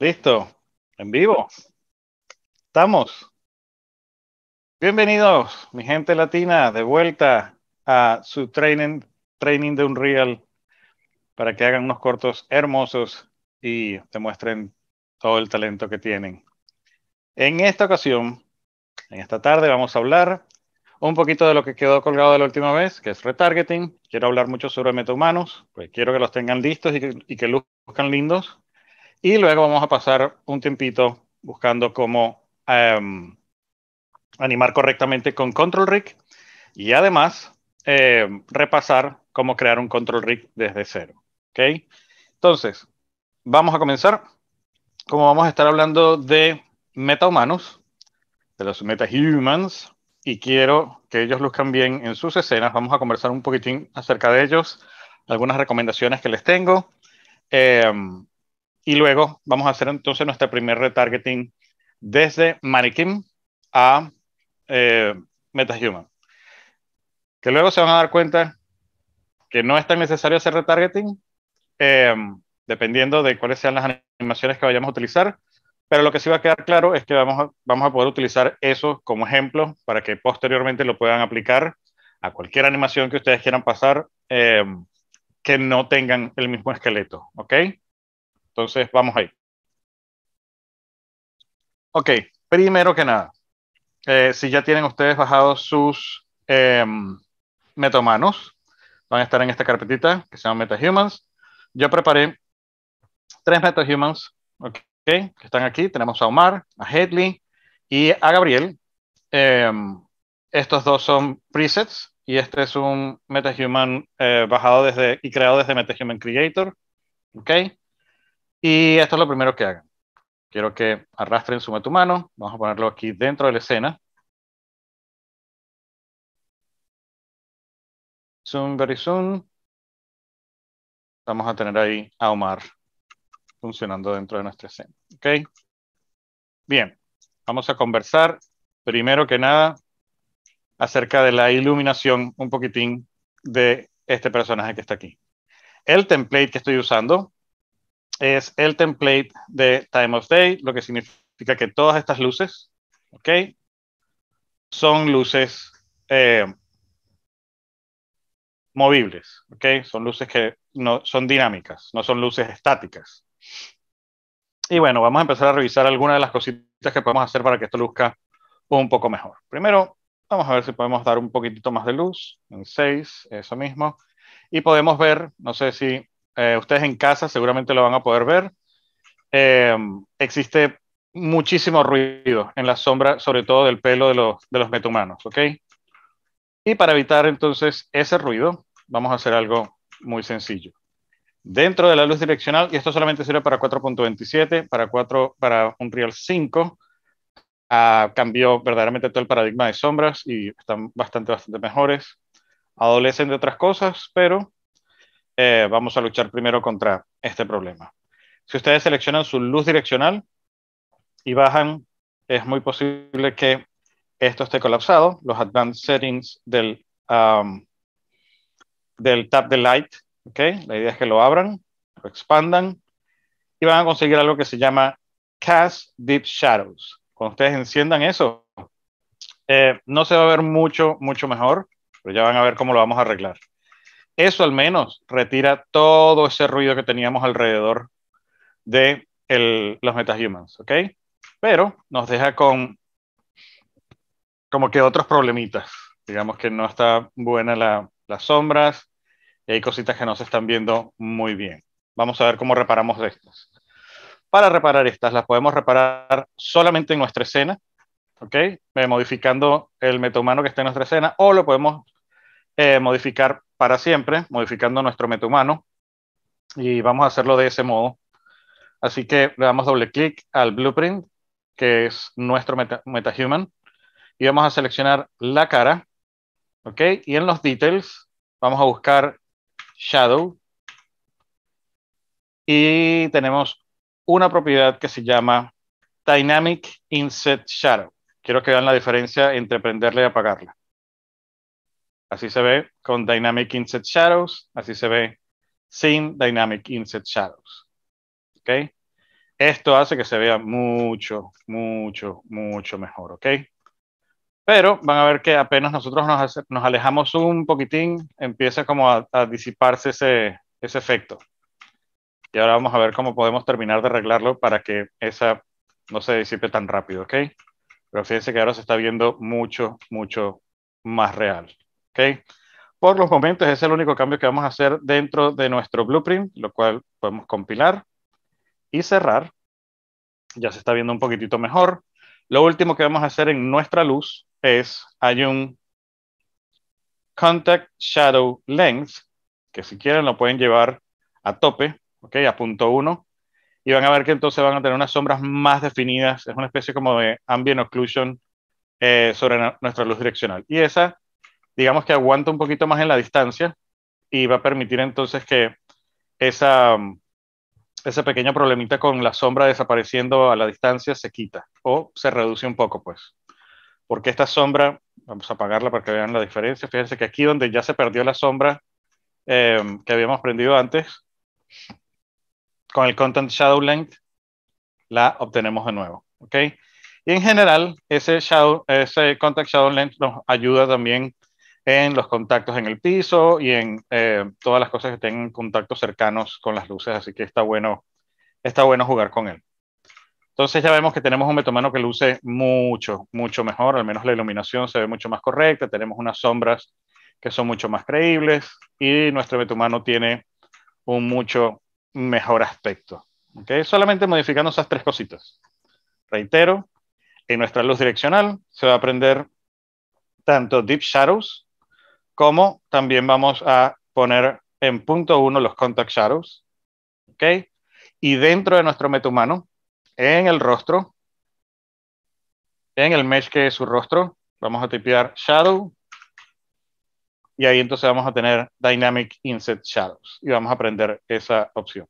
Listo, en vivo. Estamos. Bienvenidos, mi gente latina, de vuelta a su training, training de Unreal para que hagan unos cortos hermosos y demuestren todo el talento que tienen. En esta ocasión, en esta tarde, vamos a hablar un poquito de lo que quedó colgado de la última vez, que es retargeting. Quiero hablar mucho sobre metahumanos, pues quiero que los tengan listos y que, y que luzcan lindos y luego vamos a pasar un tiempito buscando cómo em, animar correctamente con Control Rig y además em, repasar cómo crear un Control Rig desde cero. ¿ok? Entonces, vamos a comenzar. Como vamos a estar hablando de metahumanos, de los metahumans, y quiero que ellos luzcan bien en sus escenas, vamos a conversar un poquitín acerca de ellos, algunas recomendaciones que les tengo. Em, y luego vamos a hacer entonces nuestro primer retargeting desde Mannequin a eh, MetaHuman. Que luego se van a dar cuenta que no es tan necesario hacer retargeting, eh, dependiendo de cuáles sean las animaciones que vayamos a utilizar. Pero lo que sí va a quedar claro es que vamos a, vamos a poder utilizar eso como ejemplo para que posteriormente lo puedan aplicar a cualquier animación que ustedes quieran pasar eh, que no tengan el mismo esqueleto, ¿ok? Entonces, vamos ahí. Ok, primero que nada, eh, si ya tienen ustedes bajados sus eh, metahumanos, van a estar en esta carpetita que se llama MetaHumans. Yo preparé tres MetaHumans, ok, que están aquí. Tenemos a Omar, a Hedley y a Gabriel. Em, estos dos son presets y este es un MetaHuman eh, bajado desde y creado desde MetaHuman Creator. Okay. Y esto es lo primero que hagan. Quiero que arrastren, su tu mano. Vamos a ponerlo aquí dentro de la escena. Zoom very soon. Vamos a tener ahí a Omar funcionando dentro de nuestra escena. ¿Ok? Bien, vamos a conversar primero que nada acerca de la iluminación un poquitín de este personaje que está aquí. El template que estoy usando es el template de time of day, lo que significa que todas estas luces, ¿ok? Son luces eh, movibles, ¿ok? Son luces que no, son dinámicas, no son luces estáticas. Y bueno, vamos a empezar a revisar algunas de las cositas que podemos hacer para que esto luzca un poco mejor. Primero, vamos a ver si podemos dar un poquitito más de luz, en 6, eso mismo. Y podemos ver, no sé si eh, ustedes en casa seguramente lo van a poder ver. Eh, existe muchísimo ruido en la sombra, sobre todo del pelo de los, de los ¿ok? Y para evitar entonces ese ruido, vamos a hacer algo muy sencillo. Dentro de la luz direccional, y esto solamente sirve para 4.27, para, 4, para un real 5, ah, cambió verdaderamente todo el paradigma de sombras y están bastante, bastante mejores. Adolecen de otras cosas, pero eh, vamos a luchar primero contra este problema. Si ustedes seleccionan su luz direccional y bajan, es muy posible que esto esté colapsado. Los Advanced Settings del, um, del Tab de Light, ¿okay? la idea es que lo abran, lo expandan y van a conseguir algo que se llama Cast Deep Shadows. Cuando ustedes enciendan eso, eh, no se va a ver mucho, mucho mejor, pero ya van a ver cómo lo vamos a arreglar eso al menos retira todo ese ruido que teníamos alrededor de los metahumans, ¿ok? Pero nos deja con como que otros problemitas. Digamos que no está buena la, las sombras y hay cositas que no se están viendo muy bien. Vamos a ver cómo reparamos estas. Para reparar estas, las podemos reparar solamente en nuestra escena, ¿ok? Eh, modificando el metahumano que está en nuestra escena o lo podemos eh, modificar para siempre, modificando nuestro meta humano. Y vamos a hacerlo de ese modo. Así que le damos doble clic al blueprint, que es nuestro meta, MetaHuman. Y vamos a seleccionar la cara. ¿Ok? Y en los details vamos a buscar shadow. Y tenemos una propiedad que se llama Dynamic Inset Shadow. Quiero que vean la diferencia entre prenderla y apagarla. Así se ve con Dynamic Inset Shadows, así se ve sin Dynamic Inset Shadows. ¿Ok? Esto hace que se vea mucho, mucho, mucho mejor, ¿ok? Pero van a ver que apenas nosotros nos, alejamos un poquitín, empieza como a, disiparse ese, ese, efecto. Y ahora vamos a ver cómo podemos terminar de arreglarlo para que esa no se disipe tan rápido, ¿ok? Pero fíjense que ahora se está viendo mucho, mucho más real. ¿okay? Por los momentos es el único cambio que vamos a hacer dentro de nuestro blueprint, lo cual podemos compilar y cerrar. Ya se está viendo un poquitito mejor. Lo último que vamos a hacer en nuestra luz es, hay un contact shadow length, que si quieren lo pueden llevar a tope, ¿ok? A punto 1. Y van a ver que entonces van a tener unas sombras más definidas. Es una especie como de ambient occlusion eh, sobre nuestra luz direccional. Y esa digamos que aguanta un poquito más en la distancia y va a permitir entonces que esa, ese pequeño problemita con la sombra desapareciendo a la distancia se quita o se reduce un poco, pues. Porque esta sombra, vamos a apagarla para que vean la diferencia. Fíjense que aquí donde ya se perdió la sombra em, que habíamos prendido antes, con el Content Shadow Length, la obtenemos de nuevo. ¿Ok? Y en general, ese, shadow, ese Contact Shadow Length nos ayuda también en los contactos en el piso y en eh, todas las cosas que tengan contactos cercanos con las luces, así que está bueno, está bueno jugar con él. Entonces ya vemos que tenemos un metomano que luce mucho, mucho mejor, al menos la iluminación se ve mucho más correcta, tenemos unas sombras que son mucho más creíbles y nuestro metomano tiene un mucho mejor aspecto. ¿okay? Solamente modificando esas tres cositas. Reitero, en nuestra luz direccional se va a prender tanto Deep Shadows como también vamos a poner en punto uno los contact shadows, ¿ok? Y dentro de nuestro metumano en el rostro, en el mesh que es su rostro, vamos a tipear shadow y ahí entonces vamos a tener dynamic inset shadows y vamos a aprender esa opción,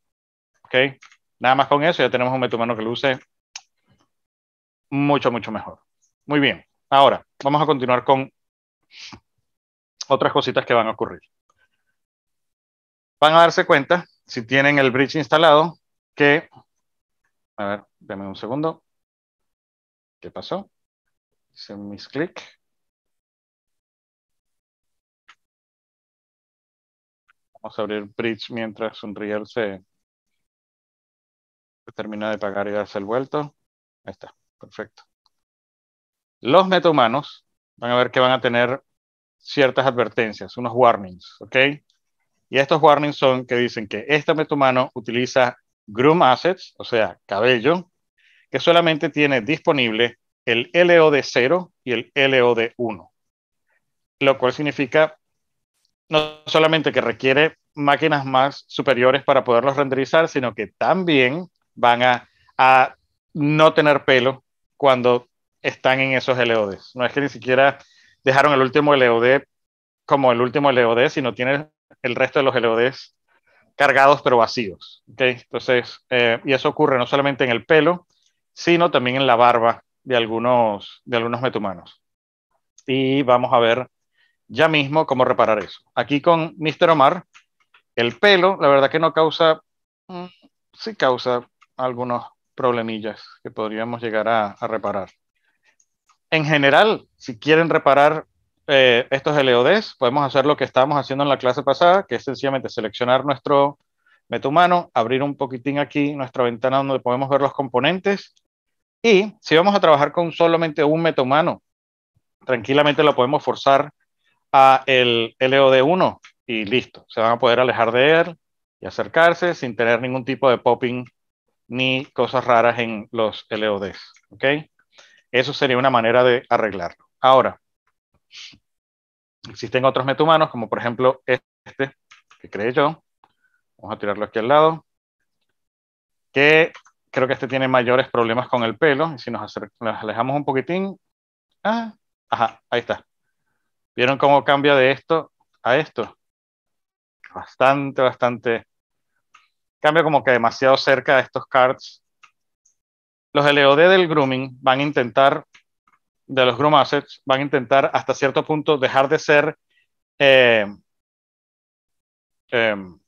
¿ok? Nada más con eso ya tenemos un metumano que luce mucho, mucho mejor. Muy bien, ahora vamos a continuar con otras cositas que van a ocurrir. Van a darse cuenta, si tienen el bridge instalado, que... A ver, denme un segundo. ¿Qué pasó? Hice un misclick. Vamos a abrir bridge mientras Unreal se, se termina de pagar y darse el vuelto. Ahí está, perfecto. Los metahumanos van a ver que van a tener ciertas advertencias, unos warnings, ¿ok? Y estos warnings son que dicen que esta metumano utiliza groom assets, o sea, cabello, que solamente tiene disponible el LOD0 y el LOD1, lo cual significa no solamente que requiere máquinas más superiores para poderlos renderizar, sino que también van a, a no tener pelo cuando están en esos LODs. No es que ni siquiera dejaron el último LOD como el último LOD, sino tiene el resto de los LODs cargados pero vacíos. Entonces, eh, y eso ocurre no solamente en el pelo, sino también en la barba de algunos, de algunos metumanos. Y vamos a ver ya mismo cómo reparar eso. Aquí con Mr. Omar, el pelo, la verdad que no causa, mm, sí causa algunos problemillas que podríamos llegar a reparar en general, si quieren reparar eh, estos LODs, podemos hacer lo que estábamos haciendo en la clase pasada, que es sencillamente seleccionar nuestro humano abrir un poquitín aquí nuestra ventana donde podemos ver los componentes. Y si vamos a trabajar con solamente un humano tranquilamente lo podemos forzar a el LOD1 y listo. Se van a poder alejar de él y acercarse sin tener ningún tipo de popping ni cosas raras en los LODs. ¿ok? Eso sería una manera de arreglarlo. Ahora, existen otros metahumanos, como por ejemplo este, que creé yo. Vamos a tirarlo aquí al lado. Que creo que este tiene mayores problemas con el pelo. Y si nos, nos alejamos un poquitín. Ah, ajá, ahí está. ¿Vieron cómo cambia de esto a esto? Bastante, bastante. Cambia como que demasiado cerca de estos cards los LOD del grooming van a intentar, de los groom assets, van a intentar hasta cierto punto dejar de ser eh, em,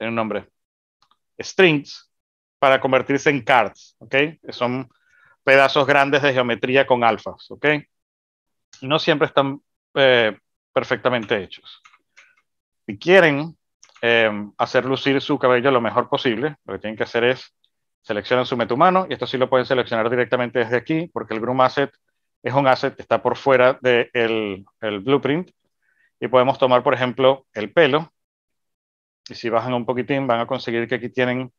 un nombre, strings, para convertirse en cards, ¿ok? Son pedazos grandes de geometría con alfas, ¿ok? No siempre están eh, perfectamente hechos. Si quieren em, hacer lucir su cabello lo mejor posible, lo que tienen que hacer es Seleccionan su metumano y esto sí lo pueden seleccionar directamente desde aquí porque el Groom Asset es un asset que está por fuera del de el blueprint y podemos tomar, por ejemplo, el pelo. Y si bajan un poquitín van a conseguir que aquí tienen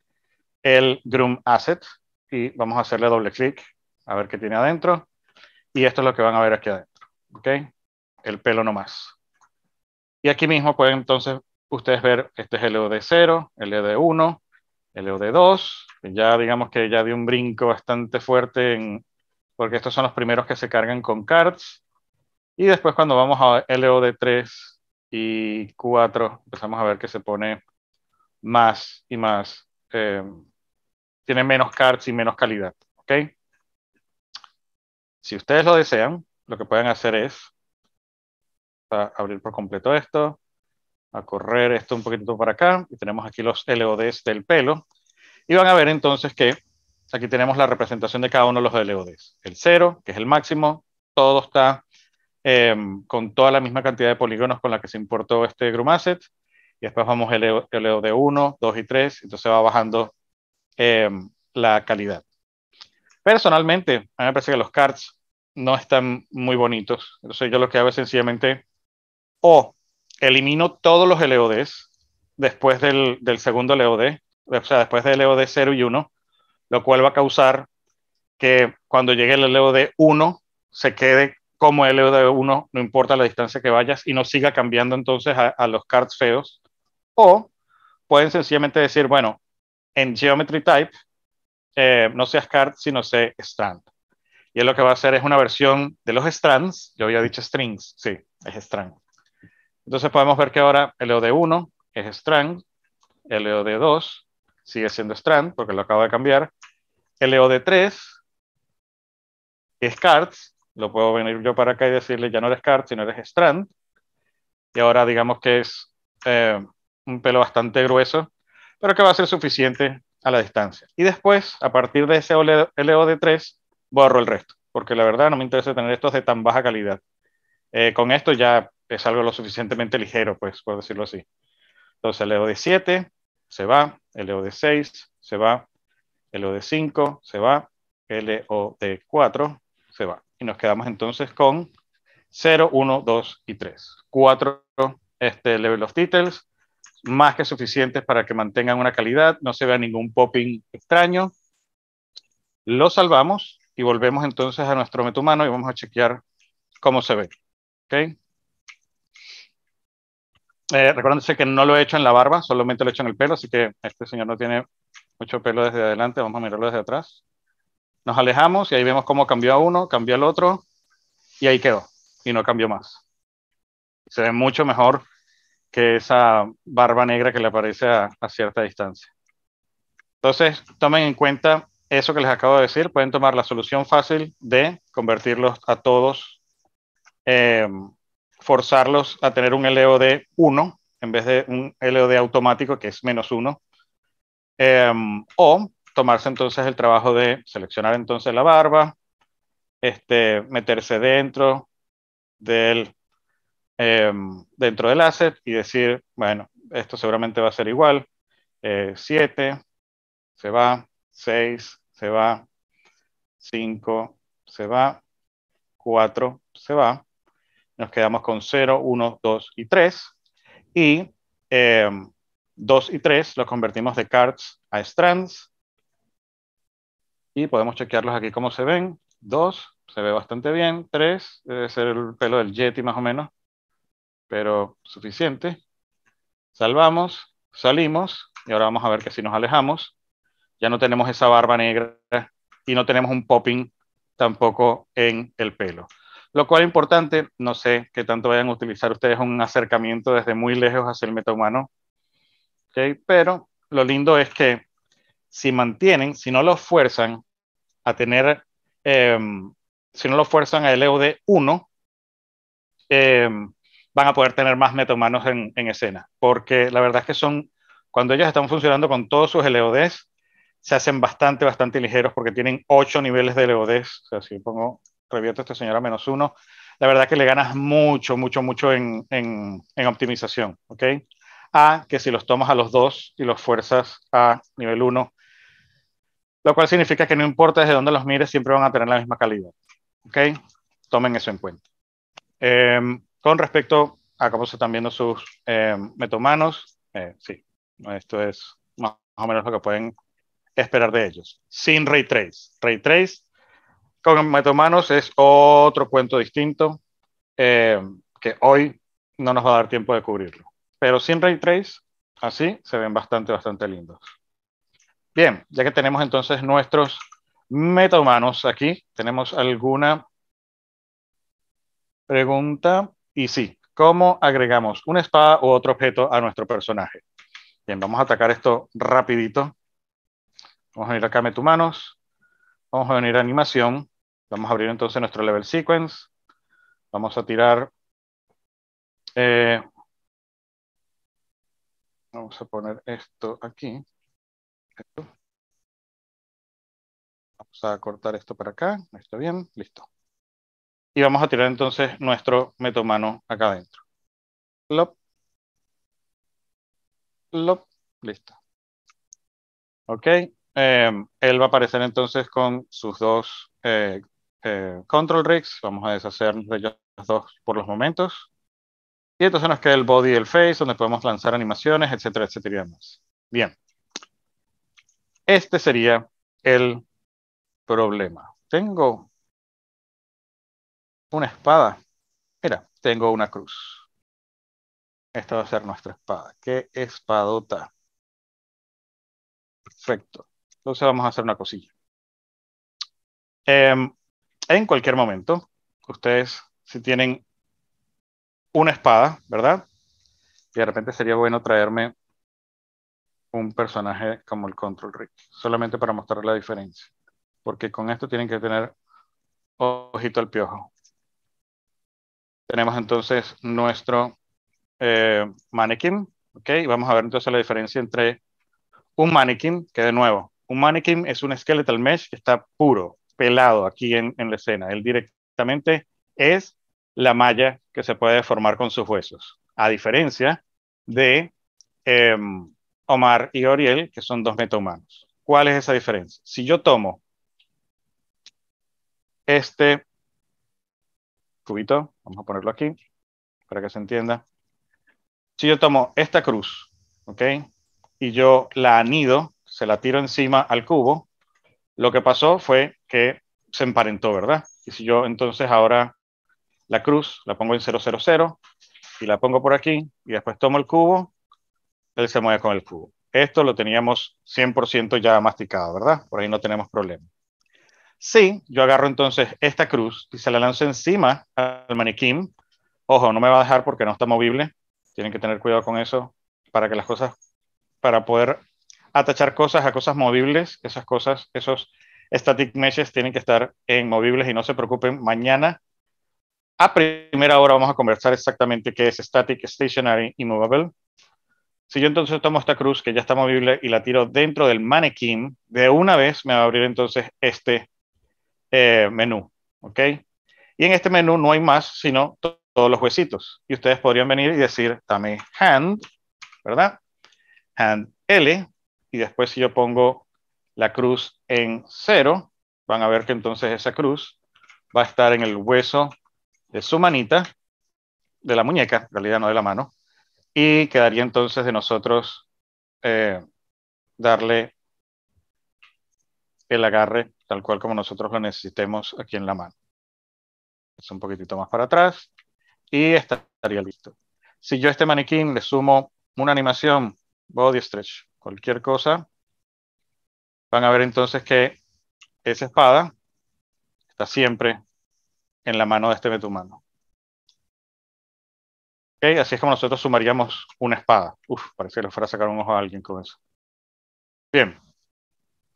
el Groom Asset y vamos a hacerle doble clic a ver qué tiene adentro. Y esto es lo que van a ver aquí adentro. ¿ok? El pelo nomás. Y aquí mismo pueden entonces ustedes ver, este es el de 0 el de 1 el de 2 ya digamos que ya dio un brinco bastante fuerte porque estos son los primeros que se cargan con cards. Y después cuando vamos a LOD3 y 4, empezamos a ver que se pone más y más, eh, tiene menos cards y menos calidad. ¿Ok? Si ustedes lo desean, lo que pueden hacer es abrir por completo esto, a correr esto un poquito para acá, y tenemos aquí los LODs del pelo, y van a ver entonces que aquí tenemos la representación de cada uno de los LODs. El 0, que es el máximo, todo está eh, con toda la misma cantidad de polígonos con la que se importó este Groom Asset. Y después vamos LOD 1, 2 y 3. Entonces va bajando eh, la calidad. Personalmente, a mí me parece que los cards no están muy bonitos. Entonces yo lo que hago es sencillamente o elimino todos los LODs después del, del segundo LOD o sea, después del EOD 0 y 1, lo cual va a causar que cuando llegue el LOD 1 se quede como LOD 1, no importa la distancia que vayas, y no siga cambiando entonces a, los cards feos. O pueden sencillamente decir, bueno, en Geometry Type eh, no seas card, sino sé strand. Y él lo que va a hacer es una versión de los strands, yo había dicho strings, sí, es strand. Entonces podemos ver que ahora el LOD 1 es strand, el LOD 2 sigue siendo Strand, porque lo acabo de cambiar. LOD3 es Cards, lo puedo venir yo para acá y decirle, ya no eres Cards, sino eres Strand. Y ahora digamos que es eh, un pelo bastante grueso, pero que va a ser suficiente a la distancia. Y después, a partir de ese LOD3, borro el resto, porque la verdad no me interesa tener estos de tan baja calidad. Eh, con esto ya es algo lo suficientemente ligero, pues, por decirlo así. Entonces, LOD7, se va, LOD6 se va, LOD5 se va, LOD4 se va. Y nos quedamos entonces con 0, 1, 2 y 3. 4 este, level of details, más que suficientes para que mantengan una calidad, no se vea ningún popping extraño. Lo salvamos y volvemos entonces a nuestro metumano y vamos a chequear cómo se ve. ¿Okay? Eh, que no lo he hecho en la barba, solamente lo he hecho en el pelo, así que este señor no tiene mucho pelo desde adelante, vamos a mirarlo desde atrás. Nos alejamos y ahí vemos cómo cambió a uno, cambió al otro y ahí quedó y no cambió más. Se ve mucho mejor que esa barba negra que le aparece a, cierta distancia. Entonces, tomen en cuenta eso que les acabo de decir, pueden tomar la solución fácil de convertirlos a todos eh, forzarlos a tener un LOD 1 en vez de un LOD automático que es menos 1. Em, o tomarse entonces el trabajo de seleccionar entonces la barba, este, meterse dentro del, em, dentro del asset y decir, bueno, esto seguramente va a ser igual, 7, eh, se va, 6, se va, 5, se va, 4, se va, nos quedamos con 0, 1, 2 y 3. Y 2 em, y 3 los convertimos de cards a strands. Y podemos chequearlos aquí como se ven. 2 se ve bastante bien. 3 debe ser el pelo del Yeti más o menos, pero suficiente. Salvamos, salimos y ahora vamos a ver que si nos alejamos, ya no tenemos esa barba negra y no tenemos un popping tampoco en el pelo. Lo cual es importante, no sé qué tanto vayan a utilizar ustedes un acercamiento desde muy lejos hacia el metahumano, ¿okay? pero lo lindo es que si mantienen, si no los fuerzan a tener, em, si no lo fuerzan a LOD 1, em, van a poder tener más metahumanos en, en escena, porque la verdad es que son, cuando ellos están funcionando con todos sus LODs, se hacen bastante, bastante ligeros porque tienen ocho niveles de LODs. O sea, si pongo revierte a este señor a menos uno, la verdad que le ganas mucho, mucho, mucho en, en, en optimización, ¿ok? A que si los tomas a los dos y los fuerzas a nivel uno, lo cual significa que no importa desde dónde los mires, siempre van a tener la misma calidad, ¿ok? Tomen eso en cuenta. Em, con respecto a cómo se están viendo sus em, eh, metomanos, sí, esto es más o menos lo que pueden esperar de ellos, sin Ray Trace. Ray Trace con Metomanos es otro cuento distinto eh, que hoy no nos va a dar tiempo de cubrirlo. Pero sin Ray Trace, así se ven bastante, bastante lindos. Bien, ya que tenemos entonces nuestros metahumanos aquí, tenemos alguna pregunta. Y sí, ¿cómo agregamos una espada u otro objeto a nuestro personaje? Bien, vamos a atacar esto rapidito. Vamos a venir acá a Metumanos. Vamos a venir a animación. Vamos a abrir entonces nuestro level sequence. Vamos a tirar... Eh, vamos a poner esto aquí. Vamos a cortar esto para acá. Está bien, listo. Y vamos a tirar entonces nuestro metomano acá adentro. Lop. Lop. Listo. Ok. Eh, él va a aparecer entonces con sus dos eh, eh, control rigs, vamos a deshacernos de ellos dos por los momentos. Y entonces nos queda el body y el face, donde podemos lanzar animaciones, etcétera, etcétera y demás. Bien. Este sería el problema. Tengo una espada. Mira, tengo una cruz. Esta va a ser nuestra espada. ¡Qué espadota! Perfecto. Entonces vamos a hacer una cosilla. Eh, en cualquier momento. Ustedes, si tienen una espada, ¿verdad? Y de repente sería bueno traerme un personaje como el Control Rick, solamente para mostrar la diferencia. Porque con esto tienen que tener ojito al piojo. Tenemos entonces nuestro eh, mannequin, ¿ok? Vamos a ver entonces la diferencia entre un mannequin, que de nuevo, un mannequin es un skeletal mesh que está puro, pelado aquí en, la escena, él directamente es la malla que se puede formar con sus huesos, a diferencia de em, Omar y Oriel, que son dos metahumanos. ¿Cuál es esa diferencia? Si yo tomo este cubito, vamos a ponerlo aquí para que se entienda. Si yo tomo esta cruz, ¿ok? Y yo la anido, se la tiro encima al cubo, lo que pasó fue que se emparentó, ¿verdad? Y si yo entonces ahora la cruz la pongo en 000 y la pongo por aquí y después tomo el cubo, él se mueve con el cubo. Esto lo teníamos 100% ya masticado, ¿verdad? Por ahí no tenemos problema. Si yo agarro entonces esta cruz y se la lanzo encima al maniquín, ojo, no me va a dejar porque no está movible, tienen que tener cuidado con eso para que las cosas, para poder atachar cosas a cosas movibles, esas cosas, esos static meshes tienen que estar en movibles y no se preocupen, mañana a primera hora vamos a conversar exactamente qué es static, stationary y movable. Si yo entonces tomo esta cruz que ya está movible y la tiro dentro del mannequin, de una vez me va a abrir entonces este eh, menú, ¿ok? Y en este menú no hay más sino todos los huesitos. Y ustedes podrían venir y decir, dame hand, ¿verdad? Hand L, y después si yo pongo la cruz en cero, van a ver que entonces esa cruz va a estar en el hueso de su manita, de la muñeca, en realidad no de la mano, y quedaría entonces de nosotros eh, darle el agarre tal cual como nosotros lo necesitemos aquí en la mano. Es un poquitito más para atrás y estaría listo. Si yo a este maniquín le sumo una animación body stretch cualquier cosa, van a ver entonces que esa espada está siempre en la mano de este metumano. ¿Okay? Así es como nosotros sumaríamos una espada. Uf, parece que le fuera a sacar un ojo a alguien con eso. Bien.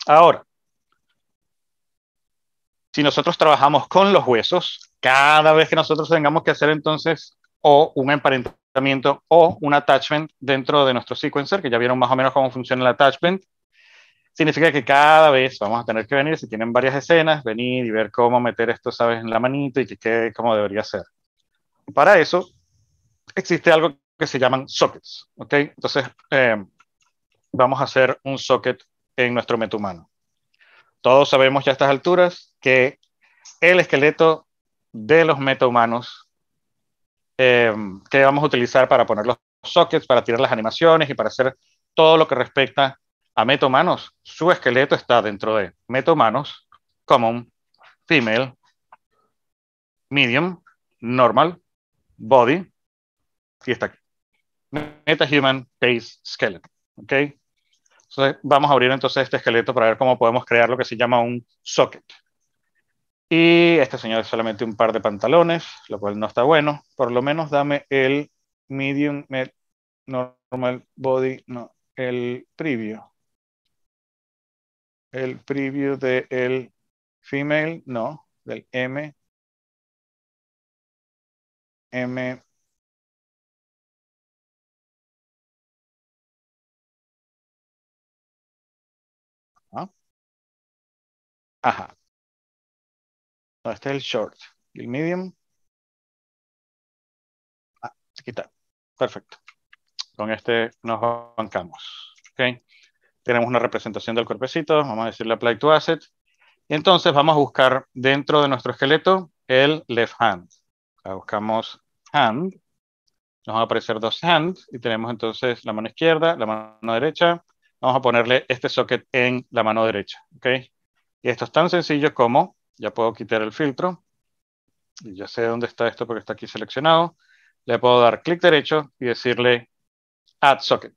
Ahora, si nosotros trabajamos con los huesos, cada vez que nosotros tengamos que hacer entonces o un emparentamiento o un attachment dentro de nuestro sequencer, que ya vieron más o menos cómo funciona el attachment. Significa que cada vez vamos a tener que venir, si tienen varias escenas, venir y ver cómo meter esto, ¿sabes?, en la manito y que quede como debería ser. Para eso existe algo que se llaman sockets, ¿ok? Entonces, eh, vamos a hacer un socket en nuestro humano. Todos sabemos ya a estas alturas que el esqueleto de los metahumanos Em, que vamos a utilizar para poner los sockets, para tirar las animaciones y para hacer todo lo que respecta a humanos Su esqueleto está dentro de MetaHumanos, Common, Female, Medium, Normal, Body, y está aquí. MetaHuman Base Skeleton. ¿ok? Entonces, vamos a abrir entonces este esqueleto para ver cómo podemos crear lo que se llama un socket. Y este señor es solamente un par de pantalones, lo cual no está bueno. Por lo menos dame el medium, normal body, no, el preview. El preview del female, no, del M. M. Ajá este es el short. el medium? Ah, aquí está. Perfecto. Con este nos bancamos. Tenemos una representación del cuerpecito. Vamos a decirle apply to asset. Y entonces vamos a buscar dentro de nuestro esqueleto el left hand. La buscamos hand. Nos van a aparecer dos hands y tenemos entonces la mano izquierda, la mano derecha. Vamos a ponerle este socket en la mano derecha. Y esto es tan sencillo como ya puedo quitar el filtro. Ya sé dónde está esto porque está aquí seleccionado. Le puedo dar clic derecho y decirle Add Socket.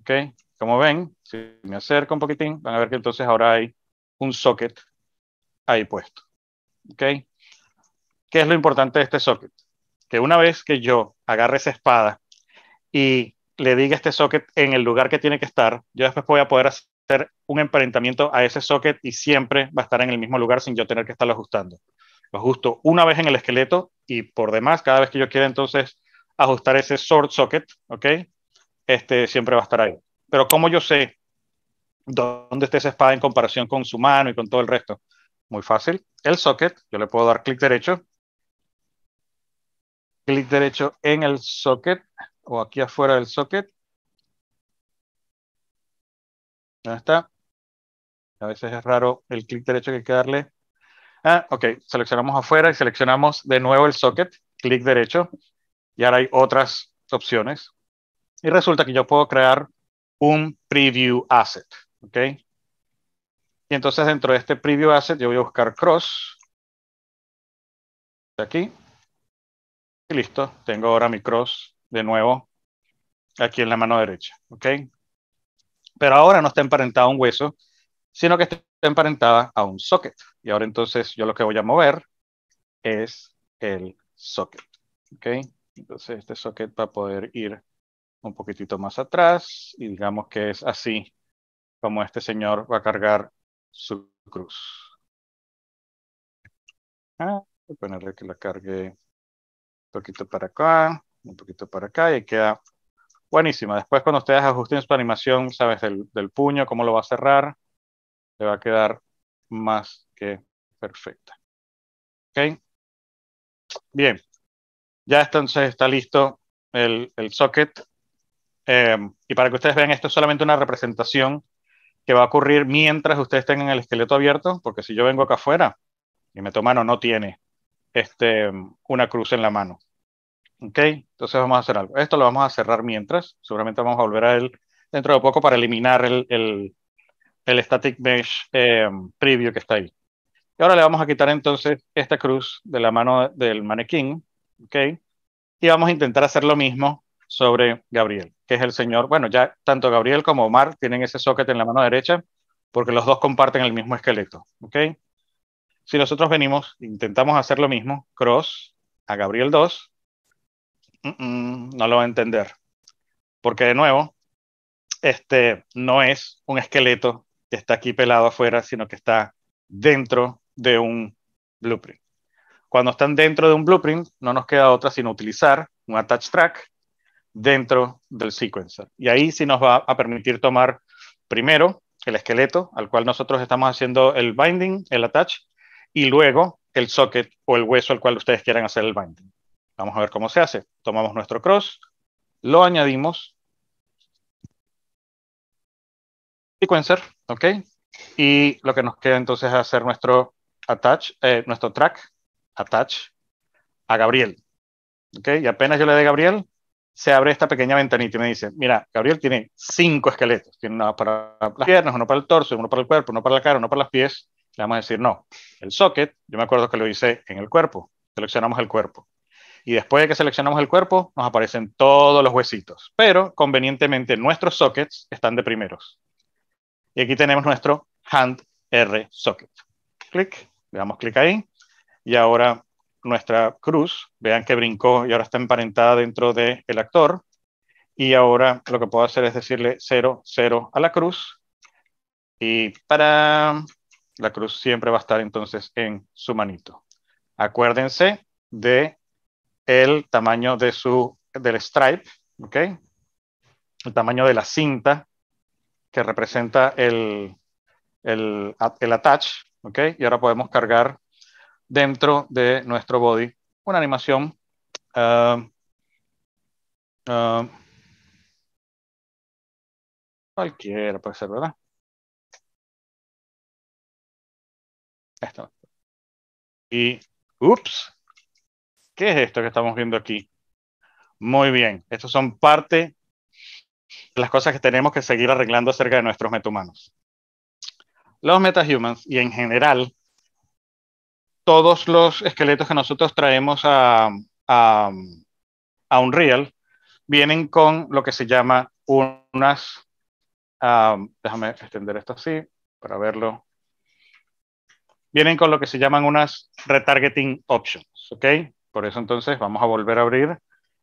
¿Ok? Como ven, si me acerco un poquitín, van a ver que entonces ahora hay un socket ahí puesto. ¿Ok? ¿Qué es lo importante de este socket? Que una vez que yo agarre esa espada y le diga este socket en el lugar que tiene que estar, yo después voy a poder hacer hacer un emparentamiento a ese socket y siempre va a estar en el mismo lugar sin yo tener que estarlo ajustando. Lo ajusto una vez en el esqueleto y por demás, cada vez que yo quiera entonces ajustar ese short socket, ¿ok? Este siempre va a estar ahí. Pero como yo sé dónde está esa espada en comparación con su mano y con todo el resto? Muy fácil. El socket, yo le puedo dar clic derecho. Clic derecho en el socket o aquí afuera del socket Ahí está. A veces es raro el clic derecho que hay que darle. Ah, ok. Seleccionamos afuera y seleccionamos de nuevo el socket. Clic derecho. Y ahora hay otras opciones. Y resulta que yo puedo crear un preview asset. Ok. Y entonces dentro de este preview asset yo voy a buscar cross. Aquí. Y listo. Tengo ahora mi cross de nuevo aquí en la mano derecha. ¿Ok? pero ahora no está emparentada a un hueso, sino que está emparentada a un socket. Y ahora entonces yo lo que voy a mover es el socket. ¿Ok? Entonces este socket va a poder ir un poquitito más atrás y digamos que es así como este señor va a cargar su cruz. Ah, voy a ponerle que la cargue un poquito para acá, un poquito para acá y queda buenísima. Después cuando ustedes ajusten su animación, sabes, del, puño, cómo lo va a cerrar, le va a quedar más que perfecta. okay Bien. Ya entonces está listo el, socket. Em, y para que ustedes vean, esto es solamente una representación que va a ocurrir mientras ustedes tengan el esqueleto abierto, porque si yo vengo acá afuera y me mano no tiene este, una cruz en la mano. ¿Ok? Entonces vamos a hacer algo. Esto lo vamos a cerrar mientras. Seguramente vamos a volver a él dentro de poco para eliminar el, el, el static mesh eh, preview que está ahí. Y ahora le vamos a quitar entonces esta cruz de la mano del manequín. ¿Ok? Y vamos a intentar hacer lo mismo sobre Gabriel, que es el señor. Bueno, ya tanto Gabriel como Omar tienen ese socket en la mano derecha porque los dos comparten el mismo esqueleto. ¿Ok? Si nosotros venimos, intentamos hacer lo mismo, cross a Gabriel 2, no lo va a entender. Porque de nuevo, este no es un esqueleto que está aquí pelado afuera, sino que está dentro de un blueprint. Cuando están dentro de un blueprint, no nos queda otra sino utilizar un attach track dentro del sequencer. Y ahí sí nos va a permitir tomar primero el esqueleto al cual nosotros estamos haciendo el binding, el attach, y luego el socket o el hueso al cual ustedes quieran hacer el binding. Vamos a ver cómo se hace. Tomamos nuestro cross, lo añadimos. Sequencer, ¿ok? Y lo que nos queda entonces es hacer nuestro attach, eh, nuestro track attach a Gabriel. ¿Ok? Y apenas yo le dé Gabriel, se abre esta pequeña ventanita y me dice, mira, Gabriel tiene cinco esqueletos. Tiene uno para las piernas, uno para el torso, uno para el cuerpo, uno para la cara, uno para las pies. Le vamos a decir, no, el socket, yo me acuerdo que lo hice en el cuerpo. Seleccionamos el cuerpo. Y después de que seleccionamos el cuerpo, nos aparecen todos los huesitos. Pero convenientemente nuestros sockets están de primeros. Y aquí tenemos nuestro hand R socket. Clic, le damos clic ahí. Y ahora nuestra cruz, vean que brincó y ahora está emparentada dentro del actor. Y ahora lo que puedo hacer es decirle 0, 0 a la cruz. Y para la cruz siempre va a estar entonces en su manito. Acuérdense de el tamaño de su, del stripe, ¿okay? el tamaño de la cinta que representa el, el, el attach, ¿okay? y ahora podemos cargar dentro de nuestro body una animación ah, ah, cualquiera puede ser, ¿verdad? Esta. Y, ups, ¿Qué es esto que estamos viendo aquí? Muy bien, estos son parte de las cosas que tenemos que seguir arreglando acerca de nuestros metahumanos. Los metahumans y en general todos los esqueletos que nosotros traemos a, a, Unreal vienen con lo que se llama unas... Ah, déjame extender esto así para verlo. Vienen con lo que se llaman unas retargeting options, ¿ok? Por eso entonces vamos a volver a abrir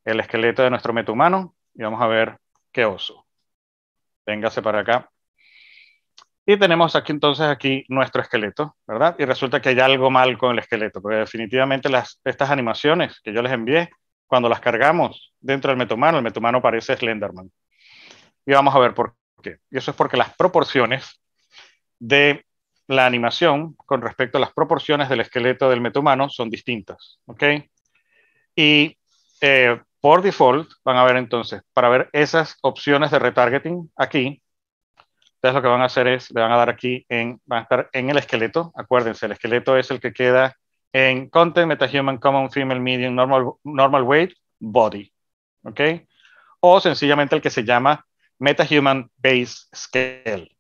el esqueleto de nuestro meta humano y vamos a ver qué oso. Véngase para acá. Y tenemos aquí entonces aquí nuestro esqueleto, ¿verdad? Y resulta que hay algo mal con el esqueleto, porque definitivamente las, estas animaciones que yo les envié, cuando las cargamos dentro del metumano, el metumano parece Slenderman. Y vamos a ver por qué. Y eso es porque las proporciones de la animación con respecto a las proporciones del esqueleto del metumano son distintas, ¿ok? Y eh, por default, van a ver entonces, para ver esas opciones de retargeting aquí, entonces lo que van a hacer es, le van a dar aquí, en, van a estar en el esqueleto, acuérdense, el esqueleto es el que queda en Content, MetaHuman, Common, Female, Medium, Normal, normal Weight, Body, ¿ok? O sencillamente el que se llama MetaHuman Base Scale.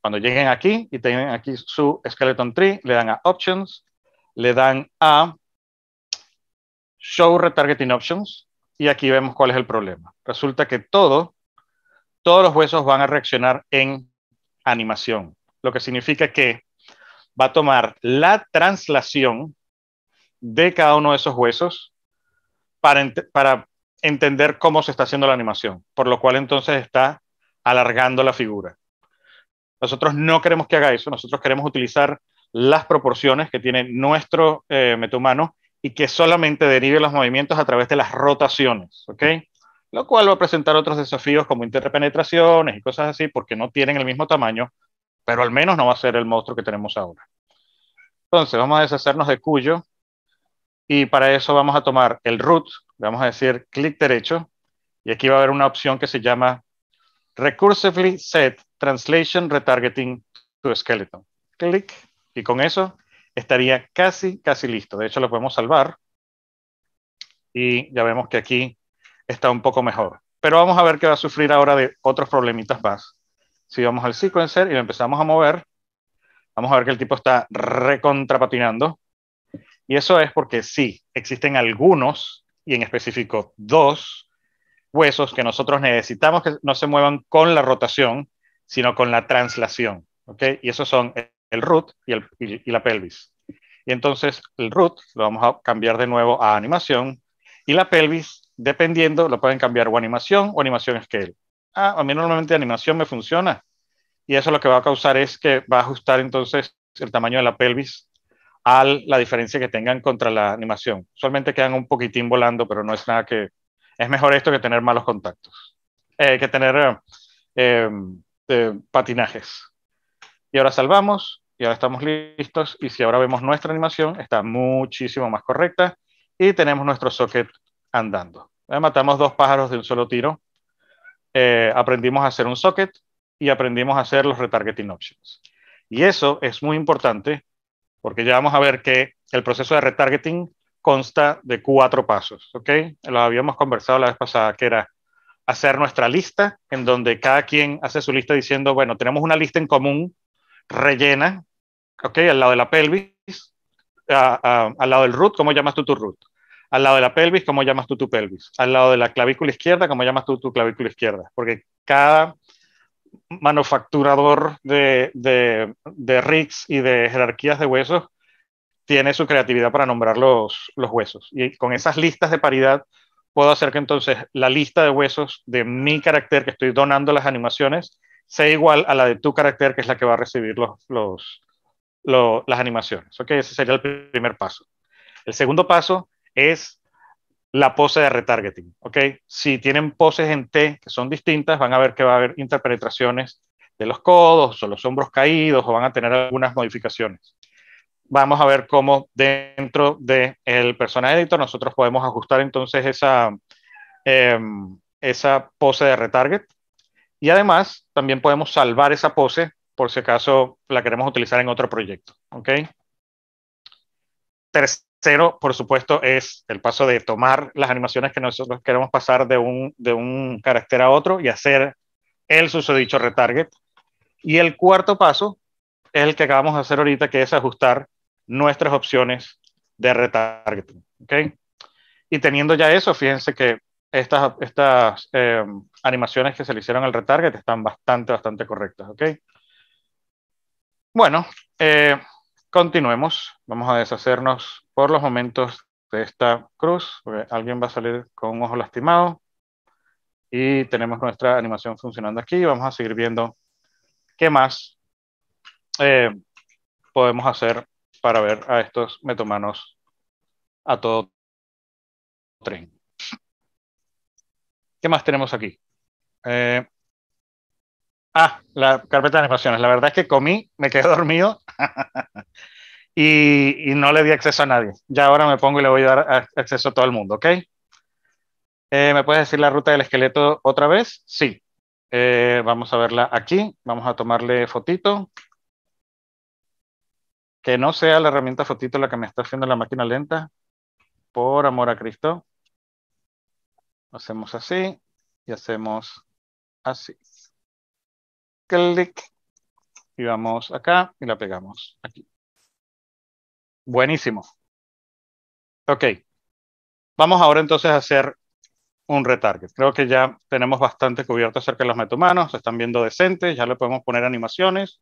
Cuando lleguen aquí y tienen aquí su Skeleton Tree, le dan a Options, le dan a Show Retargeting Options, y aquí vemos cuál es el problema. Resulta que todo, todos los huesos van a reaccionar en animación, lo que significa que va a tomar la translación de cada uno de esos huesos para, para entender cómo se está haciendo la animación, por lo cual entonces está alargando la figura. Nosotros no queremos que haga eso, nosotros queremos utilizar las proporciones que tiene nuestro eh, y que solamente derive los movimientos a través de las rotaciones, ¿ok? Lo cual va a presentar otros desafíos como interpenetraciones y cosas así, porque no tienen el mismo tamaño, pero al menos no va a ser el monstruo que tenemos ahora. Entonces, vamos a deshacernos de cuyo, y para eso vamos a tomar el root, vamos a decir clic derecho, y aquí va a haber una opción que se llama Recursively Set Translation Retargeting to Skeleton. Clic, y con eso estaría casi, casi listo. De hecho, lo podemos salvar. Y ya vemos que aquí está un poco mejor. Pero vamos a ver que va a sufrir ahora de otros problemitas más. Si vamos al sequencer y lo empezamos a mover, vamos a ver que el tipo está recontrapatinando. Y eso es porque sí, existen algunos, y en específico dos, huesos que nosotros necesitamos que no se muevan con la rotación, sino con la translación. ¿ok? Y esos son el root y, la pelvis. Y entonces el root lo vamos a cambiar de nuevo a animación y la pelvis, dependiendo, lo pueden cambiar o animación o animación scale. Ah, a mí normalmente animación me funciona y eso lo que va a causar es que va a ajustar entonces el tamaño de la pelvis a la diferencia que tengan contra la animación. Solamente quedan un poquitín volando, pero no es nada que... Es mejor esto que tener malos contactos, eh, que tener eh, eh, patinajes. Y ahora salvamos y estamos listos. Y si ahora vemos nuestra animación, está muchísimo más correcta y tenemos nuestro socket andando. Eh, matamos dos pájaros de un solo tiro. Eh, aprendimos a hacer un socket y aprendimos a hacer los retargeting options. Y eso es muy importante porque ya vamos a ver que el proceso de retargeting consta de cuatro pasos, ¿ok? Lo habíamos conversado la vez pasada, que era hacer nuestra lista, en donde cada quien hace su lista diciendo, bueno, tenemos una lista en común, rellena, ok, al lado de la pelvis, al lado del root, ¿cómo llamas tú tu root? Al lado de la pelvis, ¿cómo llamas tú tu pelvis? Al lado de la clavícula izquierda, ¿cómo llamas tú tu clavícula izquierda? Porque cada manufacturador de, de, rigs y de jerarquías de huesos tiene su creatividad para nombrar los, huesos. Y con esas listas de paridad puedo hacer que entonces la lista de huesos de mi carácter que estoy donando las animaciones sea igual a la de tu carácter que es la que va a recibir los, las animaciones. ok, ese sería el primer paso. El segundo paso es la pose de retargeting. ok, Si tienen poses en T que son distintas, van a ver que va a haber interpenetraciones de los codos o los hombros caídos o van a tener algunas modificaciones. Vamos a ver cómo dentro del el persona editor nosotros podemos ajustar entonces esa, em, esa pose de retarget. Y además también podemos salvar esa pose por si acaso la queremos utilizar en otro proyecto. ¿ok? Tercero, por supuesto, es el paso de tomar las animaciones que nosotros queremos pasar de un, de un carácter a otro y hacer el susodicho retarget. Y el cuarto paso es el que acabamos de hacer ahorita, que es ajustar nuestras opciones de retargeting. ¿ok? Y teniendo ya eso, fíjense que estas, estas eh, animaciones que se le hicieron al retarget están bastante, bastante correctas. ¿ok? Bueno, eh, continuemos. Vamos a deshacernos por los momentos de esta cruz. alguien va a salir con un ojo lastimado. Y tenemos nuestra animación funcionando aquí. Vamos a seguir viendo qué más eh, podemos hacer para ver a estos metomanos a todo tren. ¿Qué más tenemos aquí? Eh, Ah, la carpeta de animaciones. La verdad es que comí, me quedé dormido y, no le di acceso a nadie. Ya ahora me pongo y le voy a dar acceso a todo el mundo, ¿ok? Eh, ¿Me puedes decir la ruta del esqueleto otra vez? Sí. Eh, vamos a verla aquí. Vamos a tomarle fotito. Que no sea la herramienta fotito la que me está haciendo la máquina lenta. Por amor a Cristo. Hacemos así y hacemos así clic, y vamos acá y la pegamos aquí. Buenísimo. Ok. Vamos ahora entonces a hacer un retarget. Creo que ya tenemos bastante cubierto acerca de los metahumanos, se están viendo decentes, ya le podemos poner animaciones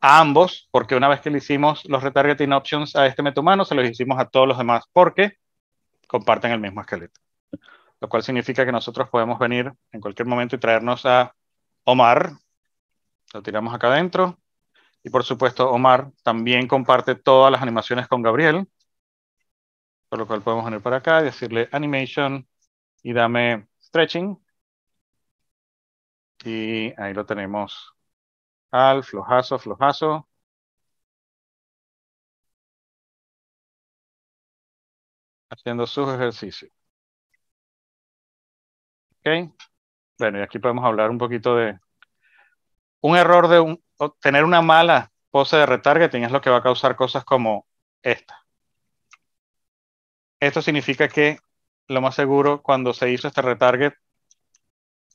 a ambos, porque una vez que le hicimos los retargeting options a este metahumano, se los hicimos a todos los demás porque comparten el mismo esqueleto. Lo cual significa que nosotros podemos venir en cualquier momento y traernos a Omar, lo tiramos acá adentro. Y por supuesto, Omar también comparte todas las animaciones con Gabriel. Por lo cual podemos venir para acá y decirle animation y dame stretching. Y ahí lo tenemos al flojazo, flojazo. Haciendo sus ejercicios. Ok. Bueno, y aquí podemos hablar un poquito de un error de tener una mala pose de retargeting es lo que va a causar cosas como esta. Esto significa que lo más seguro cuando se hizo este retarget,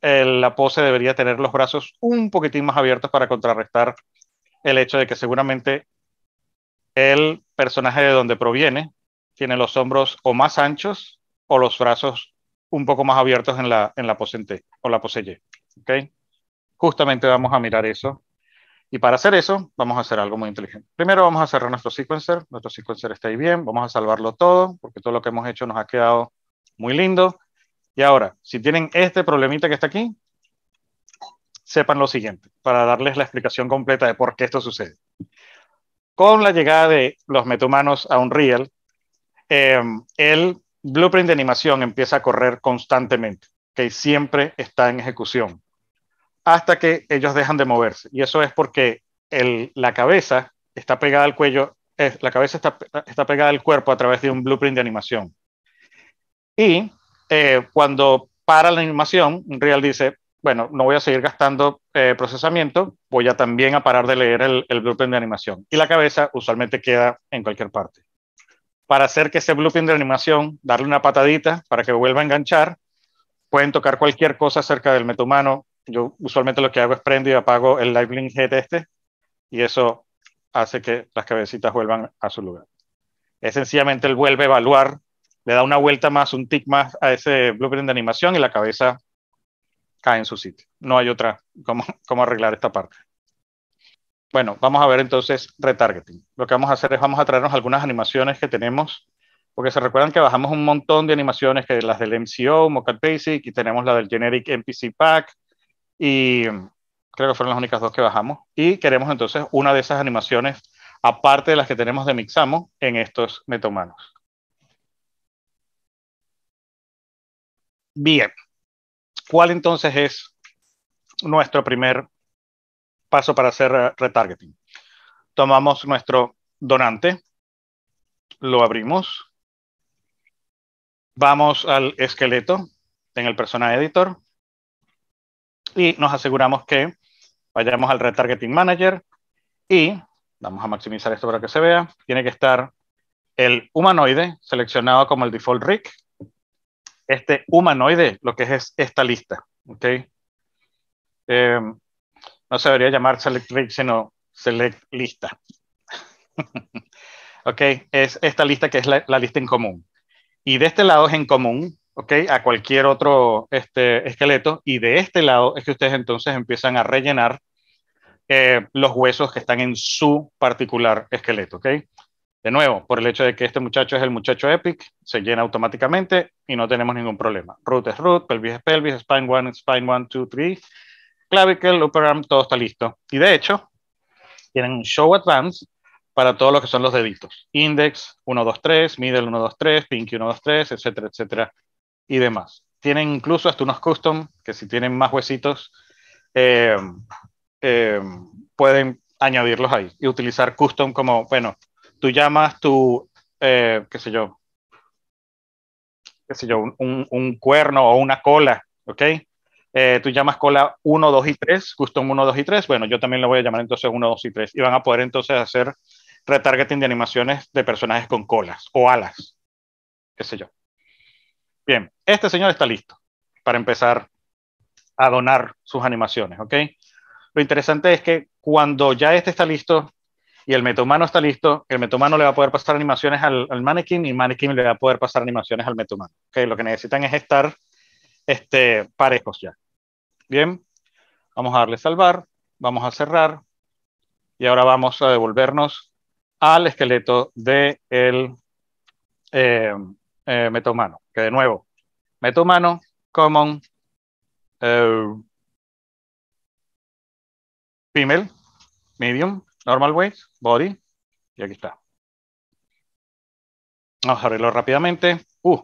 la pose debería tener los brazos un poquitín más abiertos para contrarrestar el hecho de que seguramente el personaje de donde proviene tiene los hombros o más anchos o los brazos un poco más abiertos en la, en la pose en T, o la pose Y. ¿okay? Justamente vamos a mirar eso. Y para hacer eso, vamos a hacer algo muy inteligente. Primero vamos a cerrar nuestro sequencer. Nuestro sequencer está ahí bien. Vamos a salvarlo todo, porque todo lo que hemos hecho nos ha quedado muy lindo. Y ahora, si tienen este problemita que está aquí, sepan lo siguiente, para darles la explicación completa de por qué esto sucede. Con la llegada de los metahumanos a Unreal, eh, el blueprint de animación empieza a correr constantemente, que siempre está en ejecución hasta que ellos dejan de moverse. Y eso es porque la cabeza está pegada al cuello, la cabeza está, pegada al cuerpo a través de un blueprint de animación. Y eh, cuando para la animación, Real dice, bueno, no voy a seguir gastando eh, procesamiento, voy a también a parar de leer el, blueprint de animación. Y la cabeza usualmente queda en cualquier parte. Para hacer que ese blueprint de animación, darle una patadita para que vuelva a enganchar, pueden tocar cualquier cosa acerca del metumano. humano, yo usualmente lo que hago es prendo y apago el Live Link Head este y eso hace que las cabecitas vuelvan a su lugar. Es sencillamente él vuelve a evaluar, le da una vuelta más, un tick más a ese blueprint de animación y la cabeza cae en su sitio. No hay otra cómo, cómo arreglar esta parte. Bueno, vamos a ver entonces retargeting. Lo que vamos a hacer es vamos a traernos algunas animaciones que tenemos, porque se recuerdan que bajamos un montón de animaciones, que las del MCO, mocap Basic, y tenemos la del Generic MPC Pack, y creo que fueron las únicas dos que bajamos. Y queremos entonces una de esas animaciones, aparte de las que tenemos de Mixamo, en estos metahumanos. Bien, ¿cuál entonces es nuestro primer paso para hacer retargeting? Tomamos nuestro donante, lo abrimos, vamos al esqueleto en el persona editor, y nos aseguramos que vayamos al Retargeting Manager y vamos a maximizar esto para que se vea. Tiene que estar el humanoide seleccionado como el default rig. Este humanoide, lo que es, esta lista, okay eh, no se debería llamar select rig, sino select lista. ok, es esta lista que es la lista en común. Y de este lado es en común a cualquier otro este, esqueleto y de este lado es que ustedes entonces empiezan a rellenar eh, los huesos que están en su particular esqueleto. Okay. De nuevo, por el hecho de que este muchacho es el muchacho Epic, se llena automáticamente y no tenemos ningún problema. Root es root, pelvis es pelvis, spine one, spine one, two, three clavicle, upper arm, todo está listo. Y de hecho, tienen show advance para todo lo que son los deditos. Index 1, 2, 3, middle 1, 2, 3, pinky 1, 2, 3, etcétera, etcétera, y demás. Tienen incluso hasta unos custom que si tienen más huesitos eh, eh, pueden añadirlos ahí y utilizar custom como, bueno, tú llamas tu, eh, qué sé yo, qué sé yo, un, cuerno o una cola, ¿ok? tú llamas cola 1, 2 y 3, custom 1, 2 y 3, bueno, yo también lo voy a llamar entonces 1, 2 y 3, y van a poder entonces hacer retargeting de animaciones de personajes con colas o alas, qué sé yo. Bien, este señor está listo para empezar a donar sus animaciones, ¿ok? Lo interesante es que cuando ya este está listo y el metumano está listo, el metomano le va a poder pasar animaciones al, al mannequin y el mannequin le va a poder pasar animaciones al metumano ¿ok? Lo que necesitan es estar este, parejos ya. Bien, vamos a darle salvar, vamos a cerrar y ahora vamos a devolvernos al esqueleto del de eh, eh, meto mano, que de nuevo, meto mano, common, eh, female, medium, normal weight, body, y aquí está. Vamos a abrirlo rápidamente. Uh,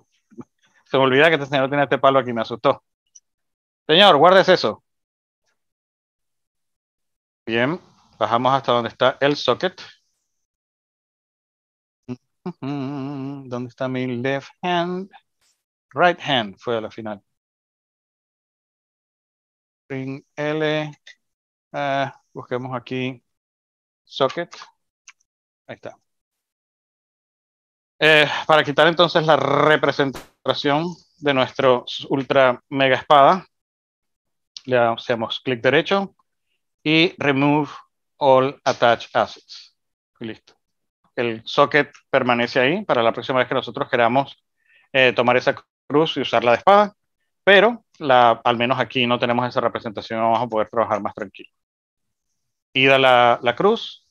se me olvida que este señor tiene este palo aquí, me asustó. Señor, guardes eso. Bien, bajamos hasta donde está el socket. ¿Dónde está mi left hand? Right hand fue a la final. Ring L. Eh, busquemos aquí socket. Ahí está. Eh, para quitar entonces la representación de nuestro ultra mega espada, le hacemos clic derecho y remove all attached assets. Listo el socket permanece ahí para la próxima vez que nosotros queramos eh, tomar esa cruz y usarla de espada, pero la, al menos aquí no tenemos esa representación, vamos a poder trabajar más tranquilo. Ida la, la cruz,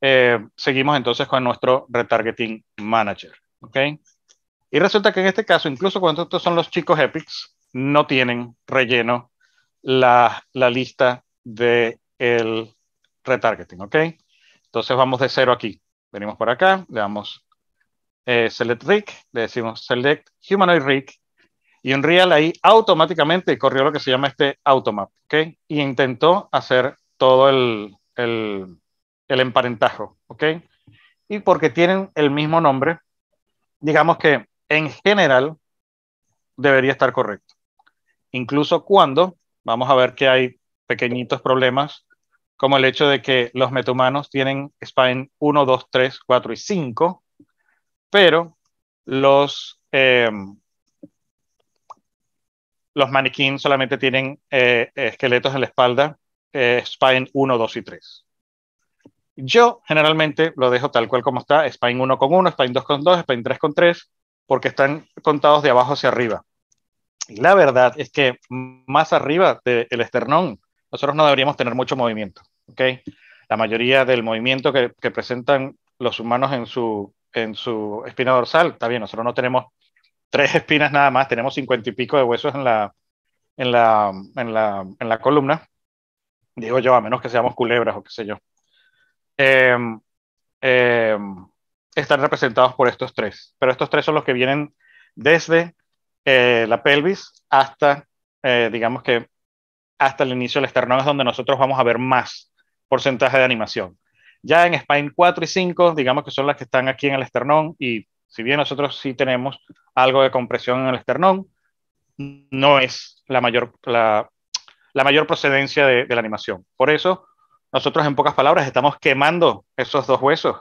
eh, seguimos entonces con nuestro retargeting manager. ¿okay? Y resulta que en este caso, incluso cuando estos son los chicos epics, no tienen relleno la, la lista del el retargeting. okay Entonces vamos de cero aquí venimos por acá, le damos eh, select rig, le decimos select humanoid rick y real ahí automáticamente corrió lo que se llama este automap, ¿ok? Y intentó hacer todo el, el, el emparentajo, ¿ok? Y porque tienen el mismo nombre, digamos que en general debería estar correcto. Incluso cuando, vamos a ver que hay pequeñitos problemas como el hecho de que los metahumanos tienen spine 1, 2, 3, 4 y 5, pero los, eh, los solamente tienen eh, esqueletos en la espalda, eh, spine 1, 2 y 3. Yo generalmente lo dejo tal cual como está, spine 1 con 1, spine 2 con 2, spine 3 con 3, porque están contados de abajo hacia arriba. Y la verdad es que más arriba del esternón nosotros no deberíamos tener mucho movimiento. ¿okay? La mayoría del movimiento que, presentan los humanos en su, en su espina dorsal, está bien, nosotros no tenemos tres espinas nada más, tenemos cincuenta y pico de huesos en la, en la, en la, en la columna, digo yo, a menos que seamos culebras o qué sé yo, em, em, están representados por estos tres. Pero estos tres son los que vienen desde eh, la pelvis hasta, eh, digamos que, hasta el inicio del esternón es donde nosotros vamos a ver más porcentaje de animación. Ya en Spine 4 y 5, digamos que son las que están aquí en el esternón y si bien nosotros sí tenemos algo de compresión en el esternón, no es la mayor, la, mayor procedencia de, la animación. Por eso, nosotros en pocas palabras estamos quemando esos dos huesos,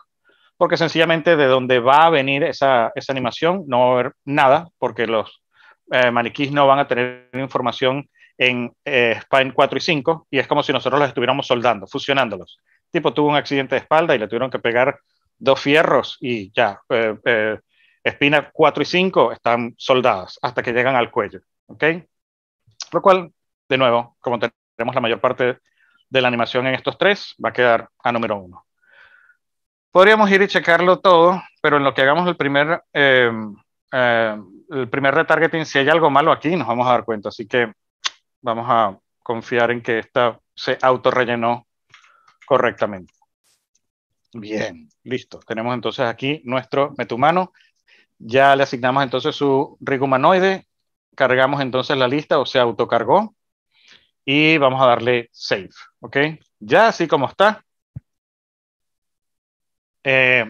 porque sencillamente de donde va a venir esa, animación no va a haber nada, porque los eh, maniquís no van a tener información en eh, Spine 4 y 5 y es como si nosotros los estuviéramos soldando, fusionándolos. Tipo tuvo un accidente de espalda y le tuvieron que pegar dos fierros y ya, eh, 4 eh, y 5 están soldadas hasta que llegan al cuello. ¿Ok? Lo cual, de nuevo, como tenemos la mayor parte de la animación en estos tres, va a quedar a número uno. Podríamos ir y checarlo todo, pero en lo que hagamos el primer, eh, el primer retargeting, si hay algo malo aquí, nos vamos a dar cuenta. Así que vamos a confiar en que esta se autorrellenó correctamente. Bien, listo. Tenemos entonces aquí nuestro metumano. Ya le asignamos entonces su humanoide Cargamos entonces la lista o se autocargó. Y vamos a darle save. ¿Ok? Ya así como está. Eh,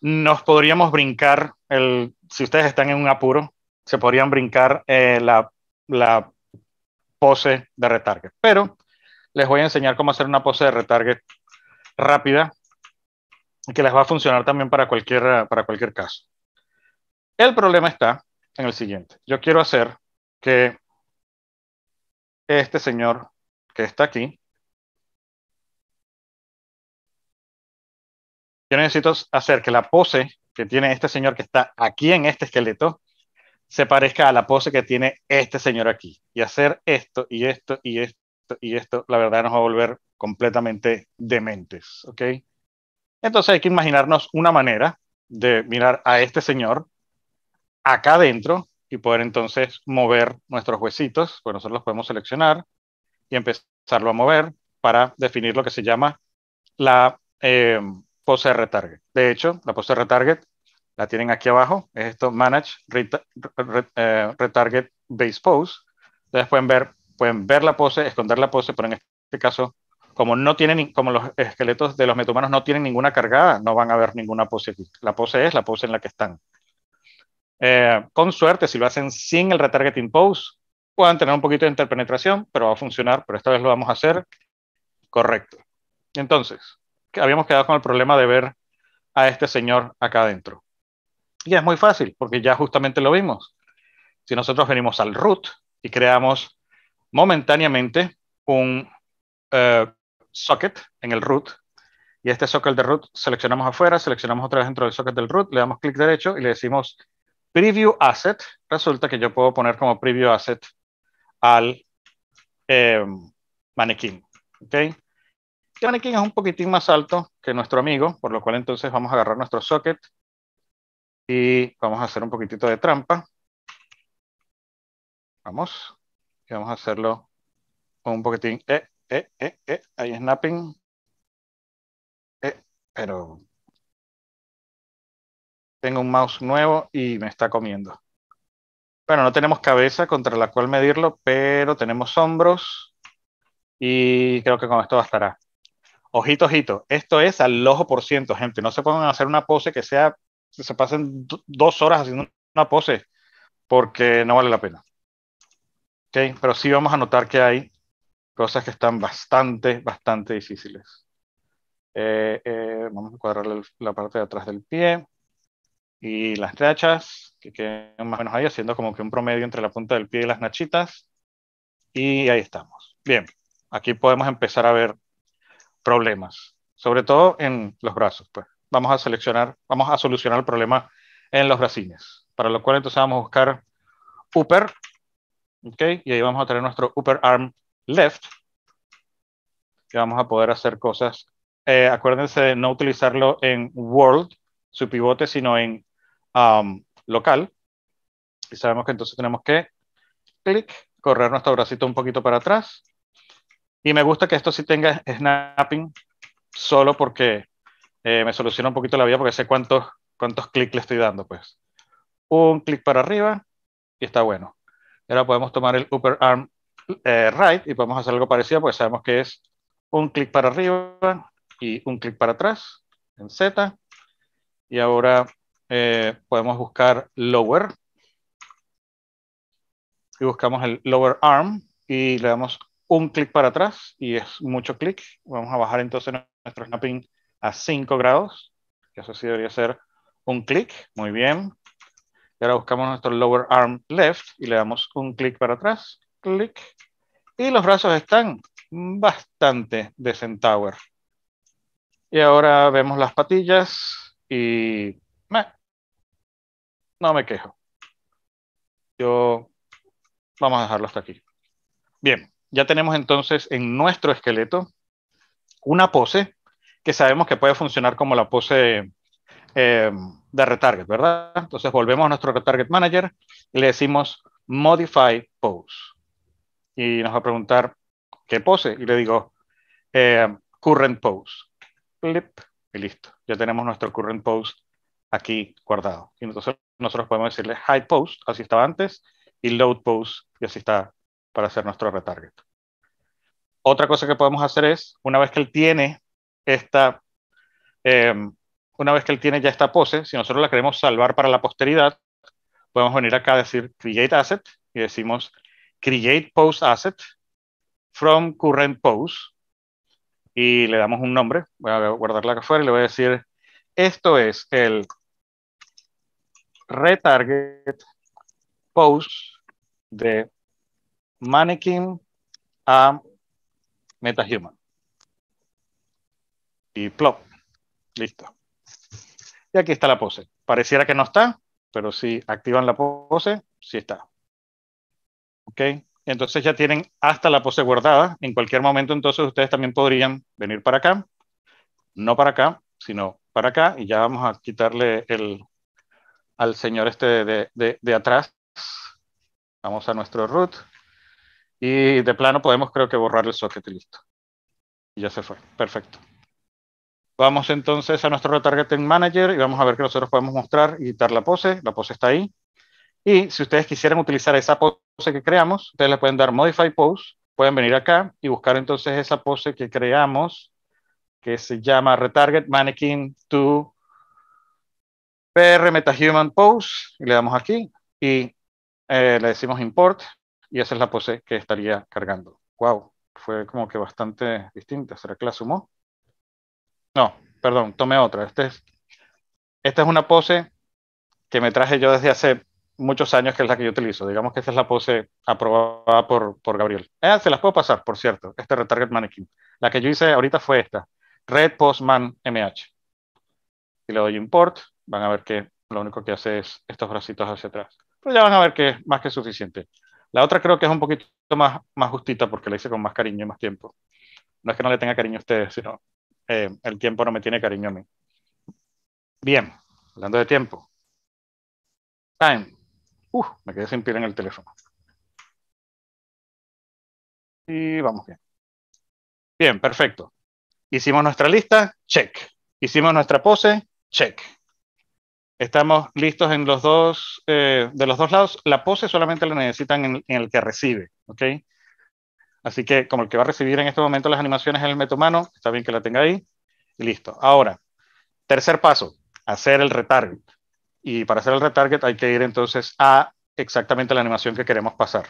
nos podríamos brincar, el, si ustedes están en un apuro, se podrían brincar eh, la pose de retarget. Pero les voy a enseñar cómo hacer una pose de retarget rápida y que les va a funcionar también para cualquier, para cualquier caso. El problema está en el siguiente. Yo quiero hacer que este señor que está aquí, yo necesito hacer que la pose que tiene este señor que está aquí en este esqueleto se parezca a la pose que tiene este señor aquí. Y hacer esto y esto y esto y esto, la verdad, nos va a volver completamente dementes, ¿ok? Entonces hay que imaginarnos una manera de mirar a este señor acá adentro y poder entonces mover nuestros huesitos, pues nosotros los podemos seleccionar y empezarlo a mover para definir lo que se llama la eh, pose de retarget. De hecho, la pose de retarget la tienen aquí abajo, es esto, Manage eh, Retarget Base Pose. Entonces pueden ver, pueden ver la pose, esconder la pose, pero en este caso, como no tienen, como los esqueletos de los metumanos no tienen ninguna cargada, no van a ver ninguna pose aquí. La pose es la pose en la que están. Eh, con suerte, si lo hacen sin el retargeting pose, puedan tener un poquito de interpenetración, pero va a funcionar, pero esta vez lo vamos a hacer correcto. Entonces, habíamos quedado con el problema de ver a este señor acá adentro. Y es muy fácil, porque ya justamente lo vimos. Si nosotros venimos al root y creamos momentáneamente un eh, socket en el root, y este socket de root seleccionamos afuera, seleccionamos otra vez dentro del socket del root, le damos clic derecho y le decimos preview asset. Resulta que yo puedo poner como preview asset al eh, manequín. ¿okay? El manequín es un poquitín más alto que nuestro amigo, por lo cual entonces vamos a agarrar nuestro socket, y vamos a hacer un poquitito de trampa. Vamos. Y vamos a hacerlo un poquitín. Eh, eh, eh, eh. Ahí snapping. Eh, pero tengo un mouse nuevo y me está comiendo. Bueno, no tenemos cabeza contra la cual medirlo, pero tenemos hombros y creo que con esto bastará. Ojito, ojito, esto es al ojo por ciento, gente. No se pongan a hacer una pose que sea se pasen dos horas haciendo una pose, porque no vale la pena. Okay, pero sí vamos a notar que hay cosas que están bastante, bastante difíciles. Eh, eh, vamos a cuadrar la parte de atrás del pie y las nachas, que queden más o menos ahí, haciendo como que un promedio entre la punta del pie y las nachitas. Y ahí estamos. Bien, aquí podemos empezar a ver problemas, sobre todo en los brazos, pues vamos a seleccionar, vamos a solucionar el problema en los racines. Para lo cual entonces vamos a buscar upper, ¿ok? Y ahí vamos a tener nuestro upper arm left. Y vamos a poder hacer cosas. Eh, acuérdense de no utilizarlo en world, su pivote, sino en um, local. Y sabemos que entonces tenemos que clic, correr nuestro bracito un poquito para atrás. Y me gusta que esto sí tenga snapping, solo porque eh, me soluciona un poquito la vida porque sé cuántos, cuántos clics le estoy dando, pues. Un clic para arriba y está bueno. ahora podemos tomar el upper arm eh, right y podemos hacer algo parecido, porque sabemos que es un clic para arriba y un clic para atrás en Z. Y ahora eh, podemos buscar lower. Y buscamos el lower arm y le damos un clic para atrás y es mucho clic. Vamos a bajar entonces nuestro snapping a 5 grados, eso sí debería ser un clic, muy bien. Y ahora buscamos nuestro lower arm left y le damos un clic para atrás, clic. Y los brazos están bastante de centaur. Y ahora vemos las patillas y no me quejo. Yo vamos a dejarlo hasta aquí. Bien, ya tenemos entonces en nuestro esqueleto una pose que sabemos que puede funcionar como la pose eh, de retarget, ¿verdad? Entonces volvemos a nuestro retarget manager y le decimos modify pose. Y nos va a preguntar qué pose. Y le digo eh, current pose. Flip, y listo. Ya tenemos nuestro current pose aquí guardado. Y entonces nosotros podemos decirle hide pose, así estaba antes, y load pose, y así está para hacer nuestro retarget. Otra cosa que podemos hacer es, una vez que él tiene esta, eh, una vez que él tiene ya esta pose, si nosotros la queremos salvar para la posteridad, podemos venir acá a decir create asset y decimos create pose asset from current pose y le damos un nombre. Voy a guardarla acá afuera y le voy a decir esto es el retarget pose de mannequin a metahuman y plop. Listo. Y aquí está la pose. Pareciera que no está, pero si activan la pose, sí está. ¿Ok? Entonces ya tienen hasta la pose guardada. En cualquier momento, entonces, ustedes también podrían venir para acá. No para acá, sino para acá. Y ya vamos a quitarle al señor este de, atrás. Vamos a nuestro root. Y de plano podemos, creo que, borrar el socket listo. Y ya se fue. Perfecto. Vamos entonces a nuestro retargeting manager y vamos a ver que nosotros podemos mostrar y editar la pose. La pose está ahí. Y si ustedes quisieran utilizar esa pose que creamos, ustedes le pueden dar modify pose. Pueden venir acá y buscar entonces esa pose que creamos, que se llama retarget mannequin to PR metahuman pose. le damos aquí y eh, le decimos import y esa es la pose que estaría cargando. Wow, fue como que bastante distinta. ¿Será que la sumó? No, perdón, tome otra. Este es, esta es una pose que me traje yo desde hace muchos años, que es la que yo utilizo. Digamos que esta es la pose aprobada por, Gabriel. Ah, se las puedo pasar, por cierto, este retarget mannequin. La que yo hice ahorita fue esta, Red Postman MH. Si le doy import, van a ver que lo único que hace es estos bracitos hacia atrás. Pero ya van a ver que es más que suficiente. La otra creo que es un poquito más, más justita porque la hice con más cariño y más tiempo. No es que no le tenga cariño a ustedes, sino eh, el tiempo no me tiene cariño a mí. Bien, hablando de tiempo. Time. Uf, me quedé sin pila en el teléfono. Y vamos bien. Bien, perfecto. Hicimos nuestra lista, check. Hicimos nuestra pose, check. Estamos listos en los dos, eh, de los dos lados. La pose solamente la necesitan en, en el que recibe, ¿ok? Así que como el que va a recibir en este momento las animaciones en el humano, está bien que la tenga ahí y listo. Ahora, tercer paso, hacer el retarget. Y para hacer el retarget hay que ir entonces a exactamente la animación que queremos pasar.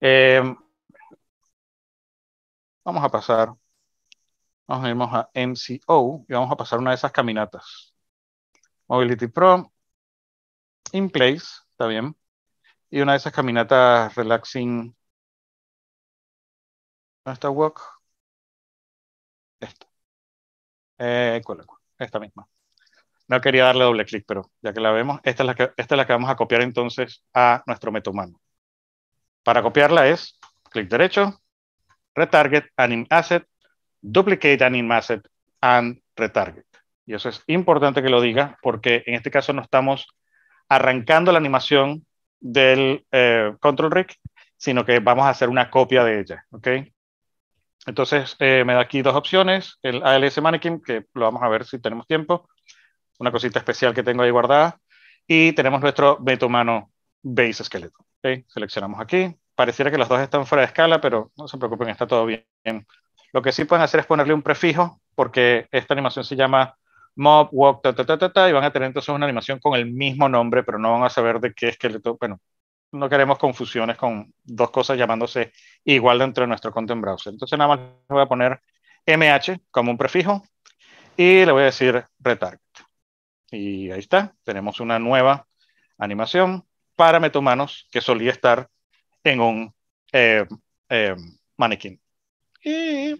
Em, vamos a pasar, vamos a irnos a MCO y vamos a pasar una de esas caminatas. Mobility Pro, In Place, está bien. Y una de esas caminatas relaxing ¿Dónde Walk? Esta. Esta misma. No quería darle doble clic, pero ya que la vemos, esta es la que, esta es la que vamos a copiar entonces a nuestro humano. Para copiarla es clic derecho, retarget, anim asset, duplicate anim asset and retarget. Y eso es importante que lo diga porque en este caso no estamos arrancando la animación del eh, control rig, sino que vamos a hacer una copia de ella. ¿ok? Entonces eh, me da aquí dos opciones, el ALS Mannequin, que lo vamos a ver si tenemos tiempo, una cosita especial que tengo ahí guardada, y tenemos nuestro Beto humano base esqueleto. Seleccionamos aquí, pareciera que las dos están fuera de escala, pero no se preocupen, está todo bien. Lo que sí pueden hacer es ponerle un prefijo, porque esta animación se llama mob, walk, ta, ta, ta, ta, y van a tener entonces una animación con el mismo nombre, pero no van a saber de qué esqueleto, bueno, no queremos confusiones con dos cosas llamándose igual dentro de nuestro content browser. Entonces nada más voy a poner MH como un prefijo y le voy a decir retarget. Y ahí está, tenemos una nueva animación para metomanos que solía estar en un eh, eh Y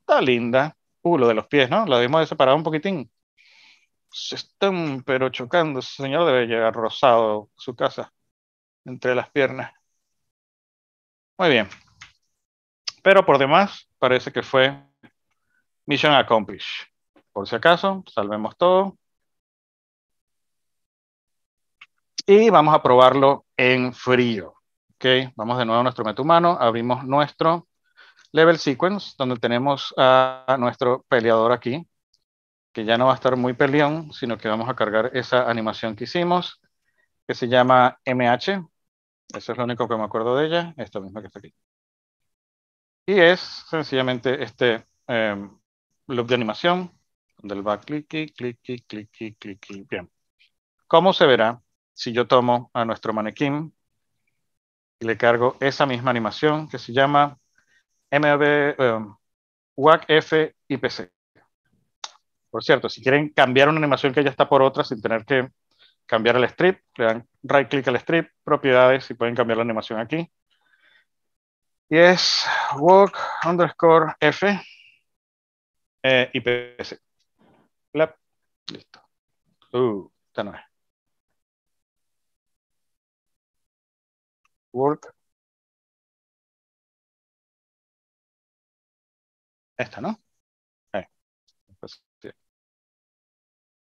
está linda. Uh, lo de los pies, ¿no? Lo vimos de un poquitín. Se están pero chocando. Ese señor debe llegar rosado a su casa entre las piernas. Muy bien. Pero por demás, parece que fue Mission Accomplished. Por si acaso, salvemos todo. Y vamos a probarlo en frío. Okay. vamos de nuevo a nuestro meta humano. Abrimos nuestro level sequence, donde tenemos a nuestro peleador aquí, que ya no va a estar muy peleón, sino que vamos a cargar esa animación que hicimos, que se llama MH, eso es lo único que me acuerdo de ella, esta misma que está aquí. Y es sencillamente este em, loop de animación, donde él va clic, clicky, clic, clic, Bien. ¿Cómo se verá si yo tomo a nuestro manequín y le cargo esa misma animación que se llama MB, em, Por cierto, si quieren cambiar una animación que ya está por otra sin tener que cambiar el strip, le dan right click al strip, propiedades y pueden cambiar la animación aquí. Y es walk underscore F eh, IPC. Listo. Uh, esta no es. Walk. Esta, ¿no? Eh.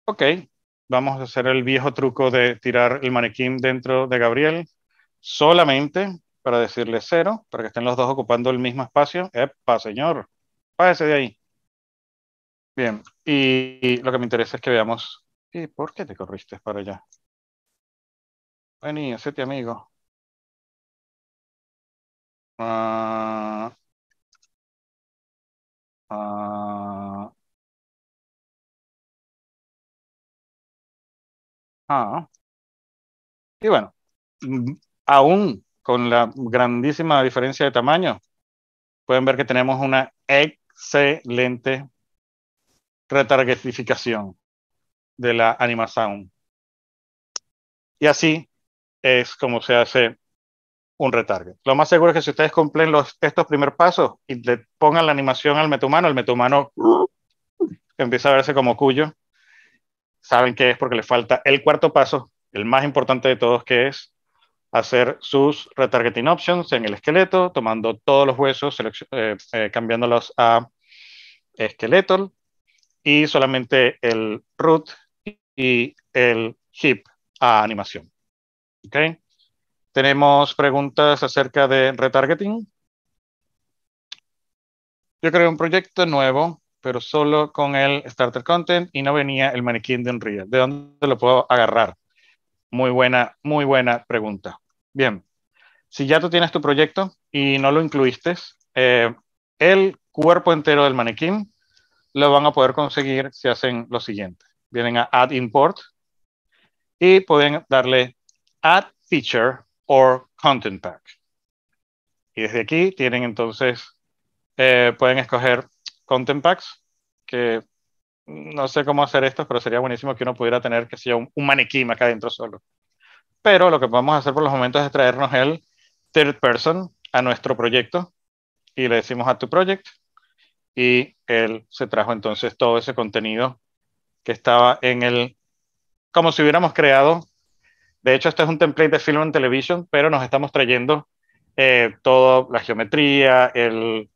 Ok, vamos a hacer el viejo truco de tirar el manequín dentro de Gabriel solamente para decirle cero, para que estén los dos ocupando el mismo espacio. Epa, señor, ¡Páese de ahí. Bien, y, lo que me interesa es que veamos. ¿Y por qué te corriste para allá? Vení, hacete amigo. Ah... ah. Ah. Y bueno, mm, aún con la grandísima diferencia de tamaño, pueden ver que tenemos una excelente retargetificación de la animación. Y así es como se hace un retarget. Lo más seguro es que si ustedes cumplen los, estos primeros pasos y le pongan la animación al metumano, el metumano empieza a verse como cuyo saben qué es porque les falta el cuarto paso, el más importante de todos, que es hacer sus retargeting options en el esqueleto, tomando todos los huesos, eh, eh, cambiándolos a esqueleto y solamente el root y el hip a animación. ¿Okay? Tenemos preguntas acerca de retargeting. Yo creo un proyecto nuevo pero solo con el starter content y no venía el maniquín de Unreal. ¿De dónde lo puedo agarrar? Muy buena, muy buena pregunta. Bien, si ya tú tienes tu proyecto y no lo incluiste, eh, el cuerpo entero del maniquín lo van a poder conseguir si hacen lo siguiente. Vienen a Add Import y pueden darle Add Feature or Content Pack. Y desde aquí tienen entonces, eh, pueden escoger content packs, que no sé cómo hacer esto, pero sería buenísimo que uno pudiera tener, que sea un, maniquí acá adentro solo. Pero lo que vamos a hacer por los momentos es traernos el third person a nuestro proyecto y le decimos a tu project y él se trajo entonces todo ese contenido que estaba en el, como si hubiéramos creado, de hecho este es un template de Film and Television, pero nos estamos trayendo eh, toda la geometría, el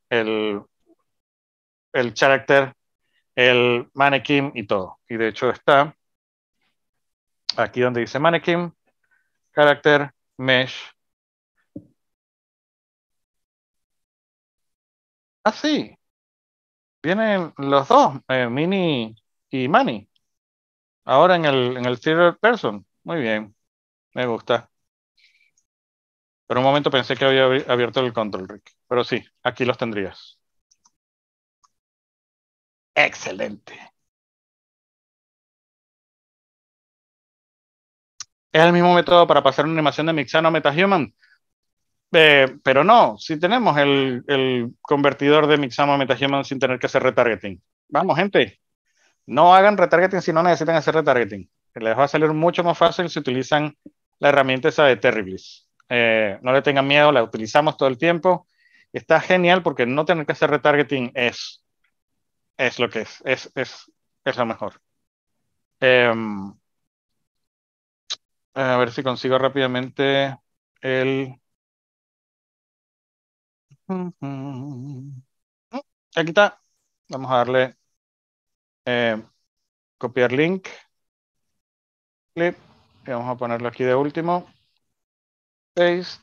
el character, el mannequin y todo. Y de hecho está aquí donde dice mannequin, character, mesh. Ah, sí. Vienen los dos, eh, Mini y mani. Ahora en el, en el third person. Muy bien. Me gusta. Por un momento pensé que había abierto el control, Rick. Pero sí, aquí los tendrías. Excelente. Es el mismo método para pasar una animación de Mixano a MetaHuman. Eh, pero no, si tenemos el, convertidor de Mixamo a MetaHuman sin tener que hacer retargeting. Vamos, gente. No hagan retargeting si no necesitan hacer retargeting. Les va a salir mucho más fácil si utilizan la herramienta esa de Terribles. Eh, no le tengan miedo, la utilizamos todo el tiempo. Está genial porque no tener que hacer retargeting es es lo que es, es, es, lo mejor. Em, a ver si consigo rápidamente el... Aquí está. Vamos a darle em, copiar link. Clip. Y vamos a ponerlo aquí de último. Paste.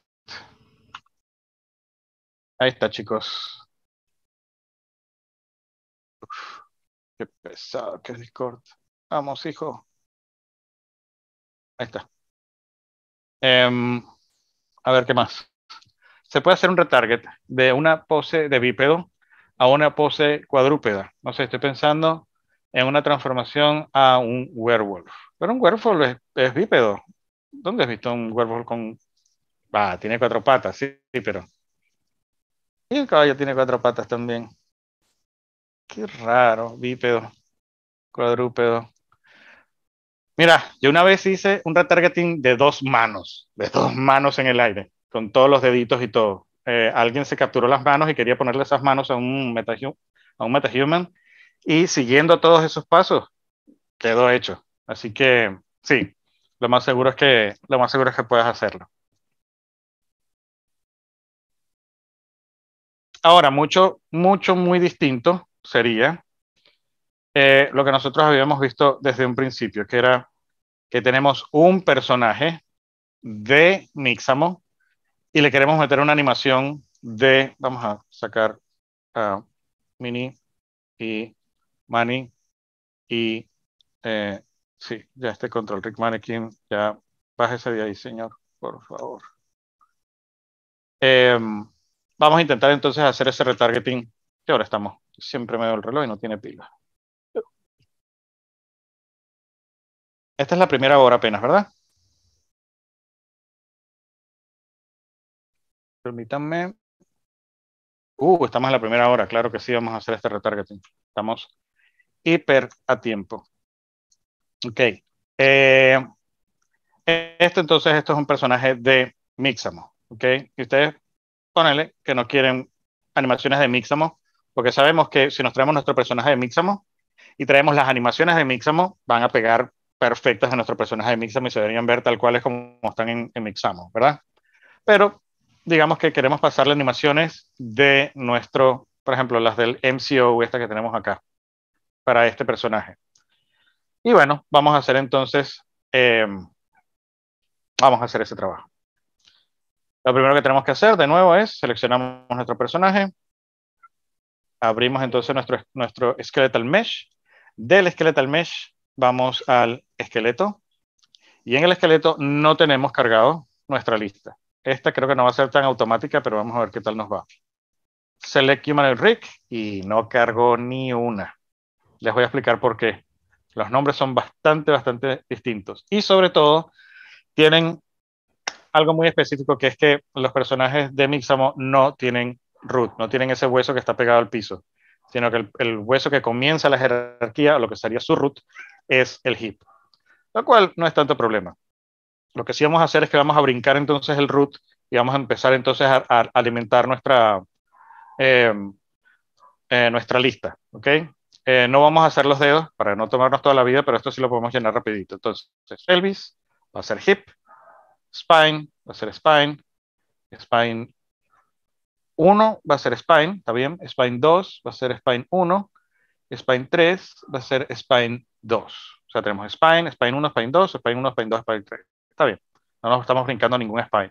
Ahí está, chicos. Qué pesado que es Discord. Vamos, hijo. Ahí está. Em, a ver, ¿qué más? Se puede hacer un retarget de una pose de bípedo a una pose cuadrúpeda. No sé, estoy pensando en una transformación a un werewolf. Pero un werewolf es, bípedo. ¿Dónde has visto un werewolf con... Va, tiene cuatro patas, sí, pero... Y el caballo tiene cuatro patas también. Qué raro, bípedo, cuadrúpedo. Mira, yo una vez hice un retargeting de dos manos, de dos manos en el aire, con todos los deditos y todo. Eh, alguien se capturó las manos y quería ponerle esas manos a un, a un metahuman y siguiendo todos esos pasos quedó hecho. Así que sí, lo más seguro es que, lo más seguro es que puedas hacerlo. Ahora, mucho, mucho, muy distinto sería eh, lo que nosotros habíamos visto desde un principio, que era que tenemos un personaje de Mixamo y le queremos meter una animación de, vamos a sacar a Mini y mani y, eh, sí, ya este control, Rick Mannequin, ya bájese de ahí, señor, por favor. Em, vamos a intentar entonces hacer ese retargeting que ahora estamos siempre me veo el reloj y no tiene pila. Esta es la primera hora apenas, ¿verdad? Permítanme. Uh, estamos en la primera hora, claro que sí, vamos a hacer este retargeting. Estamos hiper a tiempo. Ok. Eh, esto entonces, esto es un personaje de Mixamo. Ok. Y ustedes ponele que no quieren animaciones de Mixamo, porque sabemos que si nos traemos nuestro personaje de Mixamo y traemos las animaciones de Mixamo, van a pegar perfectas a nuestro personaje de Mixamo y se deberían ver tal cual es como están en, Mixamo, ¿verdad? Pero digamos que queremos pasarle animaciones de nuestro, por ejemplo, las del MCO, esta que tenemos acá, para este personaje. Y bueno, vamos a hacer entonces, em, vamos a hacer ese trabajo. Lo primero que tenemos que hacer de nuevo es seleccionamos nuestro personaje, abrimos entonces nuestro, nuestro skeletal mesh. Del skeletal mesh vamos al esqueleto. Y en el esqueleto no tenemos cargado nuestra lista. Esta creo que no va a ser tan automática, pero vamos a ver qué tal nos va. Select Human Rig y no cargo ni una. Les voy a explicar por qué. Los nombres son bastante, bastante distintos. Y sobre todo, tienen algo muy específico que es que los personajes de Mixamo no tienen root, no tienen ese hueso que está pegado al piso, sino que el, hueso que comienza la jerarquía, lo que sería su root, es el hip, lo cual no es tanto problema. Lo que sí vamos a hacer es que vamos a brincar entonces el root y vamos a empezar entonces a, alimentar nuestra, eh, eh, nuestra lista, ¿ok? Eh, no vamos a hacer los dedos para no tomarnos toda la vida, pero esto sí lo podemos llenar rapidito. Entonces, Elvis va a ser hip, spine va a ser spine, spine 1 va a ser spine, ¿está bien? Spine 2 va a ser spine 1, spine 3 va a ser spine 2. O sea, tenemos spine, spine 1, spine 2, spine 1, spine 2, spine 3. Está bien, no nos estamos brincando ningún spine.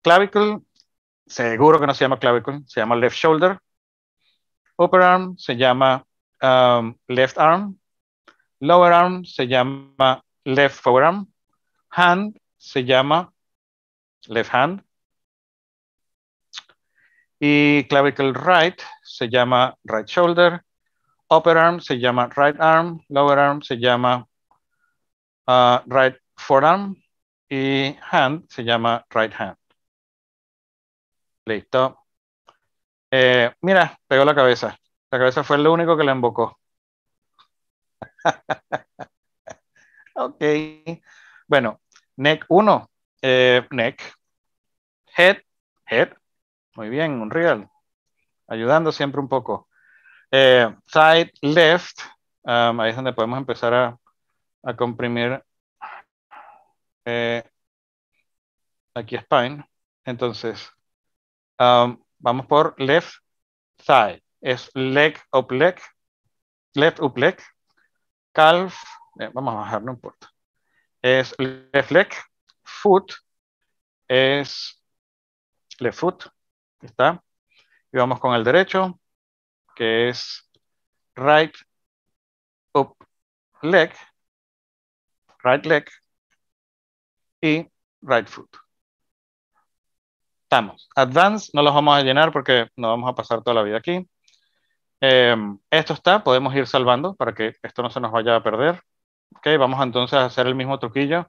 Clavicle, seguro que no se llama clavicle, se llama left shoulder. Upper arm se llama um, left arm. Lower arm se llama left forearm. Hand se llama left hand. Y clavicle right se llama right shoulder. Upper arm se llama right arm. Lower arm se llama uh, right forearm. Y hand se llama right hand. Listo. Eh, mira, pegó la cabeza. La cabeza fue lo único que la embocó. ok. Bueno, neck 1, eh, neck. Head. Head. Muy bien, un real. Ayudando siempre un poco. Eh, side, left. Um, ahí es donde podemos empezar a, a comprimir eh, aquí spine. Entonces, um, vamos por left side Es leg up leg. Left up leg. Calf. vamos a bajar, no importa. Es left leg foot es left foot, ¿está? Y vamos con el derecho, que es right up leg, right leg y right foot. Estamos. Advance no los vamos a llenar porque no vamos a pasar toda la vida aquí. Em, esto está, podemos ir salvando para que esto no se nos vaya a perder. Ok, vamos entonces a hacer el mismo truquillo.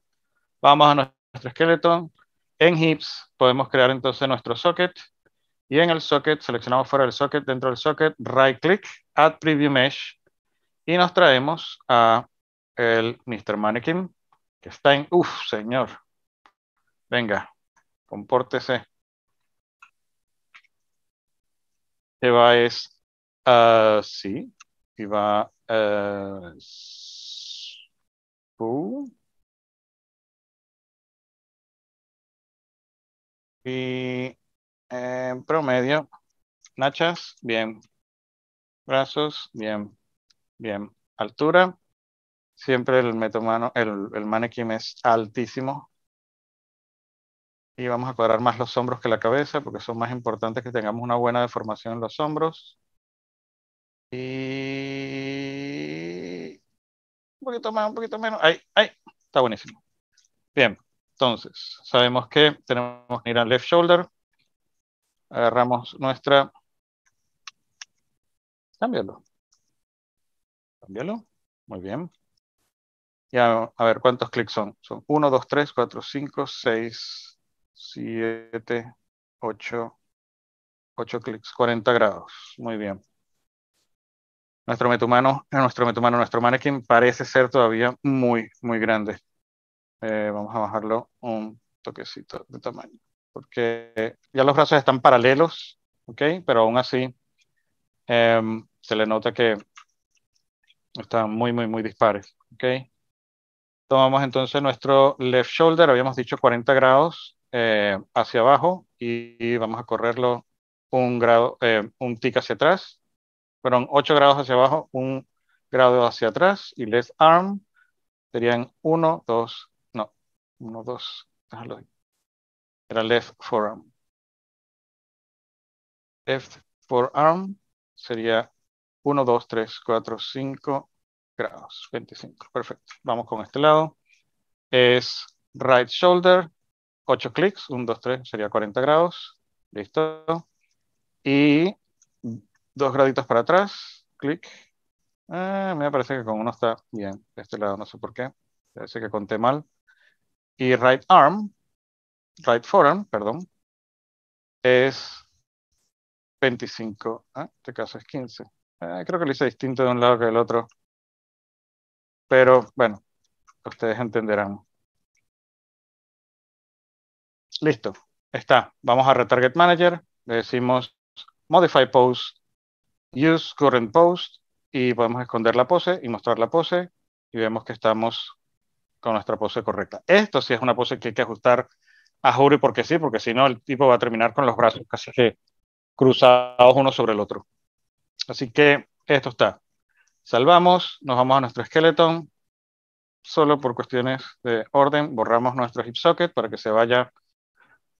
Vamos a nuestro esqueleto. En hips podemos crear entonces nuestro socket y en el socket seleccionamos fuera del socket, dentro del socket, right click, add preview mesh y nos traemos a el Mr. Mannequin que está en, uff señor, venga, compórtese. Que va es así ah, y va ah, Y en promedio, nachas, bien. Brazos, bien. Bien. Altura, siempre el metomano, el, el es altísimo. Y vamos a cuadrar más los hombros que la cabeza, porque son más importantes que tengamos una buena deformación en los hombros. Y un poquito más, un poquito menos. Ahí, ahí, está buenísimo. Bien. Entonces, sabemos que tenemos que ir al left shoulder. Agarramos nuestra... Cámbialo. Cámbialo. Muy bien. y a ver, ¿cuántos clics son? Son 1, 2, 3, 4, 5, 6, 7, 8, 8 clics, 40 grados. Muy bien. Nuestro metumano, nuestro metumano, nuestro mannequin parece ser todavía muy, muy grande. Eh, vamos a bajarlo un toquecito de tamaño, porque ya los brazos están paralelos, ¿ok? Pero aún así em, se le nota que están muy, muy, muy dispares, ¿ok? Tomamos entonces nuestro left shoulder, habíamos dicho 40 grados eh, hacia abajo y, vamos a correrlo un grado, eh, un tick hacia atrás, fueron 8 grados hacia abajo, un grado hacia atrás y left arm serían 1, 2, uno, dos. Déjalo ahí. Era left forearm. Left forearm sería 1, 2, 3, 4, 5 grados. 25. Perfecto. Vamos con este lado. Es right shoulder. 8 clics. 1, 2, 3. Sería 40 grados. Listo. Y dos graditos para atrás. Clic. Ah, me parece que con uno está bien. este lado no sé por qué. Parece que conté mal. Y right arm, right forearm, perdón, es 25. Ah, en este caso es 15. Ah, creo que lo hice distinto de un lado que del otro. Pero bueno, ustedes entenderán. Listo, está. Vamos a Retarget Manager. Le decimos Modify Post, Use Current Post y podemos esconder la pose y mostrar la pose y vemos que estamos nuestra pose correcta. Esto sí es una pose que hay que ajustar a Jury porque sí, porque si no el tipo va a terminar con los brazos casi que cruzados uno sobre el otro. Así que esto está. Salvamos, nos vamos a nuestro esqueleto. Solo por cuestiones de orden, borramos nuestro hip socket para que se vaya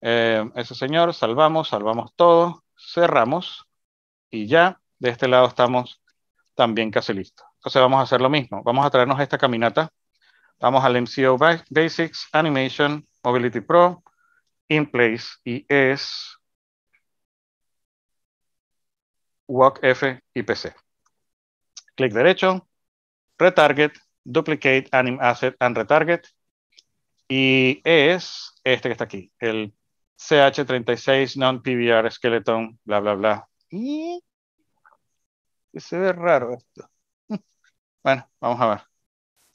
eh, ese señor. Salvamos, salvamos todo, cerramos y ya de este lado estamos también casi listos. Entonces vamos a hacer lo mismo. Vamos a traernos esta caminata Vamos al MCO Basics, Animation, Mobility Pro, In Place ES, Walk F y PC. Clic derecho, Retarget, Duplicate Anim Asset and Retarget. Y es este que está aquí, el CH36 Non-PBR Skeleton, bla, bla, bla. se ve raro esto. Bueno, vamos a ver.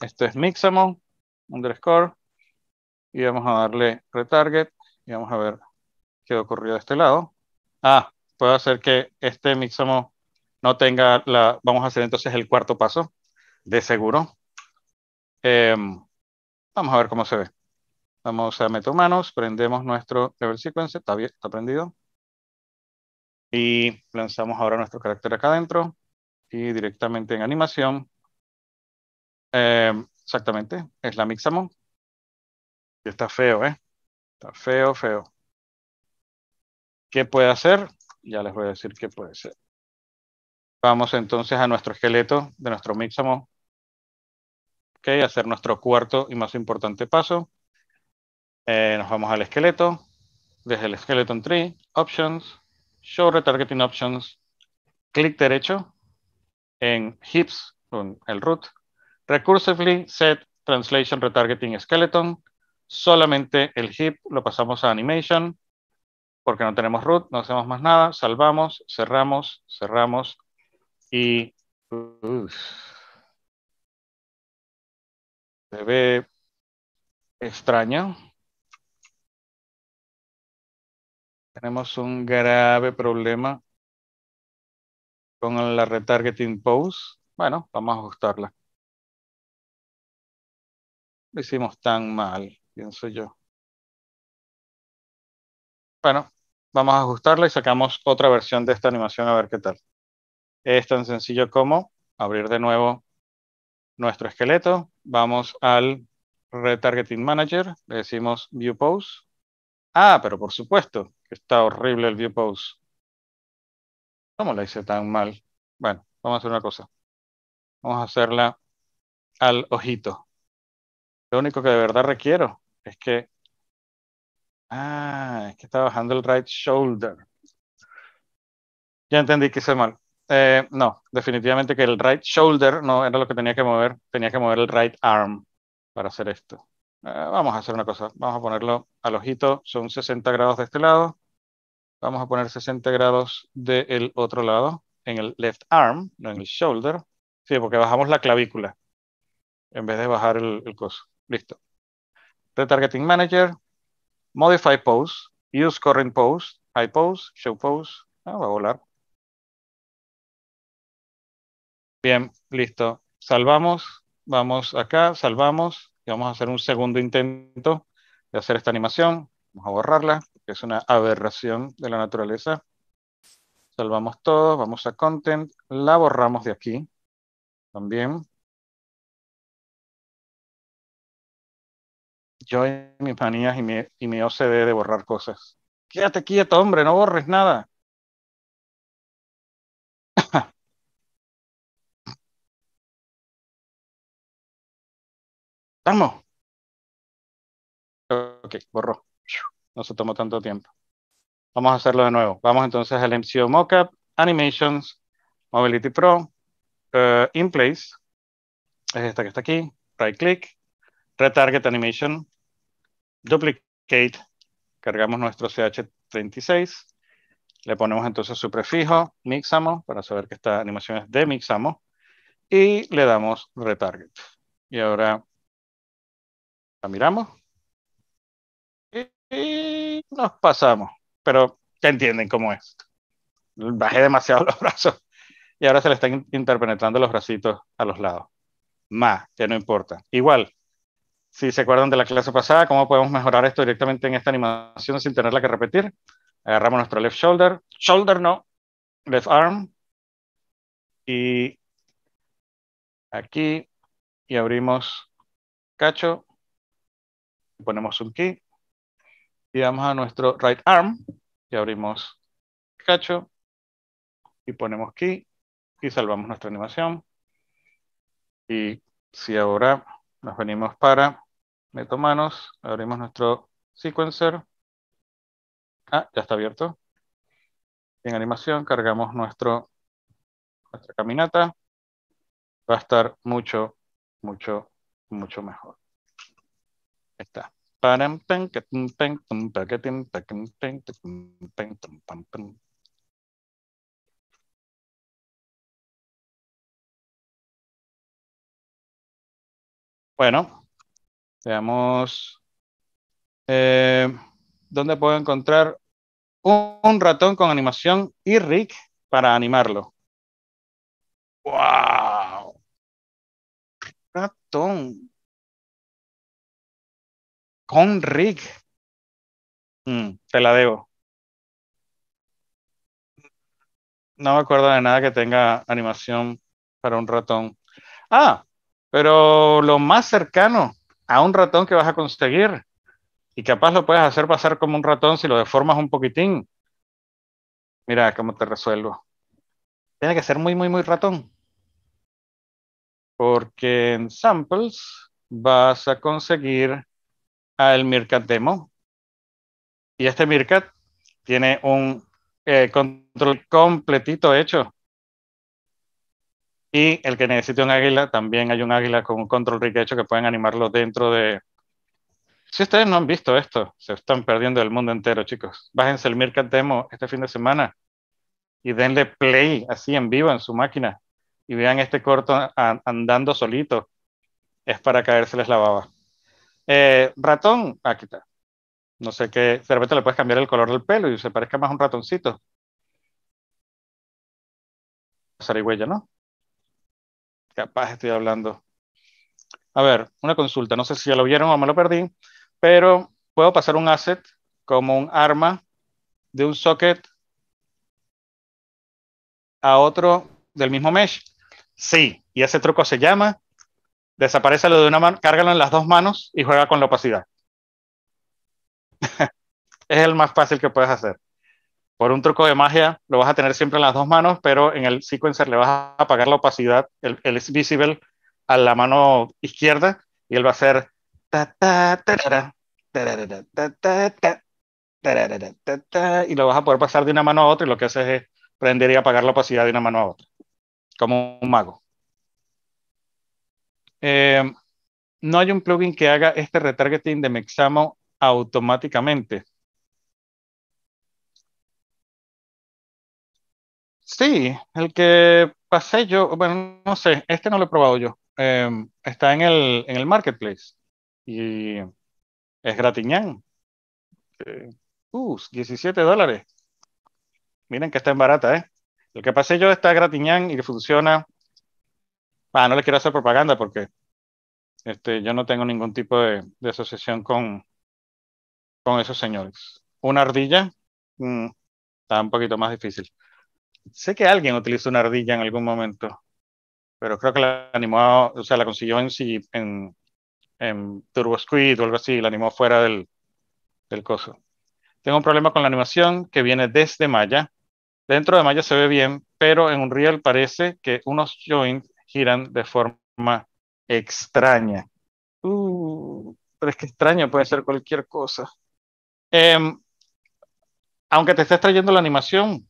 Esto es mixamo, underscore. Y vamos a darle retarget. Y vamos a ver qué ocurrió de este lado. Ah, puedo hacer que este mixamo no tenga la... Vamos a hacer entonces el cuarto paso, de seguro. Em, vamos a ver cómo se ve. Vamos a manos prendemos nuestro level sequence, está, bien, está prendido. Y lanzamos ahora nuestro carácter acá adentro. Y directamente en animación Em, exactamente, es la mixamo. está feo, ¿eh? Está feo, feo. ¿Qué puede hacer? Ya les voy a decir qué puede ser. Vamos entonces a nuestro esqueleto de nuestro mixamo. Ok, hacer nuestro cuarto y más importante paso. Eh, nos vamos al esqueleto. Desde el Skeleton Tree, Options, Show Retargeting Options, clic derecho en Hips, con el root, Recursively set translation retargeting skeleton. Solamente el heap lo pasamos a animation porque no tenemos root, no hacemos más nada. Salvamos, cerramos, cerramos y... se ve extraño. Tenemos un grave problema con la retargeting pose. Bueno, vamos a ajustarla lo hicimos tan mal, pienso yo. Bueno, vamos a ajustarla y sacamos otra versión de esta animación a ver qué tal. Es tan sencillo como abrir de nuevo nuestro esqueleto. Vamos al Retargeting Manager, le decimos View Pose. Ah, pero por supuesto, que está horrible el View Pose. ¿Cómo la hice tan mal? Bueno, vamos a hacer una cosa. Vamos a hacerla al ojito. Lo único que de verdad requiero es que. Ah, es que está bajando el right shoulder. Ya entendí que hice mal. Eh, no, definitivamente que el right shoulder no era lo que tenía que mover. Tenía que mover el right arm para hacer esto. Eh, vamos a hacer una cosa. Vamos a ponerlo al ojito. Son 60 grados de este lado. Vamos a poner 60 grados del otro lado. En el left arm, no en el shoulder. Sí, porque bajamos la clavícula en vez de bajar el, el coso. Listo. Retargeting Manager, Modify Post, Use Current Post, High Post, Show Post. Ah, va a volar. Bien, listo. Salvamos. Vamos acá, salvamos. Y vamos a hacer un segundo intento de hacer esta animación. Vamos a borrarla, que es una aberración de la naturaleza. Salvamos todo, vamos a Content, la borramos de aquí. También yo mis manías y mi, OCD de borrar cosas. Quédate quieto, hombre, no borres nada. Vamos. Ok, borró. No se tomó tanto tiempo. Vamos a hacerlo de nuevo. Vamos entonces al MCO Mockup, Animations, Mobility Pro, eh, In Place. Es esta que está aquí. Right click. Retarget Animation duplicate, cargamos nuestro CH36, le ponemos entonces su prefijo Mixamo para saber que esta animación es de Mixamo y le damos retarget. Y ahora la miramos y nos pasamos, pero ya entienden cómo es. Bajé demasiado los brazos y ahora se le están interpenetrando los bracitos a los lados. Más, que no importa. Igual, si se acuerdan de la clase pasada, cómo podemos mejorar esto directamente en esta animación sin tenerla que repetir. Agarramos nuestro left shoulder, shoulder no, left arm, y aquí, y abrimos cacho, ponemos un key, y vamos a nuestro right arm, y abrimos cacho, y ponemos key, y salvamos nuestra animación. Y si ahora nos venimos para Meto manos, abrimos nuestro sequencer. Ah, ya está abierto. En animación cargamos nuestro, nuestra caminata. Va a estar mucho, mucho, mucho mejor. Está. Bueno, Veamos. Eh, ¿Dónde puedo encontrar un, ratón con animación y Rick para animarlo? ¡Wow! Ratón. Con Rick. Mm, te la debo. No me acuerdo de nada que tenga animación para un ratón. Ah, pero lo más cercano a un ratón que vas a conseguir. Y capaz lo puedes hacer pasar como un ratón si lo deformas un poquitín. Mira cómo te resuelvo. Tiene que ser muy, muy, muy ratón. Porque en samples vas a conseguir al Mircat Demo. Y este mircat tiene un eh, control completito hecho y el que necesite un águila, también hay un águila con un control riquecho que pueden animarlo dentro de... Si ustedes no han visto esto, se están perdiendo el mundo entero, chicos. Bájense el Mirka Demo este fin de semana y denle play así en vivo en su máquina y vean este corto andando solito. Es para caérseles la baba. Eh, ratón, aquí ah, está. No sé qué, de le puedes cambiar el color del pelo y se parezca más a un ratoncito. Zarigüeya, ¿no? Capaz estoy hablando. A ver, una consulta. No sé si ya lo vieron o me lo perdí, pero puedo pasar un asset como un arma de un socket a otro del mismo mesh. Sí, y ese truco se llama desaparece lo de una mano, cárgalo en las dos manos y juega con la opacidad. es el más fácil que puedes hacer por un truco de magia lo vas a tener siempre en las dos manos, pero en el sequencer le vas a apagar la opacidad, el, es visible a la mano izquierda y él va a hacer y lo vas a poder pasar de una mano a otra y lo que haces es prender y apagar la opacidad de una mano a otra, como un mago. Eh, no hay un plugin que haga este retargeting de Mexamo automáticamente Sí, el que pasé yo, bueno, no sé, este no lo he probado yo. Em, está en el, en el marketplace y es gratiñán. Eh, 17 uh, dólares. Miren que está en barata, ¿eh? El que pasé yo está gratiñán y que funciona. Ah, no le quiero hacer propaganda porque este, yo no tengo ningún tipo de, asociación con, esos señores. Una ardilla mm, está un poquito más difícil sé que alguien utilizó una ardilla en algún momento, pero creo que la animó, o sea, la consiguió en, en, en Turbo o algo así, la animó fuera del, del coso. Tengo un problema con la animación que viene desde Maya. Dentro de Maya se ve bien, pero en Unreal parece que unos joints giran de forma extraña. Uh, pero es que extraño puede ser cualquier cosa. Em, aunque te esté trayendo la animación,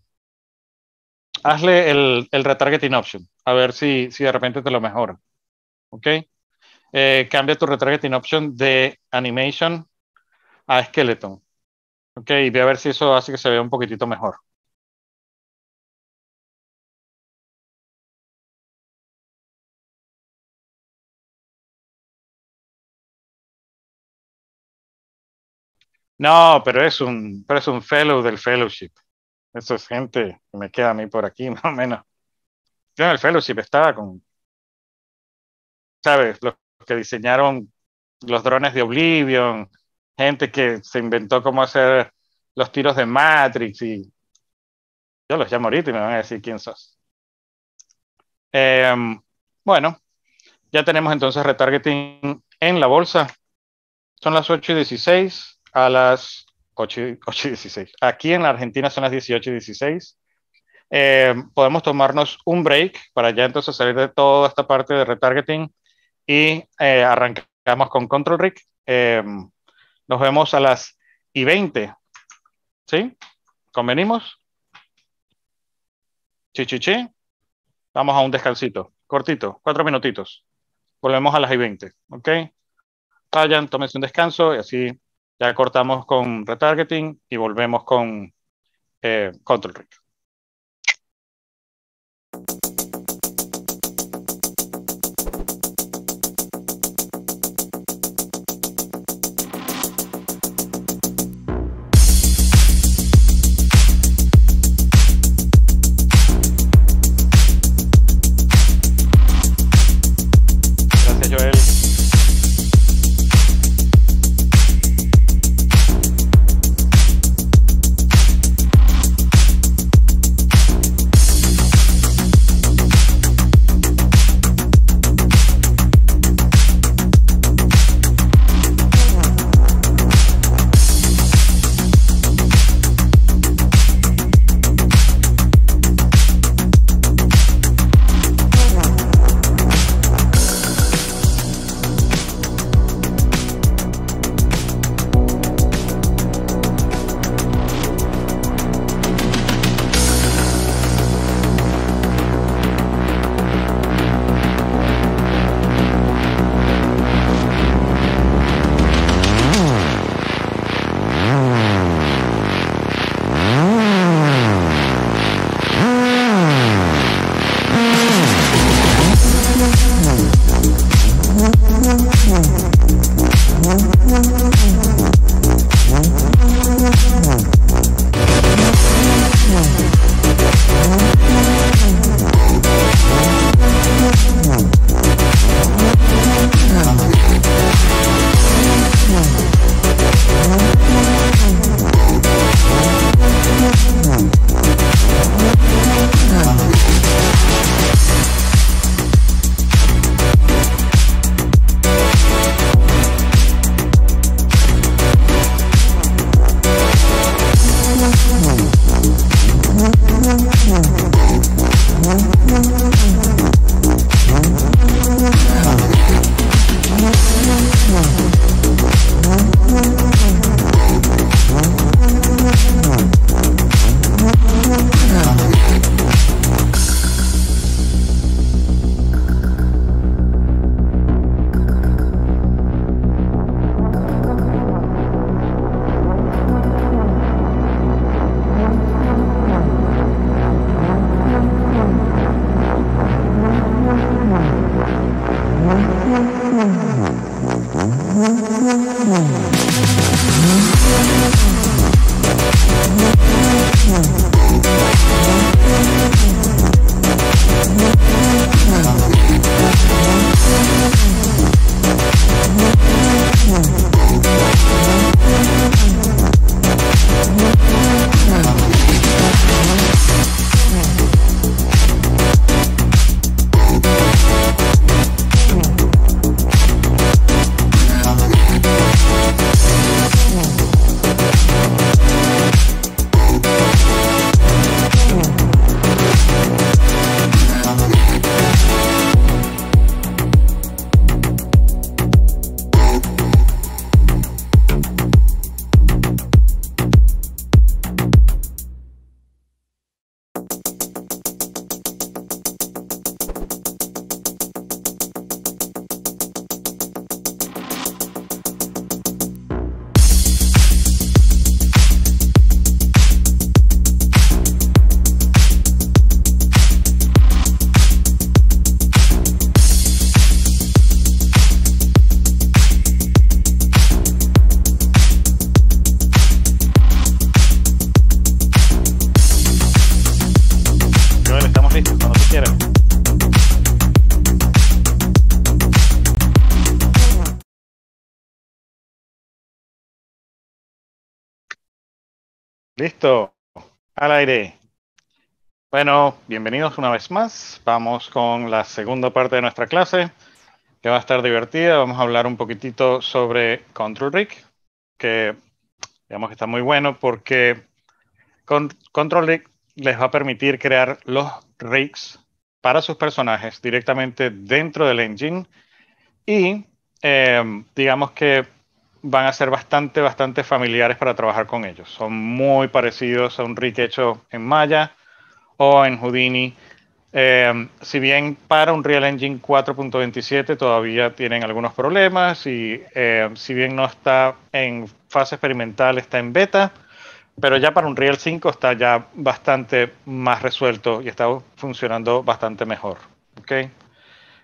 hazle el, retargeting option, a ver si, de repente te lo mejora. ¿Ok? Eh, cambia tu retargeting option de animation a skeleton. ¿Ok? Y ve a ver si eso hace que se vea un poquitito mejor. No, pero es pero es un fellow del fellowship. Eso es gente que me queda a mí por aquí, más o menos. Yo en el fellowship estaba con, ¿sabes? Los que diseñaron los drones de Oblivion, gente que se inventó cómo hacer los tiros de Matrix y yo los llamo ahorita y me van a decir quién sos. Em, bueno, ya tenemos entonces retargeting en la bolsa. Son las 8 y 16. A las 8, y 16. Aquí en la Argentina son las 18 y 16. Eh, podemos tomarnos un break para ya entonces salir de toda esta parte de retargeting y eh, arrancamos con Control Rick eh, nos vemos a las y 20. ¿Sí? ¿Convenimos? Chichichi. Vamos a un descansito, cortito, cuatro minutitos. Volvemos a las y 20. ¿Ok? Vayan, tómense un descanso y así ya cortamos con retargeting y volvemos con eh, control rig. bienvenidos una vez más. Vamos con la segunda parte de nuestra clase, que va a estar divertida. Vamos a hablar un poquitito sobre Control Rig, que digamos que está muy bueno porque con, Control Rig les va a permitir crear los rigs para sus personajes directamente dentro del engine y eh, digamos que van a ser bastante, bastante familiares para trabajar con ellos. Son muy parecidos a un rig hecho en Maya en Houdini. Eh, si bien para un real Engine 4.27 todavía tienen algunos problemas y eh, si bien no está en fase experimental, está en beta, pero ya para un real 5 está ya bastante más resuelto y está funcionando bastante mejor. ¿okay?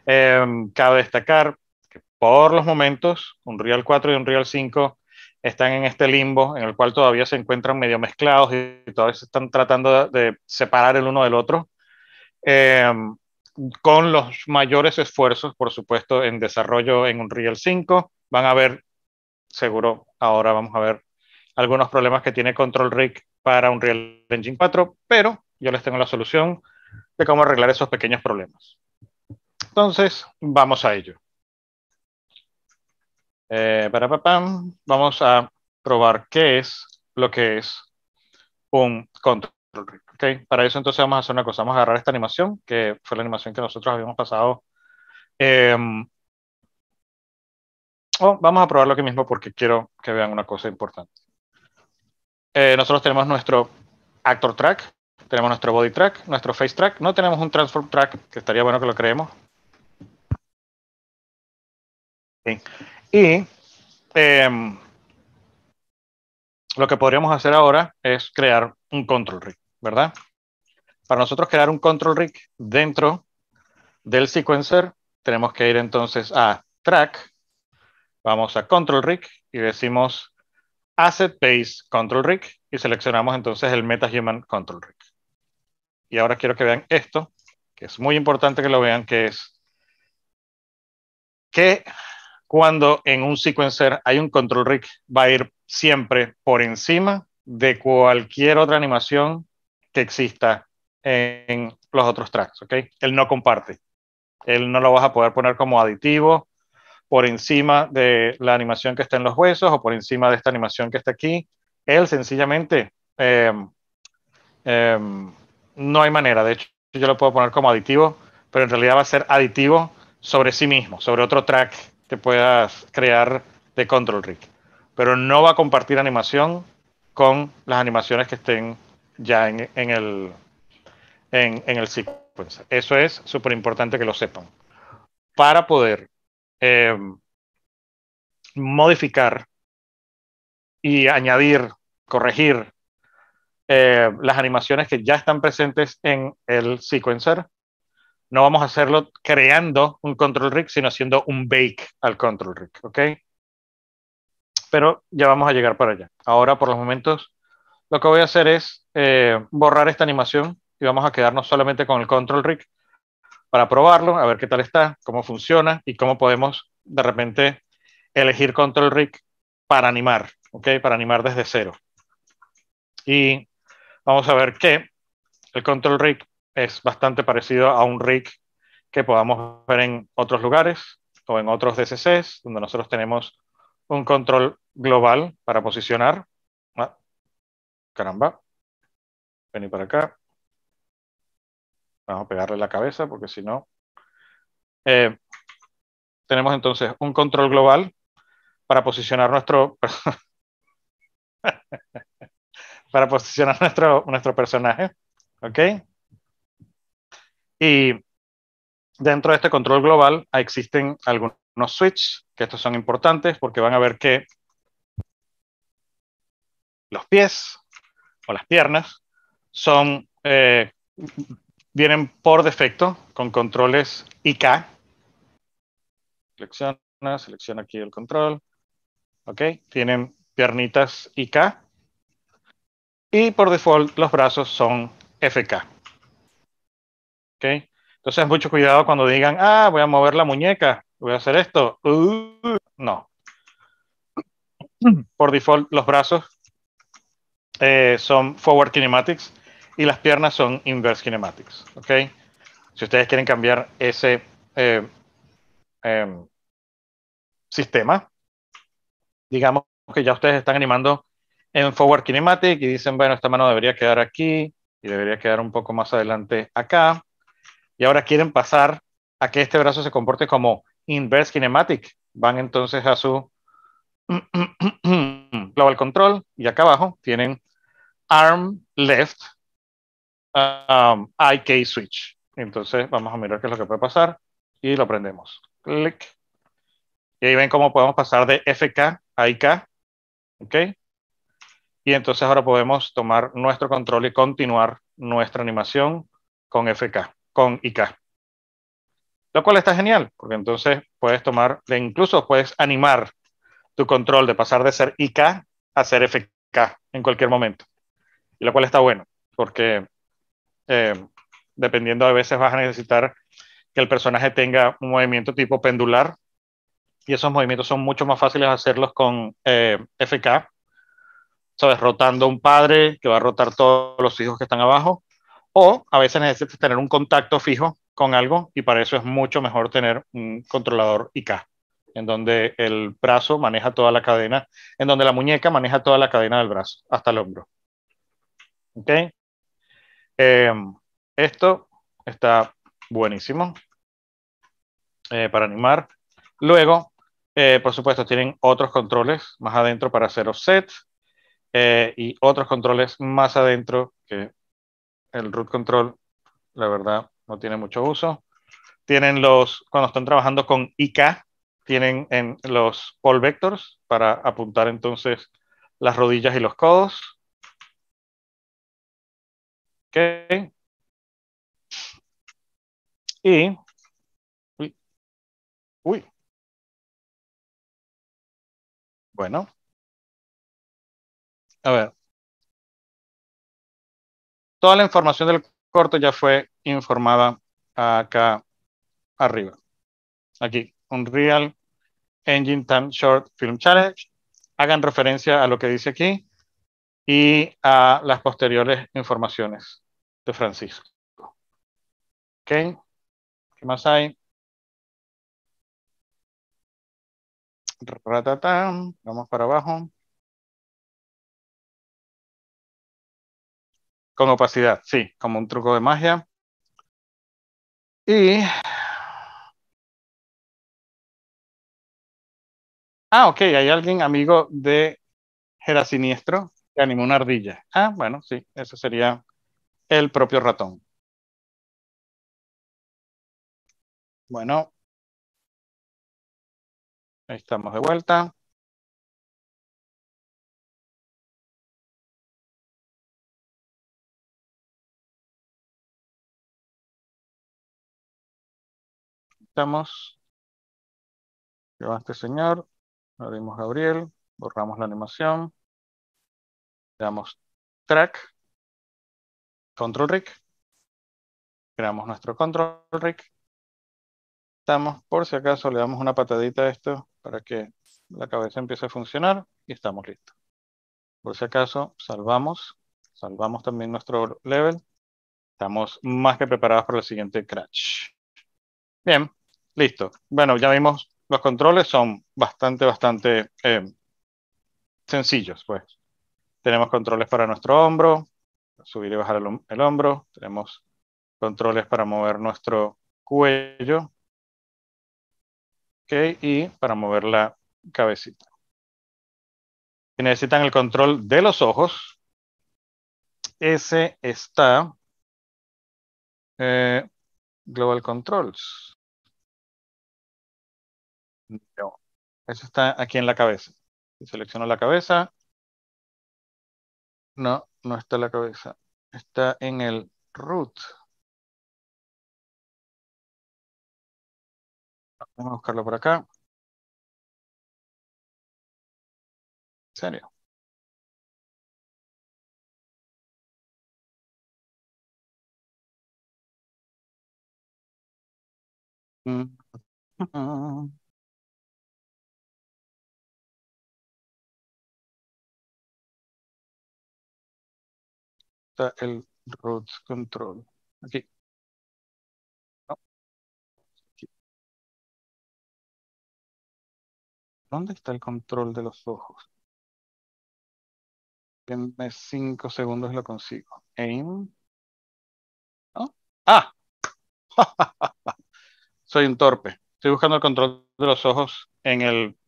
Eh, cabe destacar que por los momentos, un real 4 y un real 5 están en este limbo en el cual todavía se encuentran medio mezclados y todavía se están tratando de, separar el uno del otro, em, con los mayores esfuerzos, por supuesto, en desarrollo en Unreal 5. Van a ver, seguro, ahora vamos a ver algunos problemas que tiene Control Rig para Unreal Engine 4, pero yo les tengo la solución de cómo arreglar esos pequeños problemas. Entonces, vamos a ello. Eh, vamos a probar qué es lo que es un control ¿okay? Para eso entonces vamos a hacer una cosa. Vamos a agarrar esta animación, que fue la animación que nosotros habíamos pasado. Em, oh, vamos a lo que mismo porque quiero que vean una cosa importante. Eh, nosotros tenemos nuestro actor track, tenemos nuestro body track, nuestro face track. No tenemos un transform track, que estaría bueno que lo creemos. Bien. Y em, lo que podríamos hacer ahora es crear un control rig, ¿verdad? Para nosotros crear un control rig dentro del sequencer, tenemos que ir entonces a track, vamos a control rig y decimos asset base control rig y seleccionamos entonces el metahuman control rig. Y ahora quiero que vean esto, que es muy importante que lo vean, que es que cuando en un sequencer hay un control rig, va a ir siempre por encima de cualquier otra animación que exista en los otros tracks, ¿ok? Él no comparte. Él no lo vas a poder poner como aditivo por encima de la animación que está en los huesos o por encima de esta animación que está aquí. Él sencillamente em, em, no hay manera. De hecho, yo lo puedo poner como aditivo, pero en realidad va a ser aditivo sobre sí mismo, sobre otro track que puedas crear de Control Rig. Pero no va a compartir animación con las animaciones que estén ya en, el, en, el sequencer. Eso es súper importante que lo sepan. Para poder eh, modificar y añadir, corregir eh, las animaciones que ya están presentes en el sequencer, no vamos a hacerlo creando un control rig, sino haciendo un bake al control rig, ¿ok? Pero ya vamos a llegar para allá. Ahora, por los momentos, lo que voy a hacer es eh, borrar esta animación y vamos a quedarnos solamente con el control rig para probarlo, a ver qué tal está, cómo funciona y cómo podemos de repente elegir control rig para animar, ¿ok? Para animar desde cero. Y vamos a ver que el control rig es bastante parecido a un rig que podamos ver en otros lugares o en otros DCCs, donde nosotros tenemos un control global para posicionar. Ah, caramba, vení para acá. Vamos a pegarle la cabeza porque si no... Eh, tenemos entonces un control global para posicionar nuestro... para posicionar nuestro, nuestro personaje. ¿Ok? Y dentro de este control global existen algunos switches, que estos son importantes porque van a ver que los pies o las piernas son, eh, vienen por defecto con controles IK. Selecciona, selecciona aquí el control. Ok, tienen piernitas IK. Y por default los brazos son FK. Entonces, mucho cuidado cuando digan, ah, voy a mover la muñeca, voy a hacer esto. Uh, no. Por default, los brazos eh, son forward kinematics y las piernas son inverse kinematics. Si ustedes quieren cambiar ese eh, em, sistema, digamos que ya ustedes están animando en forward kinematics y dicen, bueno, esta mano debería quedar aquí y debería quedar un poco más adelante acá y ahora quieren pasar a que este brazo se comporte como inverse kinematic. Van entonces a su global control y acá abajo tienen arm left um, IK switch. Entonces vamos a mirar qué es lo que puede pasar y lo prendemos. Clic. Y ahí ven cómo podemos pasar de FK a IK. ¿Ok? Y entonces ahora podemos tomar nuestro control y continuar nuestra animación con FK con IK. Lo cual está genial, porque entonces puedes tomar, incluso puedes animar tu control de pasar de ser IK a ser FK en cualquier momento. Y lo cual está bueno, porque eh, dependiendo a veces vas a necesitar que el personaje tenga un movimiento tipo pendular y esos movimientos son mucho más fáciles hacerlos con eh, FK, ¿sabes? Rotando un padre que va a rotar todos los hijos que están abajo o a veces necesitas tener un contacto fijo con algo y para eso es mucho mejor tener un controlador IK, en donde el brazo maneja toda la cadena, en donde la muñeca maneja toda la cadena del brazo hasta el hombro. ¿Ok? Em, esto está buenísimo eh, para animar. Luego, eh, por supuesto, tienen otros controles más adentro para hacer offset eh, y otros controles más adentro que el root control, la verdad, no tiene mucho uso. Tienen los, cuando están trabajando con IK, tienen en los pole vectors para apuntar entonces las rodillas y los codos. Ok. Y. Uy. Bueno. A ver. Toda la información del corto ya fue informada acá arriba. Aquí, Unreal Engine Time Short Film Challenge. Hagan referencia a lo que dice aquí y a las posteriores informaciones de Francisco. ¿Ok? ¿Qué más hay? Vamos para abajo. Con opacidad, sí, como un truco de magia. Y... Ah, ok, hay alguien amigo de Siniestro que animó una ardilla. Ah, bueno, sí, eso sería el propio ratón. Bueno, ahí estamos de vuelta. estamos. este señor. Abrimos Gabriel. Borramos la animación. Le damos track. Control Rick Creamos nuestro Control Rig. Estamos, por si acaso, le damos una patadita a esto para que la cabeza empiece a funcionar y estamos listos. Por si acaso, salvamos. Salvamos también nuestro level. Estamos más que preparados para el siguiente crash. Bien. Listo. Bueno, ya vimos, los controles son bastante, bastante eh, sencillos, pues. Tenemos controles para nuestro hombro, subir y bajar el, hombro, tenemos controles para mover nuestro cuello, ¿ok? y para mover la cabecita. Si necesitan el control de los ojos, ese está eh, Global Controls. Eso está aquí en la cabeza. selecciono la cabeza, no, no está la cabeza. Está en el root. Vamos a buscarlo por acá. ¿En serio? Mm. el root control. Aquí. ¿Dónde está el control de los ojos? En 5 segundos lo consigo. Aim. ¡Ah! Soy un torpe. Estoy buscando el control de los ojos en el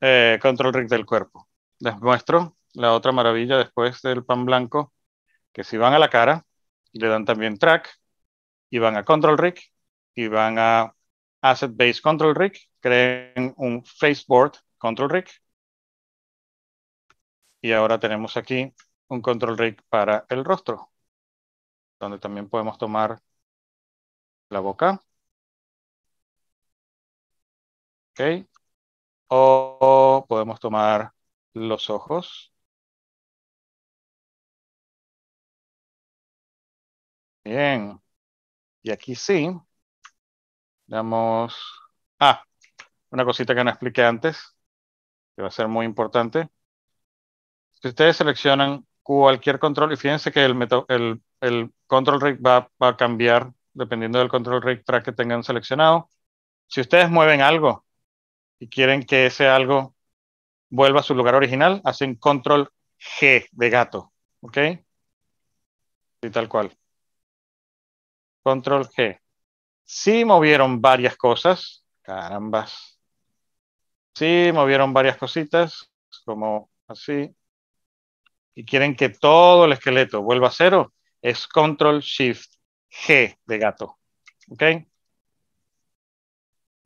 eh, control rig del cuerpo. Les muestro la otra maravilla después del pan blanco que si van a la cara, le dan también track y van a control rig y van a asset based control rig, creen un faceboard control rig. Y ahora tenemos aquí un control rig para el rostro, donde también podemos tomar la boca. Ok. O podemos tomar los ojos. Bien. Y aquí sí. Damos. Ah, una cosita que no expliqué antes, que va a ser muy importante. Si ustedes seleccionan cualquier control, y fíjense que el, control rig va, va, a cambiar dependiendo del control rig track que tengan seleccionado. Si ustedes mueven algo y quieren que ese algo vuelva a su lugar original, hacen control G de gato, ¿ok? Y tal cual. Control G. Sí movieron varias cosas, carambas. Sí movieron varias cositas, como así. Y quieren que todo el esqueleto vuelva a cero. Es Control Shift G de gato. ¿Ok?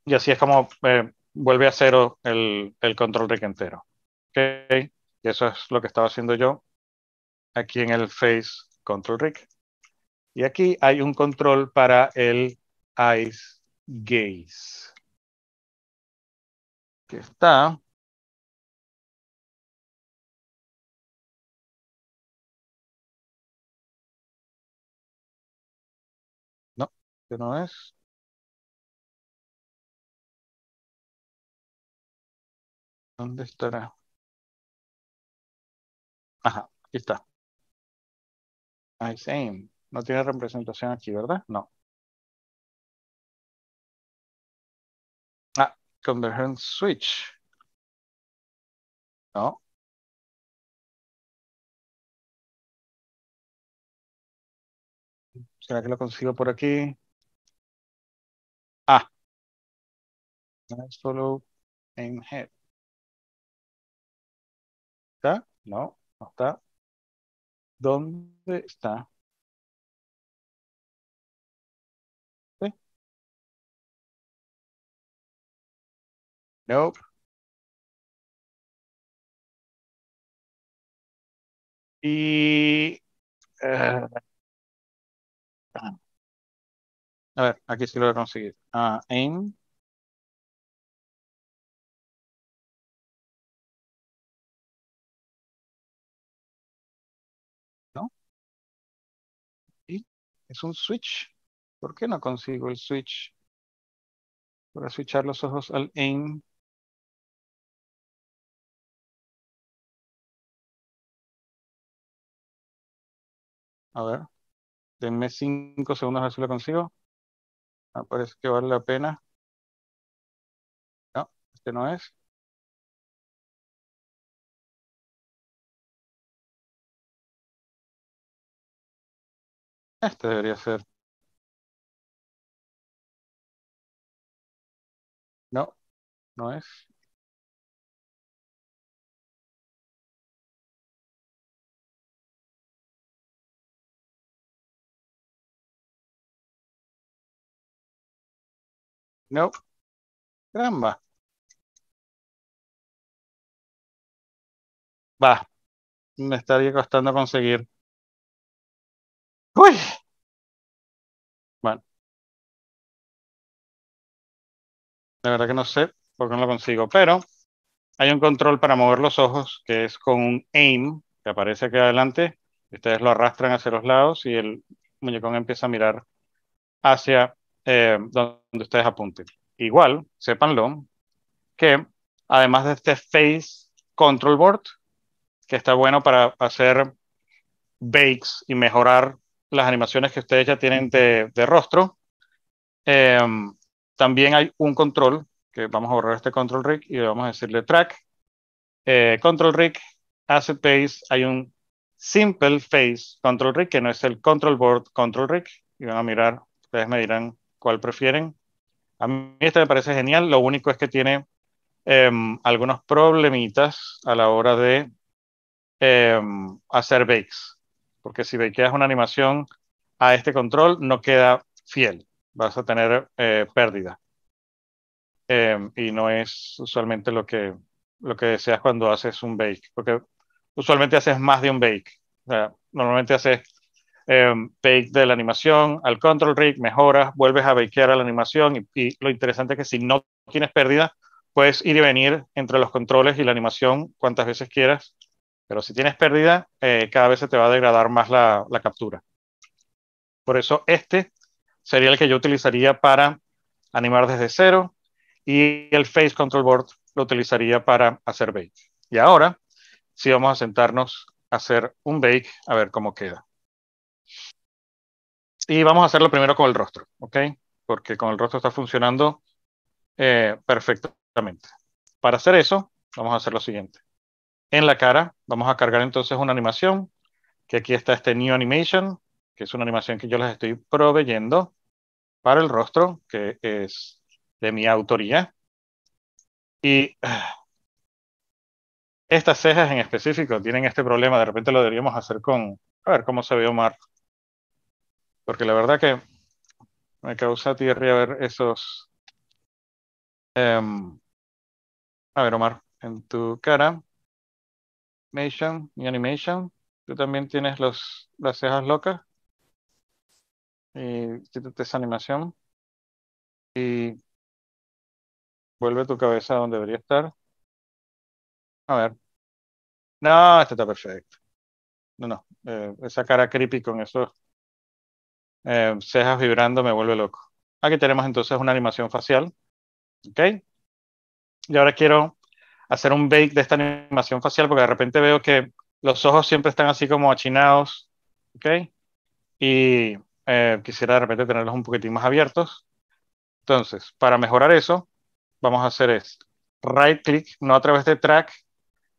Y así es como eh, vuelve a cero el, el control rig entero. ¿Ok? Y eso es lo que estaba haciendo yo aquí en el Face Control Rig. Y aquí hay un control para el Ice gaze, que está No, que este no es. ¿Dónde estará? Ajá, aquí está. Ice aim. No tiene representación aquí, ¿verdad? No. Ah, Convergence Switch. No. ¿Será que lo consigo por aquí? Ah. Solo en head. ¿Está? No, no está. ¿Dónde está? Nope. Y... Eh, ah. a ver, aquí sí lo voy a conseguir. Ah, aim. ¿No? Es un switch. ¿Por qué no consigo el switch? Para switchar los ojos al aim. A ver. Denme cinco segundos a ver si lo consigo. Ah, parece que vale la pena. No, este no es. Este debería ser. No, no es. No. Caramba. Va. Me estaría costando conseguir. Uy. Bueno. La verdad que no sé por qué no lo consigo, pero hay un control para mover los ojos que es con un aim que aparece aquí adelante. Ustedes lo arrastran hacia los lados y el muñecón empieza a mirar hacia eh, donde ustedes apunten. Igual, sépanlo, que además de este Face Control Board, que está bueno para hacer bakes y mejorar las animaciones que ustedes ya tienen de, rostro, em, también hay un control, que vamos a borrar este control rig y vamos a decirle track, eh, control rig, asset base, hay un simple face control rig, que no es el control board control rig, y van a mirar, ustedes me dirán cuál prefieren. A mí este me parece genial, lo único es que tiene em, algunos problemitas a la hora de em, hacer bakes, porque si bakeas una animación a este control no queda fiel, vas a tener eh, pérdida. Em, y no es usualmente lo que, lo que deseas cuando haces un bake, porque usualmente haces más de un bake. normalmente haces eh, de la animación al control rig, mejoras, vuelves a bakear a la animación y, lo interesante es que si no tienes pérdida puedes ir y venir entre los controles y la animación cuantas veces quieras, pero si tienes pérdida, eh, cada vez se te va a degradar más la, captura. Por eso este sería el que yo utilizaría para animar desde cero y el Face Control Board lo utilizaría para hacer bake. Y ahora, si vamos a sentarnos a hacer un bake, a ver cómo queda. Y vamos a hacerlo primero con el rostro, ¿ok? Porque con el rostro está funcionando eh, perfectamente. Para hacer eso, vamos a hacer lo siguiente. En la cara, vamos a cargar entonces una animación, que aquí está este New Animation, que es una animación que yo les estoy proveyendo para el rostro, que es de mi autoría. Y ah, estas cejas en específico tienen este problema, de repente lo deberíamos hacer con, a ver cómo se ve Omar porque la verdad que me causa tierra ver esos... Em, a ver, Omar, en tu cara, Animation y Animation, tú también tienes las cejas locas y quítate esa animación y vuelve tu cabeza a donde debería estar. A ver. No, esta está perfecto. No, no. Eh, esa cara creepy con eso. Eh, cejas vibrando me vuelve loco. Aquí tenemos entonces una animación facial. ¿Ok? Y ahora quiero hacer un bake de esta animación facial porque de repente veo que los ojos siempre están así como achinados. ¿Ok? Y eh, quisiera de repente tenerlos un poquitín más abiertos. Entonces, para mejorar eso, vamos a hacer es right click, no a través de track,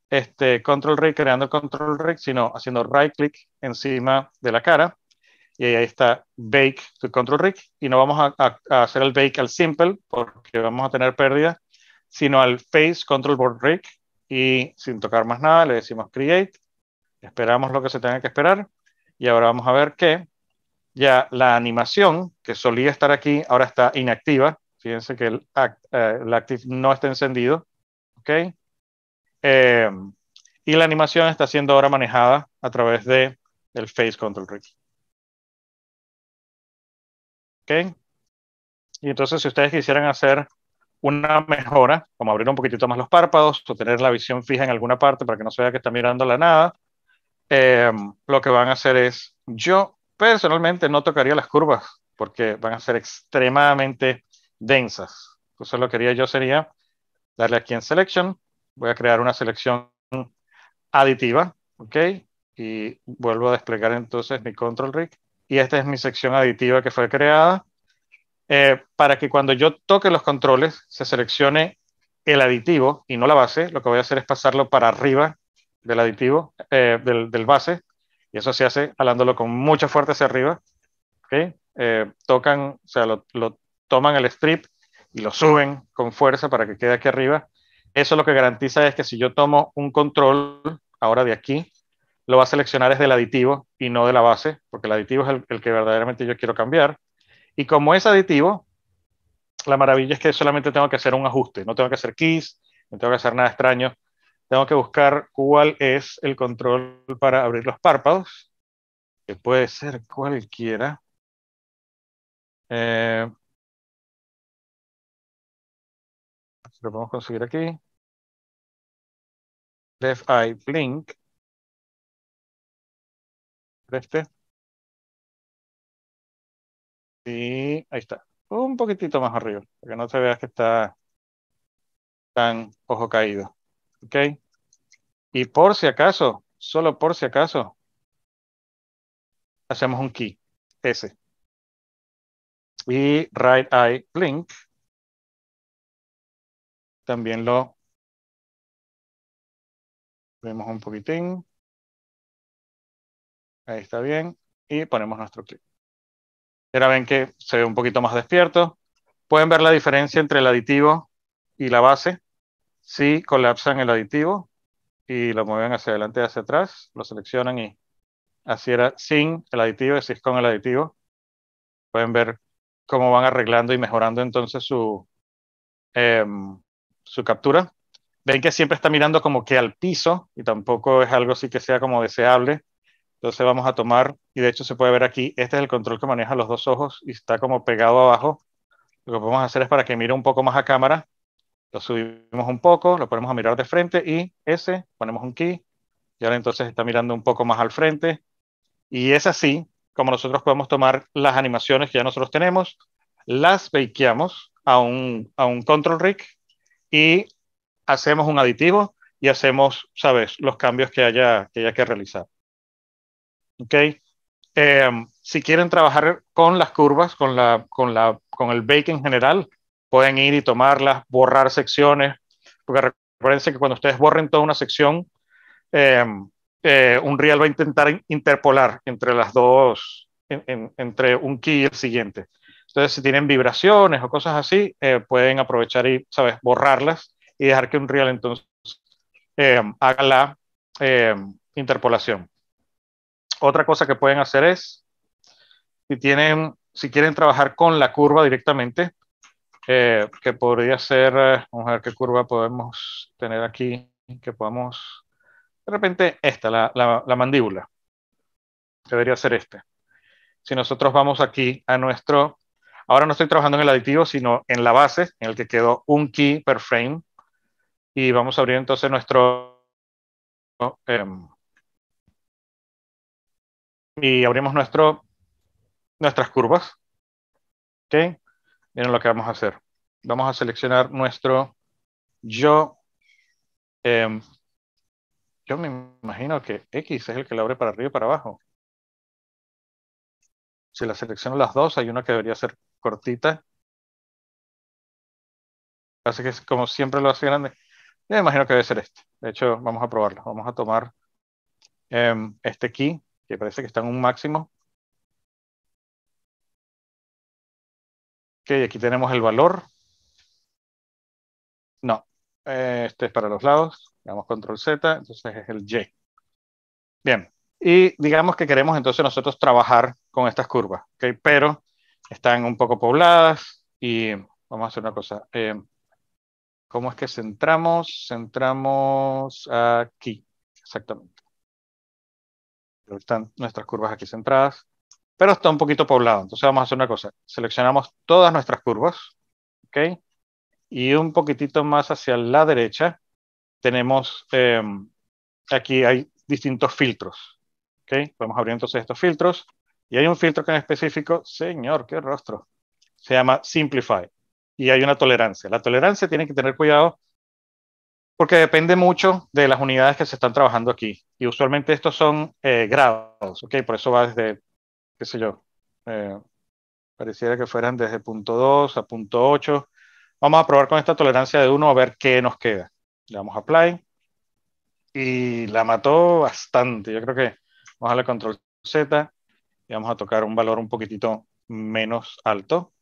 este control rig, creando control rig, sino haciendo right click encima de la cara y ahí está bake to control rig y no vamos a, hacer el bake al simple porque vamos a tener pérdida, sino al face control board rig y sin tocar más nada le decimos create, esperamos lo que se tenga que esperar y ahora vamos a ver que ya la animación que solía estar aquí ahora está inactiva, fíjense que el, act, eh, active no está encendido, ¿ok? Eh, y la animación está siendo ahora manejada a través de el face control rig. Y entonces, si ustedes quisieran hacer una mejora, como abrir un poquitito más los párpados o tener la visión fija en alguna parte para que no se vea que está mirando la nada, em, lo que van a hacer es, yo personalmente no tocaría las curvas porque van a ser extremadamente densas. Entonces lo que haría yo sería darle aquí en Selection, voy a crear una selección aditiva, ¿ok? Y vuelvo a desplegar entonces mi Control Rig y esta es mi sección aditiva que fue creada, eh, para que cuando yo toque los controles se seleccione el aditivo y no la base, lo que voy a hacer es pasarlo para arriba del aditivo, eh, del, base, y eso se hace jalándolo con mucha fuerza hacia arriba, eh, tocan, o sea, lo, lo toman el strip y lo suben con fuerza para que quede aquí arriba. Eso lo que garantiza es que si yo tomo un control ahora de aquí, lo va a seleccionar es del aditivo y no de la base, porque el aditivo es el, que verdaderamente yo quiero cambiar. Y como es aditivo, la maravilla es que solamente tengo que hacer un ajuste, no tengo que hacer keys, no tengo que hacer nada extraño. Tengo que buscar cuál es el control para abrir los párpados, que puede ser cualquiera. Eh, lo podemos conseguir aquí. Left Eye Blink. Este. Y ahí está. Un poquitito más arriba, para que no te veas que está tan ojo caído. ¿Ok? Y por si acaso, solo por si acaso, hacemos un key, S. Y right eye blink, también lo vemos un poquitín. Ahí está bien. Y ponemos nuestro clip. Ahora ven que se ve un poquito más despierto. Pueden ver la diferencia entre el aditivo y la base. Si colapsan el aditivo y lo mueven hacia adelante y hacia atrás, lo seleccionan y así era sin el aditivo y así es con el aditivo. Pueden ver cómo van arreglando y mejorando entonces su, em, su captura. Ven que siempre está mirando como que al piso y tampoco es algo así que sea como deseable entonces vamos a tomar, y de hecho se puede ver aquí, este es el control que maneja los dos ojos y está como pegado abajo. Lo que podemos hacer es para que mire un poco más a cámara, lo subimos un poco, lo ponemos a mirar de frente y ese, ponemos un key, y ahora entonces está mirando un poco más al frente. Y es así como nosotros podemos tomar las animaciones que ya nosotros tenemos, las bakeamos a un, control rig y hacemos un aditivo y hacemos, sabes, los cambios que haya que, haya que realizar. ¿ok? Em, si quieren trabajar con las curvas, con, la, con, la, con el bake en general, pueden ir y tomarlas, borrar secciones, porque recuerden que cuando ustedes borren toda una sección, em, eh, un real va a intentar interpolar entre las dos, entre un key y el siguiente. Entonces, si tienen vibraciones o cosas así, eh, pueden aprovechar y, ¿sabes?, borrarlas y dejar que un real entonces em, haga la interpolación. Otra cosa que pueden hacer es, si, tienen, si quieren trabajar con la curva directamente, eh, que podría ser, eh, vamos a ver qué curva podemos tener aquí, que podamos, de repente esta, la, mandíbula, debería ser este. Si nosotros vamos aquí a nuestro, ahora no estoy trabajando en el aditivo, sino en la base, en el que quedó un key per frame, y vamos a abrir entonces nuestro... Eh, y abrimos nuestro, nuestras curvas. ¿Ok? Miren lo que vamos a hacer. Vamos a seleccionar nuestro yo. Em, yo me imagino que X es el que la abre para arriba y para abajo. Si la selecciono las dos, hay una que debería ser cortita. Así que como siempre lo hace grande. me imagino que debe ser este. De hecho, vamos a probarlo. Vamos a tomar em, este aquí que parece que está en un máximo. Ok, aquí tenemos el valor. No, eh, este es para los lados. Damos control Z, entonces es el Y. Bien, y digamos que queremos entonces nosotros trabajar con estas curvas, pero están un poco pobladas y vamos a hacer una cosa. Eh, ¿Cómo es que centramos? Centramos aquí, exactamente están nuestras curvas aquí centradas, pero está un poquito poblado. Entonces vamos a hacer una cosa. Seleccionamos todas nuestras curvas, ¿ok? Y un poquitito más hacia la derecha tenemos, em, aquí hay distintos filtros, ¿ok? Vamos a abrir entonces estos filtros. Y hay un filtro que en específico, señor, qué rostro, se llama Simplify. Y hay una tolerancia. La tolerancia tiene que tener cuidado porque depende mucho de las unidades que se están trabajando aquí. Y usualmente estos son eh, grados, Por eso va desde, qué sé yo, eh, pareciera que fueran desde punto 2 a punto 8. Vamos a probar con esta tolerancia de 1 a ver qué nos queda. Le damos a apply. Y la mató bastante. Yo creo que vamos a darle control Z y vamos a tocar un valor un poquitito menos alto,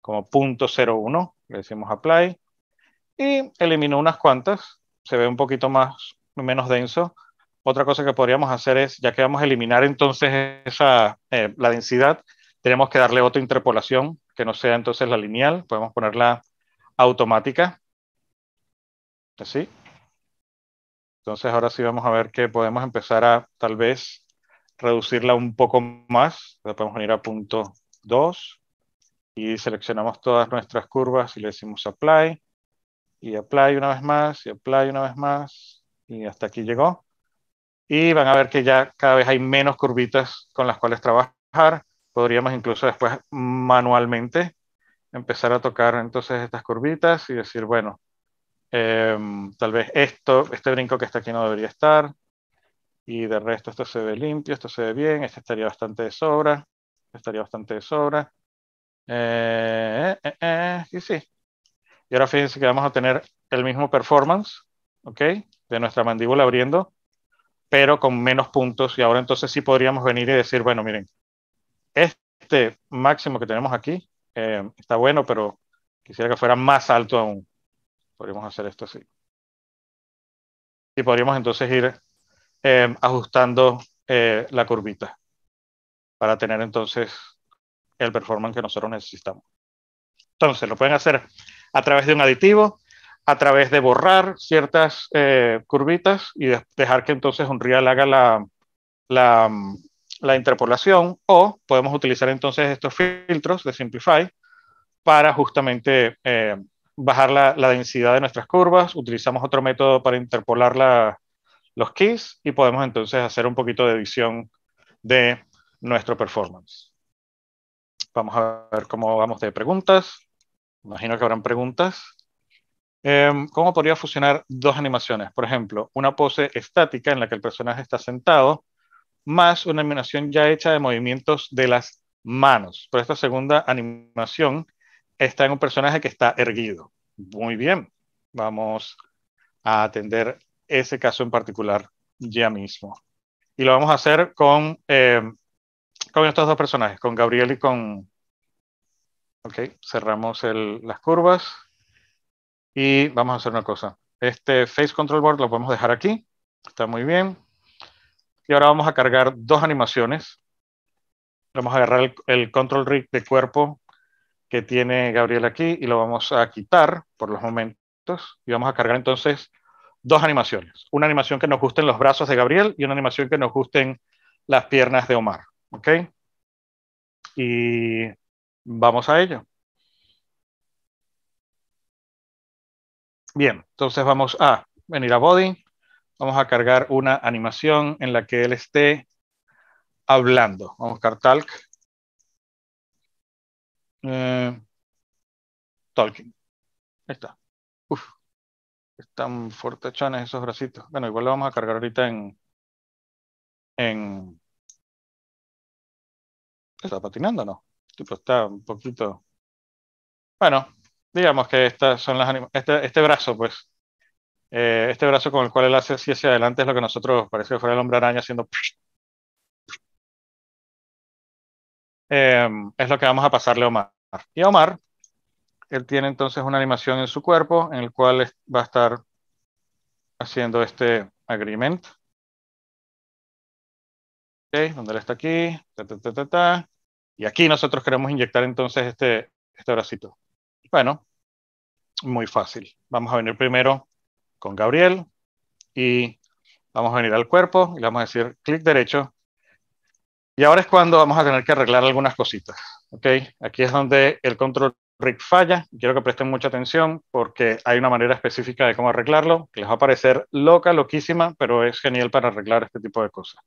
como punto 0.1. Le decimos apply y eliminó unas cuantas, se ve un poquito más, menos denso. Otra cosa que podríamos hacer es, ya que vamos a eliminar entonces esa, eh, la densidad, tenemos que darle otra interpolación que no sea entonces la lineal, podemos ponerla automática. Así. Entonces ahora sí vamos a ver que podemos empezar a tal vez reducirla un poco más. podemos venir a punto 2 y seleccionamos todas nuestras curvas y le decimos apply y apply una vez más, y apply una vez más, y hasta aquí llegó. Y van a ver que ya cada vez hay menos curvitas con las cuales trabajar. Podríamos incluso después manualmente empezar a tocar entonces estas curvitas y decir, bueno, em, tal vez esto, este brinco que está aquí no debería estar, y de resto esto se ve limpio, esto se ve bien, este estaría bastante de sobra, este estaría bastante de sobra. Eh, eh, eh, y sí, y ahora fíjense que vamos a tener el mismo performance, ¿ok? De nuestra mandíbula abriendo, pero con menos puntos. Y ahora entonces sí podríamos venir y decir, bueno, miren, este máximo que tenemos aquí eh, está bueno, pero quisiera que fuera más alto aún. Podríamos hacer esto así. Y podríamos entonces ir eh, ajustando eh, la curvita para tener entonces el performance que nosotros necesitamos. Entonces, lo pueden hacer a través de un aditivo, a través de borrar ciertas eh, curvitas y dejar que entonces Unreal haga la, interpolación o podemos utilizar entonces estos filtros de Simplify para justamente eh, bajar la, la, densidad de nuestras curvas, utilizamos otro método para interpolar los keys y podemos entonces hacer un poquito de edición de nuestro performance. Vamos a ver cómo vamos de preguntas. Imagino que habrán preguntas. Em, ¿Cómo podría fusionar dos animaciones? Por ejemplo, una pose estática en la que el personaje está sentado, más una animación ya hecha de movimientos de las manos. Pero esta segunda animación está en un personaje que está erguido. Muy bien, vamos a atender ese caso en particular ya mismo. Y lo vamos a hacer con, em, con estos dos personajes, con Gabriel y con, Ok, cerramos las curvas y vamos a hacer una cosa. Este Face Control Board lo podemos dejar aquí, está muy bien. Y ahora vamos a cargar dos animaciones. Vamos a agarrar el, Control Rig de cuerpo que tiene Gabriel aquí y lo vamos a quitar por los momentos y vamos a cargar entonces dos animaciones. Una animación que nos gusten los brazos de Gabriel y una animación que nos gusten las piernas de Omar. ¿Ok? Y Vamos a ello. Bien, entonces vamos a venir a Body. Vamos a cargar una animación en la que él esté hablando. Vamos a buscar Talk. Eh, talking. Ahí está. Uf, están fortachones esos bracitos. Bueno, igual lo vamos a cargar ahorita en... en... ¿Está patinando no? Tipo, está un poquito. Bueno, digamos que estas son las este, este brazo, pues. Eh, este brazo con el cual él hace así hacia adelante es lo que nosotros parece que fuera el hombre araña haciendo. Em, es lo que vamos a pasarle a Omar. Y a Omar, él tiene entonces una animación en su cuerpo en el cual va a estar haciendo este agreement. Okay, donde él está aquí. Ta, ta, ta, y aquí nosotros queremos inyectar entonces este, este bracito. Bueno, muy fácil. Vamos a venir primero con Gabriel y vamos a venir al cuerpo y le vamos a decir clic derecho. Y ahora es cuando vamos a tener que arreglar algunas cositas. okay Aquí es donde el control rig falla. Quiero que presten mucha atención porque hay una manera específica de cómo arreglarlo, que les va a parecer loca, loquísima, pero es genial para arreglar este tipo de cosas.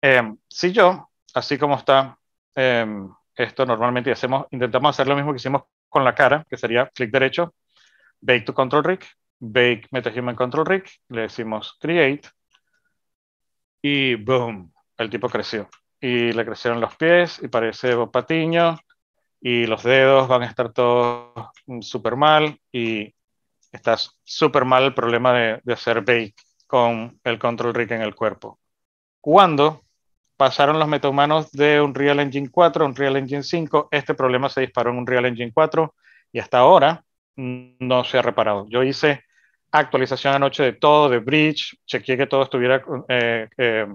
Em, si yo, así como está, Em, esto normalmente hacemos, intentamos hacer lo mismo que hicimos con la cara, que sería clic derecho, bake to control rig, bake metahuman control rig, le decimos create y boom, el tipo creció. Y le crecieron los pies y parece Patiño y los dedos van a estar todos súper mal y está súper mal el problema de, de hacer bake con el control rig en el cuerpo. Cuando pasaron los metahumanos de un Real Engine 4 a Real Engine 5. Este problema se disparó en un Real Engine 4 y hasta ahora no se ha reparado. Yo hice actualización anoche de todo, de Bridge, chequeé que todo estuviera eh, eh,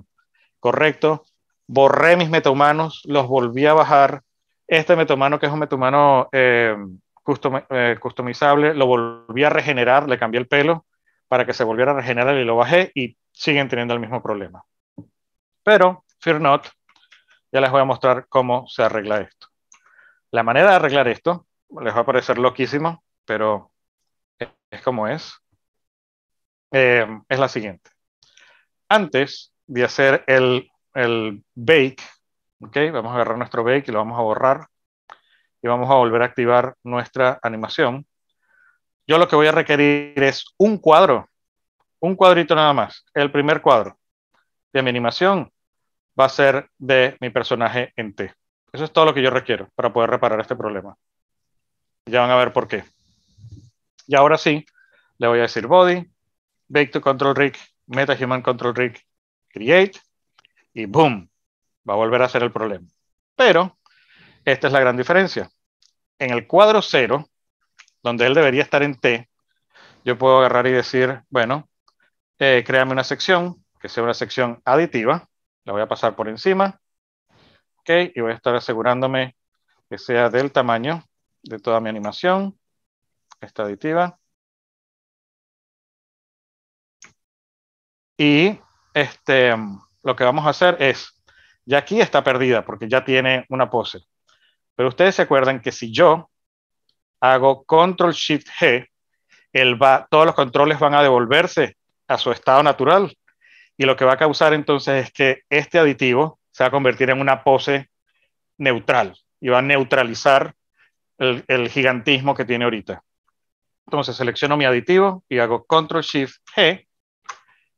correcto, borré mis metahumanos, los volví a bajar. Este metahumano, que es un metahumano eh, customizable, lo volví a regenerar, le cambié el pelo para que se volviera a regenerar y lo bajé y siguen teniendo el mismo problema. Pero Fear Not, ya les voy a mostrar cómo se arregla esto. La manera de arreglar esto les va a parecer loquísimo, pero es como es. Eh, es la siguiente. Antes de hacer el, el bake, vamos a agarrar nuestro bake y lo vamos a borrar y vamos a volver a activar nuestra animación. Yo lo que voy a requerir es un cuadro, un cuadrito nada más, el primer cuadro de mi animación va a ser de mi personaje en T. Eso es todo lo que yo requiero para poder reparar este problema. Ya van a ver por qué. Y ahora sí, le voy a decir body, bake to control rig, meta human control rig, create, y boom, va a volver a ser el problema. Pero esta es la gran diferencia. En el cuadro cero, donde él debería estar en T, yo puedo agarrar y decir, bueno, eh, créame una sección, que sea una sección aditiva, la voy a pasar por encima. Ok, y voy a estar asegurándome que sea del tamaño de toda mi animación, esta aditiva. Y este, lo que vamos a hacer es, ya aquí está perdida porque ya tiene una pose. Pero ustedes se acuerdan que si yo hago Control Shift G, va, todos los controles van a devolverse a su estado natural. Y lo que va a causar entonces es que este aditivo se va a convertir en una pose neutral y va a neutralizar el, gigantismo que tiene ahorita. Entonces selecciono mi aditivo y hago Control Shift G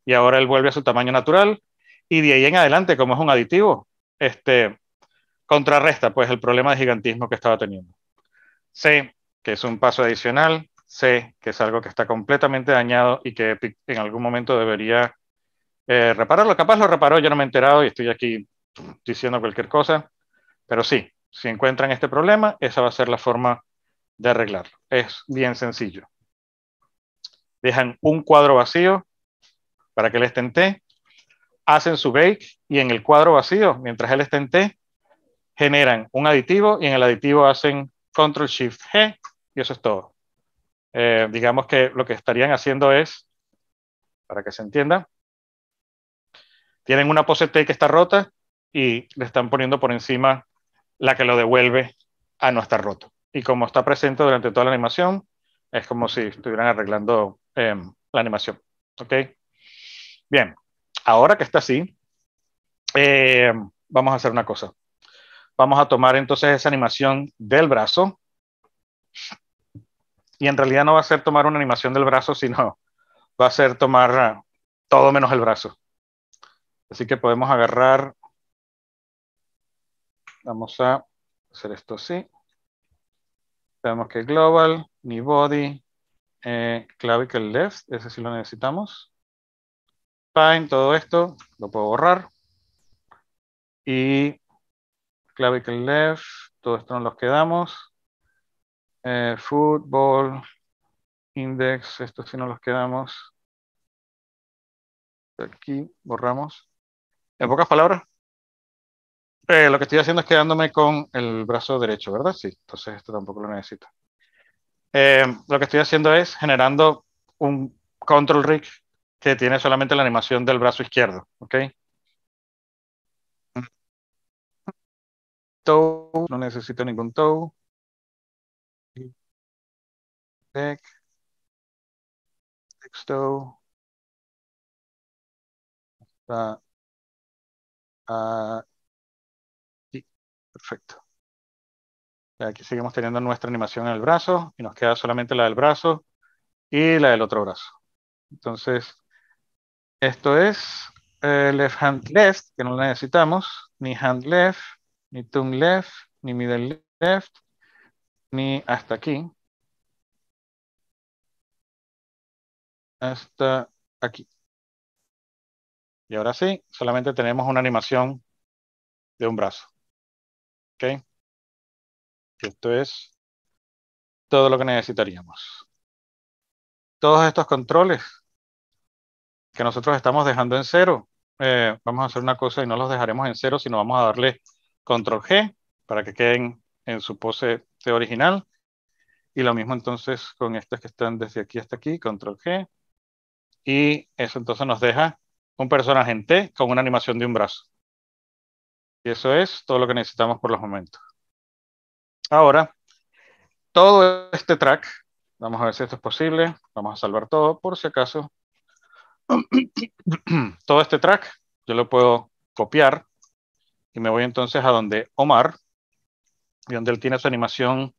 y ahora él vuelve a su tamaño natural y de ahí en adelante, como es un aditivo, este, contrarresta pues el problema de gigantismo que estaba teniendo. C, que es un paso adicional, C, que es algo que está completamente dañado y que en algún momento debería eh, repararlo, capaz lo reparó, yo no me he enterado y estoy aquí diciendo cualquier cosa, pero sí, si encuentran este problema, esa va a ser la forma de arreglarlo. Es bien sencillo. Dejan un cuadro vacío para que él esté en T, hacen su bake y en el cuadro vacío, mientras él esté en T, generan un aditivo y en el aditivo hacen Control Shift G y eso es todo. Eh, digamos que lo que estarían haciendo es, para que se entienda, tienen una T que está rota y le están poniendo por encima la que lo devuelve a no estar roto. Y como está presente durante toda la animación, es como si estuvieran arreglando em, la animación. ¿Ok? Bien, ahora que está así, em, vamos a hacer una cosa. Vamos a tomar entonces esa animación del brazo. Y en realidad no va a ser tomar una animación del brazo, sino va a ser tomar todo menos el brazo. Así que podemos agarrar, vamos a hacer esto así. Tenemos que global, mi body, eh, clavicle left, ese sí lo necesitamos. Pine, todo esto, lo puedo borrar. Y clavicle left, todo esto no los quedamos. Eh, football, index, esto sí no los quedamos. Aquí borramos. En pocas palabras, eh, lo que estoy haciendo es quedándome con el brazo derecho, ¿verdad? Sí, entonces esto tampoco lo necesito. Eh, lo que estoy haciendo es generando un control rig que tiene solamente la animación del brazo izquierdo, ¿ok? Toe, no necesito ningún toe. Deck. Texto. Ah, perfecto. Aquí seguimos teniendo nuestra animación en el brazo y nos queda solamente la del brazo y la del otro brazo. Entonces, esto es eh, left hand left, que no necesitamos, ni hand left, ni thumb left, ni middle left, ni hasta aquí. Hasta aquí. Y ahora sí, solamente tenemos una animación de un brazo. ¿Ok? Esto es todo lo que necesitaríamos. Todos estos controles que nosotros estamos dejando en cero, eh, vamos a hacer una cosa y no los dejaremos en cero, sino vamos a darle control G para que queden en su pose original. Y lo mismo entonces con estas que están desde aquí hasta aquí, control G. Y eso entonces nos deja un personaje en T con una animación de un brazo. Y eso es todo lo que necesitamos por los momentos. Ahora, todo este track, vamos a ver si esto es posible, vamos a salvar todo por si acaso. todo este track yo lo puedo copiar y me voy entonces a donde Omar, y donde él tiene su animación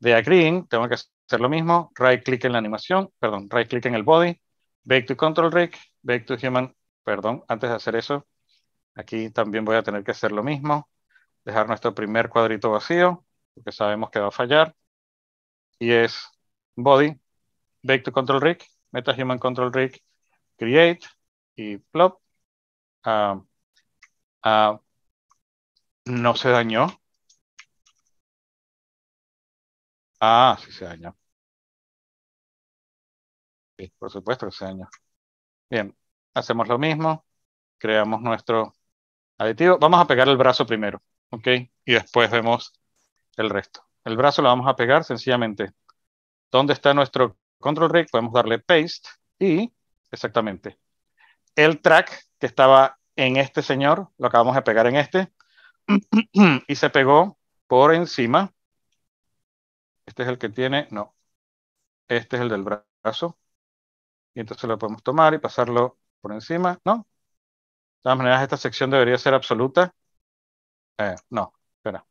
de agreeing, tengo que hacer lo mismo, right click en la animación, perdón, right click en el body, back to control rig, back to human perdón, antes de hacer eso, aquí también voy a tener que hacer lo mismo, dejar nuestro primer cuadrito vacío, porque sabemos que va a fallar, y es body, bake to control rig, meta human control rig, create y plop. Ah, ah, no se dañó. Ah, sí se dañó. Sí, por supuesto que se dañó. Bien, hacemos lo mismo, creamos nuestro aditivo. Vamos a pegar el brazo primero, ¿ok? Y después vemos el resto. El brazo lo vamos a pegar sencillamente. ¿Dónde está nuestro control rig? Podemos darle paste y exactamente. El track que estaba en este señor, lo acabamos de pegar en este, y se pegó por encima. Este es el que tiene, no, este es el del brazo. Y entonces lo podemos tomar y pasarlo por encima, ¿no? De todas maneras, esta sección debería ser absoluta. Eh, no, espera.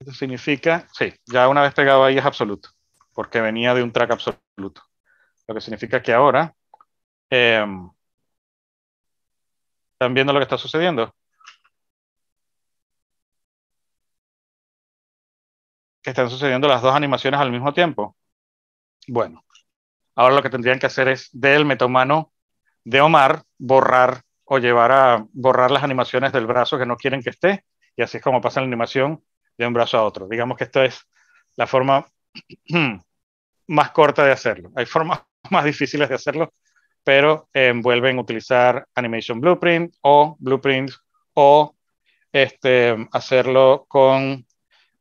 Esto significa, sí, ya una vez pegado ahí es absoluto, porque venía de un track absoluto. Lo que significa que ahora, em, ¿están viendo lo que está sucediendo? Que están sucediendo las dos animaciones al mismo tiempo. Bueno, Ahora lo que tendrían que hacer es del metomano de Omar borrar o llevar a borrar las animaciones del brazo que no quieren que esté. Y así es como pasa la animación de un brazo a otro. Digamos que esta es la forma más corta de hacerlo. Hay formas más difíciles de hacerlo, pero eh, vuelven a utilizar Animation Blueprint o Blueprint o este, hacerlo con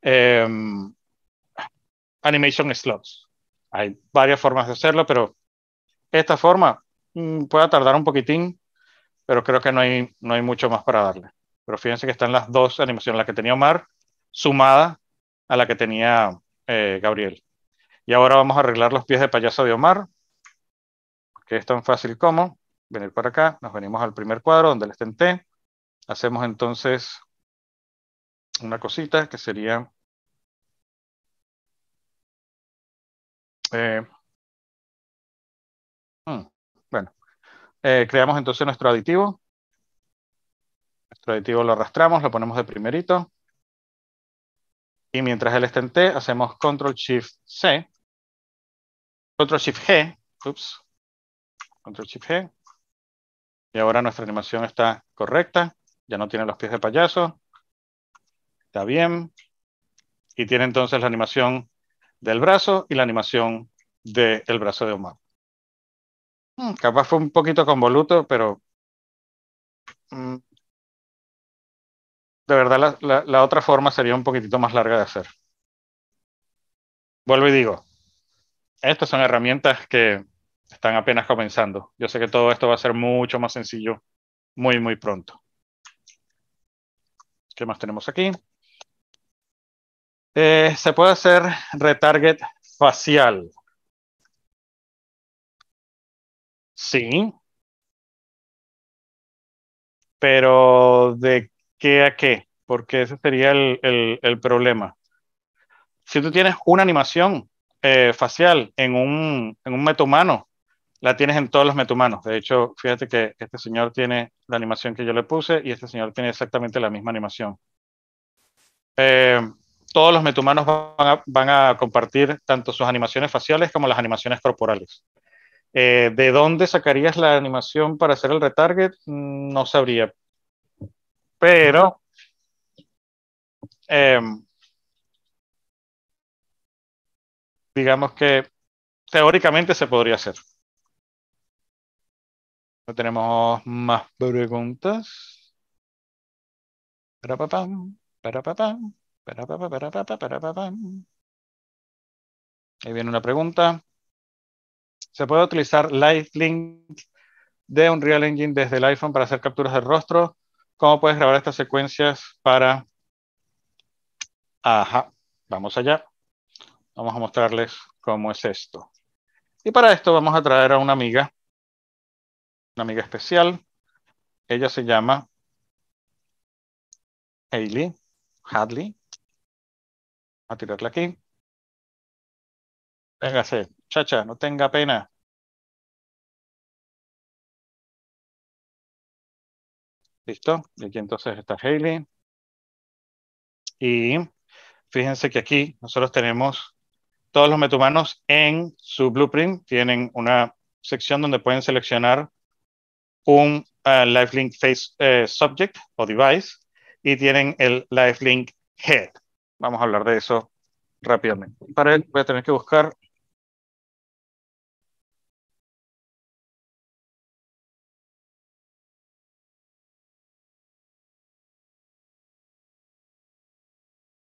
em, Animation Slots. Hay varias formas de hacerlo, pero esta forma mm, puede tardar un poquitín, pero creo que no hay, no hay mucho más para darle. Pero fíjense que están las dos animaciones, la que tenía Omar sumada a la que tenía eh, Gabriel. Y ahora vamos a arreglar los pies de payaso de Omar, que es tan fácil como venir para acá, nos venimos al primer cuadro donde estén T, hacemos entonces una cosita que sería Eh, hmm, bueno, eh, creamos entonces nuestro aditivo. Nuestro aditivo lo arrastramos, lo ponemos de primerito. Y mientras él esté en T, hacemos Control Shift C, Control Shift G, ups, Control Shift G. Y ahora nuestra animación está correcta, ya no tiene los pies de payaso, está bien. Y tiene entonces la animación del brazo y la animación del brazo de Omar. Hmm, capaz fue un poquito convoluto, pero hmm, de verdad la, la, otra forma sería un poquitito más larga de hacer. Vuelvo y digo, estas son herramientas que están apenas comenzando. Yo sé que todo esto va a ser mucho más sencillo muy, muy pronto. ¿Qué más tenemos aquí? Eh, se puede hacer retarget facial. Sí. Pero ¿de qué a qué? Porque ese sería el, problema. Si tú tienes una animación eh, facial en un, en un metumano, la tienes en todos los metumanos. De hecho, fíjate que este señor tiene la animación que yo le puse y este señor tiene exactamente la misma animación. Eh, todos los metumanos van a, compartir tanto sus animaciones faciales como las animaciones corporales. Eh, ¿De dónde sacarías la animación para hacer el retarget? Mm, no sabría. Pero... Em, digamos que teóricamente se podría hacer. No tenemos más preguntas. Para papá, para papá. Ahí viene una pregunta. ¿Se puede utilizar Live Link de Unreal Engine desde el iPhone para hacer capturas de rostro? ¿Cómo puedes grabar estas secuencias para... Ajá, vamos allá. Vamos a mostrarles cómo es esto. Y para esto vamos a traer a una amiga, una amiga especial. Ella se llama Hailey, Hadley a tirarla aquí. Véngase, chacha, no tenga pena. Listo. Y aquí entonces está Haley. Y fíjense que aquí nosotros tenemos todos los metumanos en su blueprint. Tienen una sección donde pueden seleccionar un eh, lifelink face eh, subject o device y tienen el lifelink head. Vamos a hablar de eso rápidamente. Para él voy a tener que buscar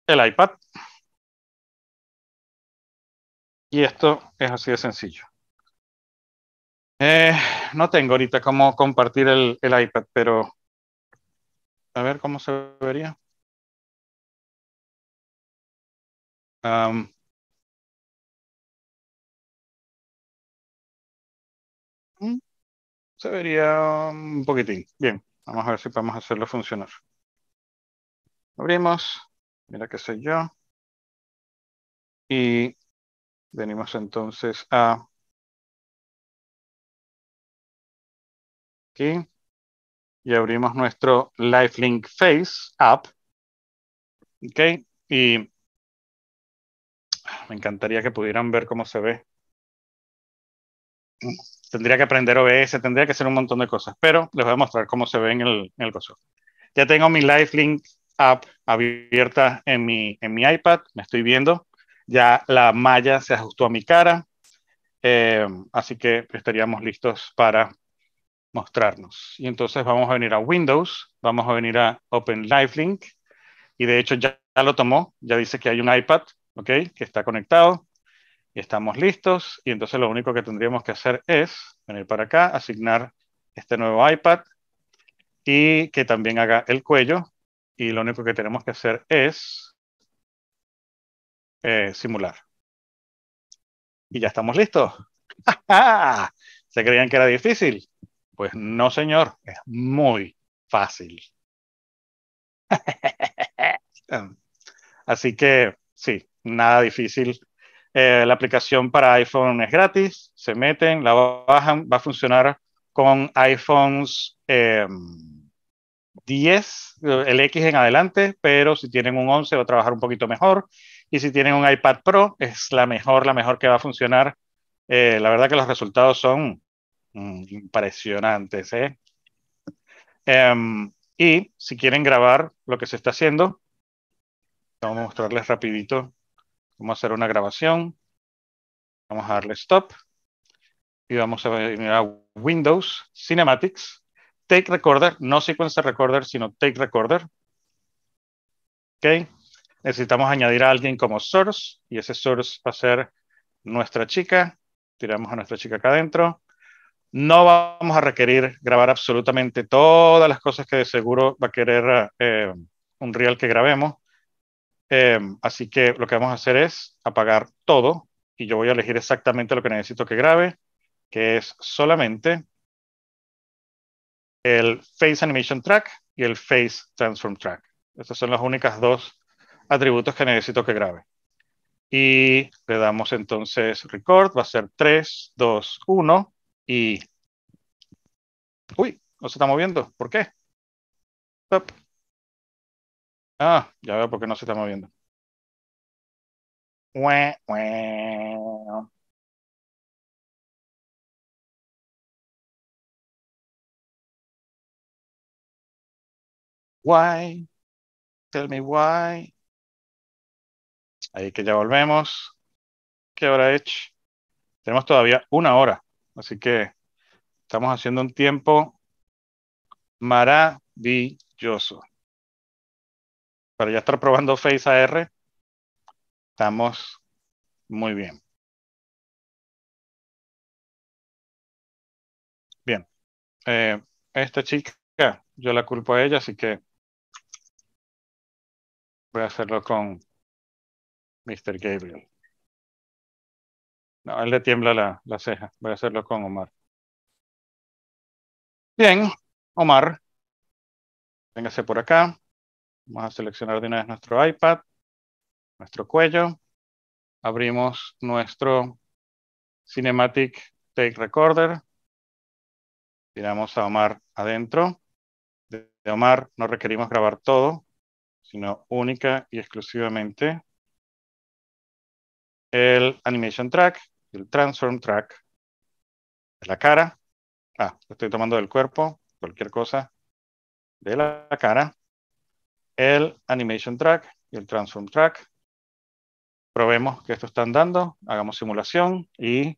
el iPad. Y esto es así de sencillo. Eh, no tengo ahorita cómo compartir el, iPad, pero a ver cómo se vería. Mm, se vería un poquitín. Bien, vamos a ver si podemos hacerlo funcionar. Abrimos, mira que soy yo. Y venimos entonces a aquí y abrimos nuestro Lifelink Face App. ¿Ok? Y encantaría que pudieran ver cómo se ve. Tendría que aprender OBS, tendría que hacer un montón de cosas, pero les voy a mostrar cómo se ve en el, en el coso. Ya tengo mi Lifelink app abierta en mi, en mi iPad, me estoy viendo. Ya la malla se ajustó a mi cara, eh, así que estaríamos listos para mostrarnos. Y entonces vamos a venir a Windows, vamos a venir a Open Lifelink, y de hecho ya, lo tomó, ya dice que hay un iPad, ¿ok? Que está conectado y estamos listos. Y entonces lo único que tendríamos que hacer es venir para acá, asignar este nuevo iPad y que también haga el cuello. Y lo único que tenemos que hacer es eh, simular. Y ya estamos listos. se creían que era difícil? Pues no, señor, es muy fácil. Así que sí, nada difícil. Eh, la aplicación para iPhone es gratis, se meten, la bajan, va a funcionar con iPhones 10, em, el X en adelante, pero si tienen un 11 va a trabajar un poquito mejor. Y si tienen un iPad Pro, es la mejor, la mejor que va a funcionar. Eh, la verdad que los resultados son mm, impresionantes. ¿eh? Em, y si quieren grabar lo que se está haciendo, vamos a mostrarles rapidito Vamos a hacer una grabación. Vamos a darle stop. Y vamos a venir a Windows, Cinematics, Take Recorder, no Sequencer Recorder, sino Take Recorder. Ok. Necesitamos añadir a alguien como source y ese source va a ser nuestra chica. Tiramos a nuestra chica acá adentro. No vamos a requerir grabar absolutamente todas las cosas que de seguro va a querer eh, un real que grabemos. Em, así que lo que vamos a hacer es apagar todo y yo voy a elegir exactamente lo que necesito que grabe, que es solamente el Face Animation Track y el Face Transform Track. Estos son los únicos dos atributos que necesito que grabe. Y le damos entonces record, va a ser 3, 2, 1 y... Uy, no se está moviendo. ¿Por qué? Stop. Ah, ya veo por qué no se está moviendo. Why? Tell me why. Ahí que ya volvemos. ¿Qué hora es? Tenemos todavía una hora, así que estamos haciendo un tiempo maravilloso para ya estar probando Face AR, estamos muy bien. Bien. Eh, esta chica, yo la culpo a ella, así que voy a hacerlo con Mr. Gabriel. No, él le tiembla la, la ceja. Voy a hacerlo con Omar. Bien, Omar, véngase por acá. Vamos a seleccionar de una vez nuestro iPad, nuestro cuello. Abrimos nuestro Cinematic Take Recorder. Tiramos a Omar adentro. De Omar no requerimos grabar todo, sino única y exclusivamente el Animation Track, el Transform Track de la cara. Ah, lo estoy tomando del cuerpo, cualquier cosa de la cara el Animation Track y el Transform Track. Probemos que esto está andando, hagamos simulación y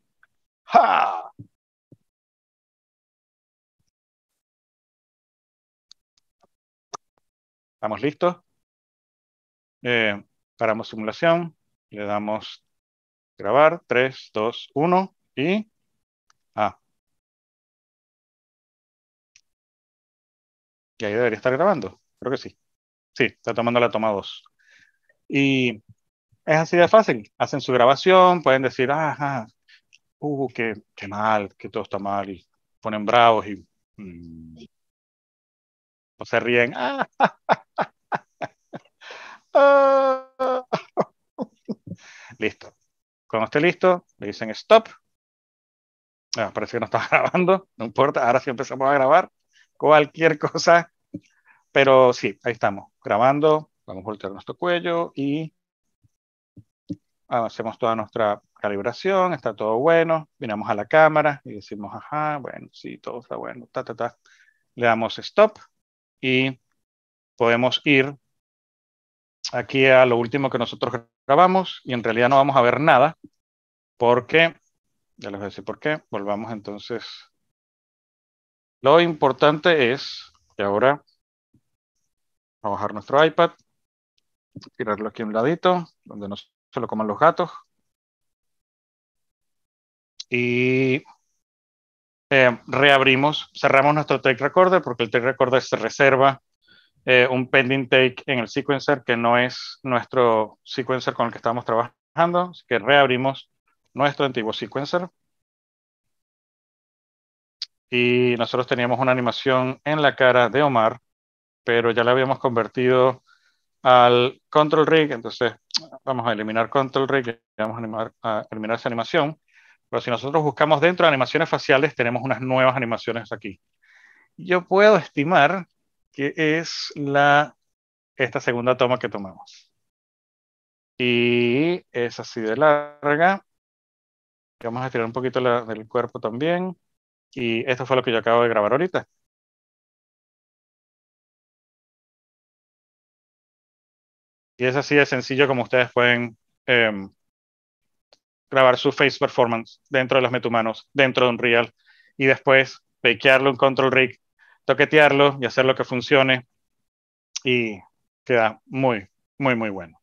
¡ja! ¿Estamos listos? Eh, paramos simulación, le damos grabar, 3, 2, 1 y... Ah. Y ahí debería estar grabando, creo que sí. Sí, está tomando la toma 2. Y es así de fácil. Hacen su grabación, pueden decir, ah uh, qué, qué mal, que todo está mal, y ponen bravos y o mm, se ríen. listo. Cuando esté listo, le dicen stop. Ah, parece que no estaba grabando, no importa, ahora sí empezamos a grabar. Cualquier cosa pero sí, ahí estamos, grabando. Vamos a voltear nuestro cuello y hacemos toda nuestra calibración, está todo bueno. Miramos a la cámara y decimos, ajá, bueno, sí, todo está bueno, ta, ta, ta. Le damos stop y podemos ir aquí a lo último que nosotros grabamos y en realidad no vamos a ver nada porque, ya les voy a decir por qué, volvamos entonces. Lo importante es que ahora bajar nuestro iPad, tirarlo aquí a un ladito, donde no se lo coman los gatos. Y eh, reabrimos, cerramos nuestro take recorder porque el take recorder se reserva eh, un pending take en el sequencer que no es nuestro sequencer con el que estamos trabajando, así que reabrimos nuestro antiguo sequencer. Y nosotros teníamos una animación en la cara de Omar pero ya la habíamos convertido al control rig, entonces vamos a eliminar control rig, vamos a, animar, eliminar esa animación, pero si nosotros buscamos dentro de animaciones faciales, tenemos unas nuevas animaciones aquí. Yo puedo estimar que es esta segunda toma que tomamos. Y es así de larga. Vamos a estirar un poquito la, del cuerpo también. Y esto fue lo que yo acabo de grabar ahorita. Y es así de sencillo como ustedes pueden em, grabar su face performance dentro de los metumanos dentro de un real y después bakearlo en Control Rig, toquetearlo y hacer lo que funcione. Y queda muy, muy, muy bueno.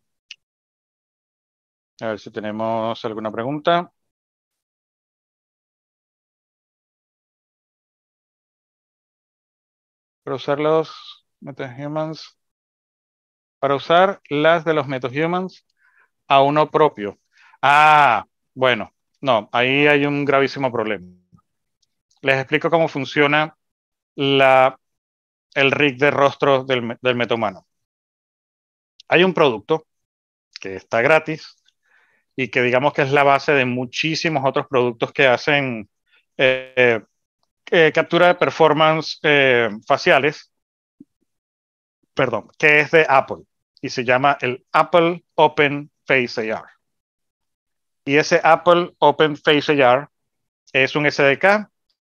A ver si tenemos alguna pregunta. usar los MetaHumans para usar las de los MetaHumans a uno propio. Ah, bueno, no, ahí hay un gravísimo problema. Les explico cómo funciona la, el rig de rostros del, del humano. Hay un producto que está gratis y que digamos que es la base de muchísimos otros productos que hacen eh, eh, captura de performance eh, faciales, perdón, que es de Apple y se llama el Apple Open Face AR. Y ese Apple Open Face AR es un SDK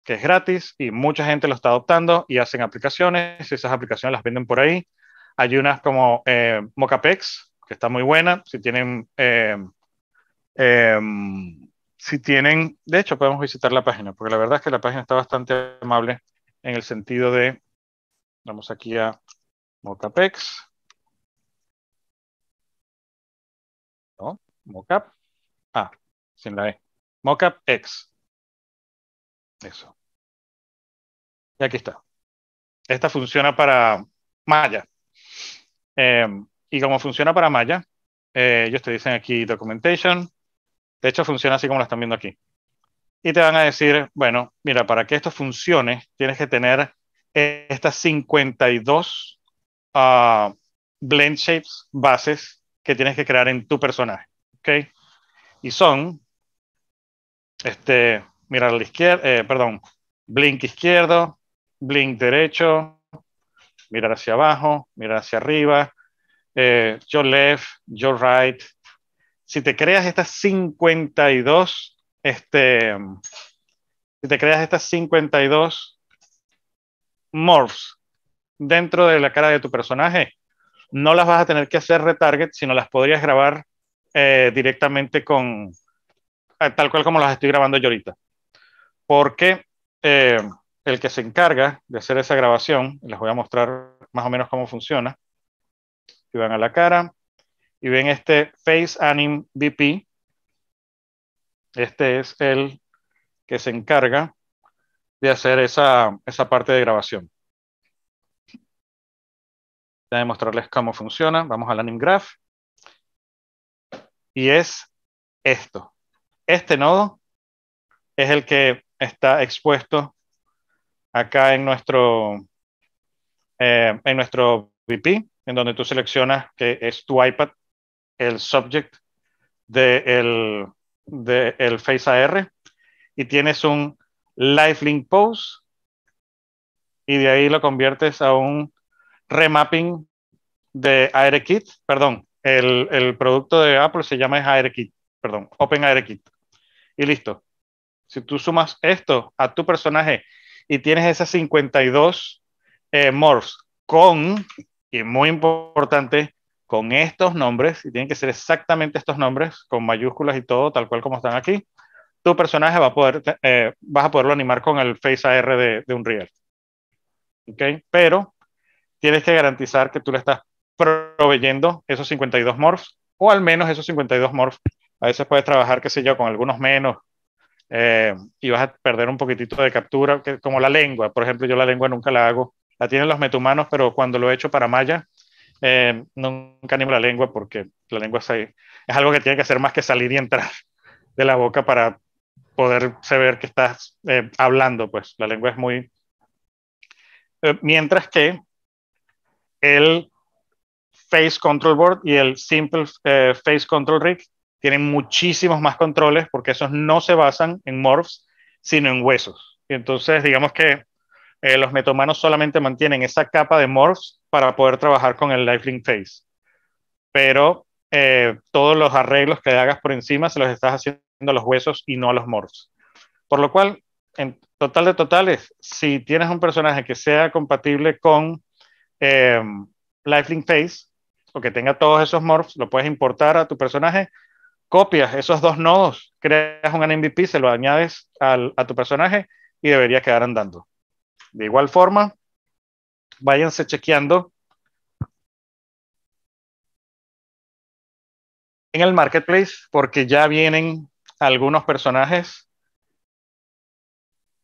que es gratis y mucha gente lo está adoptando y hacen aplicaciones. Esas aplicaciones las venden por ahí. Hay unas como eh, Mocapex, que está muy buena. Si tienen, eh, em, si tienen, de hecho, podemos visitar la página, porque la verdad es que la página está bastante amable en el sentido de, vamos aquí a Mocapex. mockup ah, sin la E. Mockup X. Eso. Y aquí está. Esta funciona para Maya. Em, y como funciona para Maya, eh, ellos te dicen aquí documentation. De hecho, funciona así como lo están viendo aquí. Y te van a decir, bueno, mira, para que esto funcione, tienes que tener estas 52 ah, blend shapes bases que tienes que crear en tu personaje. ¿ok? Y son, este, mirar a la izquierda, eh, perdón, blink izquierdo, blink derecho, mirar hacia abajo, mirar hacia arriba, eh, your left, your right. Si te creas estas 52, este, si te creas estas 52 morphs dentro de la cara de tu personaje, no las vas a tener que hacer retarget, sino las podrías grabar eh, directamente con, eh, tal cual como las estoy grabando yo ahorita. Porque eh, el que se encarga de hacer esa grabación, les voy a mostrar más o menos cómo funciona. Y van a la cara y ven este Face Anim VP. Este es el que se encarga de hacer esa, esa parte de grabación. Voy a mostrarles cómo funciona. Vamos al Anim Graph y es esto. Este nodo es el que está expuesto acá en nuestro, eh, en nuestro VP, en donde tú seleccionas que es tu iPad, el subject del de Face AR, y tienes un Live Link Post, y de ahí lo conviertes a un remapping de ARKit, perdón, el, producto de Apple se llama Open perdón, Kit. Y listo. Si tú sumas esto a tu personaje y tienes esas 52 eh, morphs con, y muy importante, con estos nombres, y tienen que ser exactamente estos nombres, con mayúsculas y todo, tal cual como están aquí, tu personaje va a poder, eh, vas a poderlo animar con el Face AR de, de Unreal. ¿Okay? Pero tienes que garantizar que tú le estás proveyendo esos 52 morphs, o al menos esos 52 morphs. A veces puedes trabajar, qué sé yo, con algunos menos, eh, y vas a perder un poquitito de captura, que, como la lengua. Por ejemplo, yo la lengua nunca la hago. La tienen los metumanos, pero cuando lo he hecho para Maya, eh, nunca animo la lengua porque la lengua es, es algo que tiene que hacer más que salir y entrar de la boca para poder saber que estás eh, hablando. Pues la lengua es muy... mientras que el Face Control Board y el Simple eh, Face Control Rig tienen muchísimos más controles porque esos no se basan en morphs, sino en huesos. entonces, digamos que eh, los metomanos solamente mantienen esa capa de morphs para poder trabajar con el Lifelink Face. Pero eh, todos los arreglos que hagas por encima se los estás haciendo a los huesos y no a los morphs. Por lo cual, en total de totales, si tienes un personaje que sea compatible con eh, Lifelink Face, que tenga todos esos morphs, lo puedes importar a tu personaje, copias esos dos nodos, creas un NMVP, se lo añades a tu personaje y debería quedar andando. De igual forma, váyanse chequeando en el marketplace porque ya vienen algunos personajes.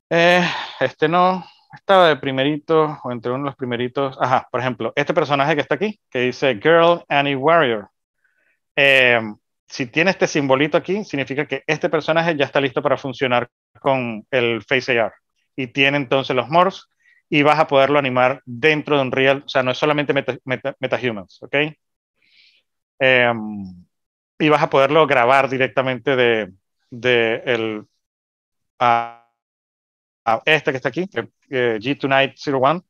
Eh, este no, estaba de primerito, o entre uno de los primeritos. Ajá, por ejemplo, este personaje que está aquí, que dice Girl Annie Warrior. Eh, si tiene este simbolito aquí, significa que este personaje ya está listo para funcionar con el Face AR. Y tiene entonces los morphs y vas a poderlo animar dentro de un real. O sea, no es solamente MetaHumans, ¿ok? Em, y vas a poderlo grabar directamente de, de el, esta ah, este que está aquí, G2901,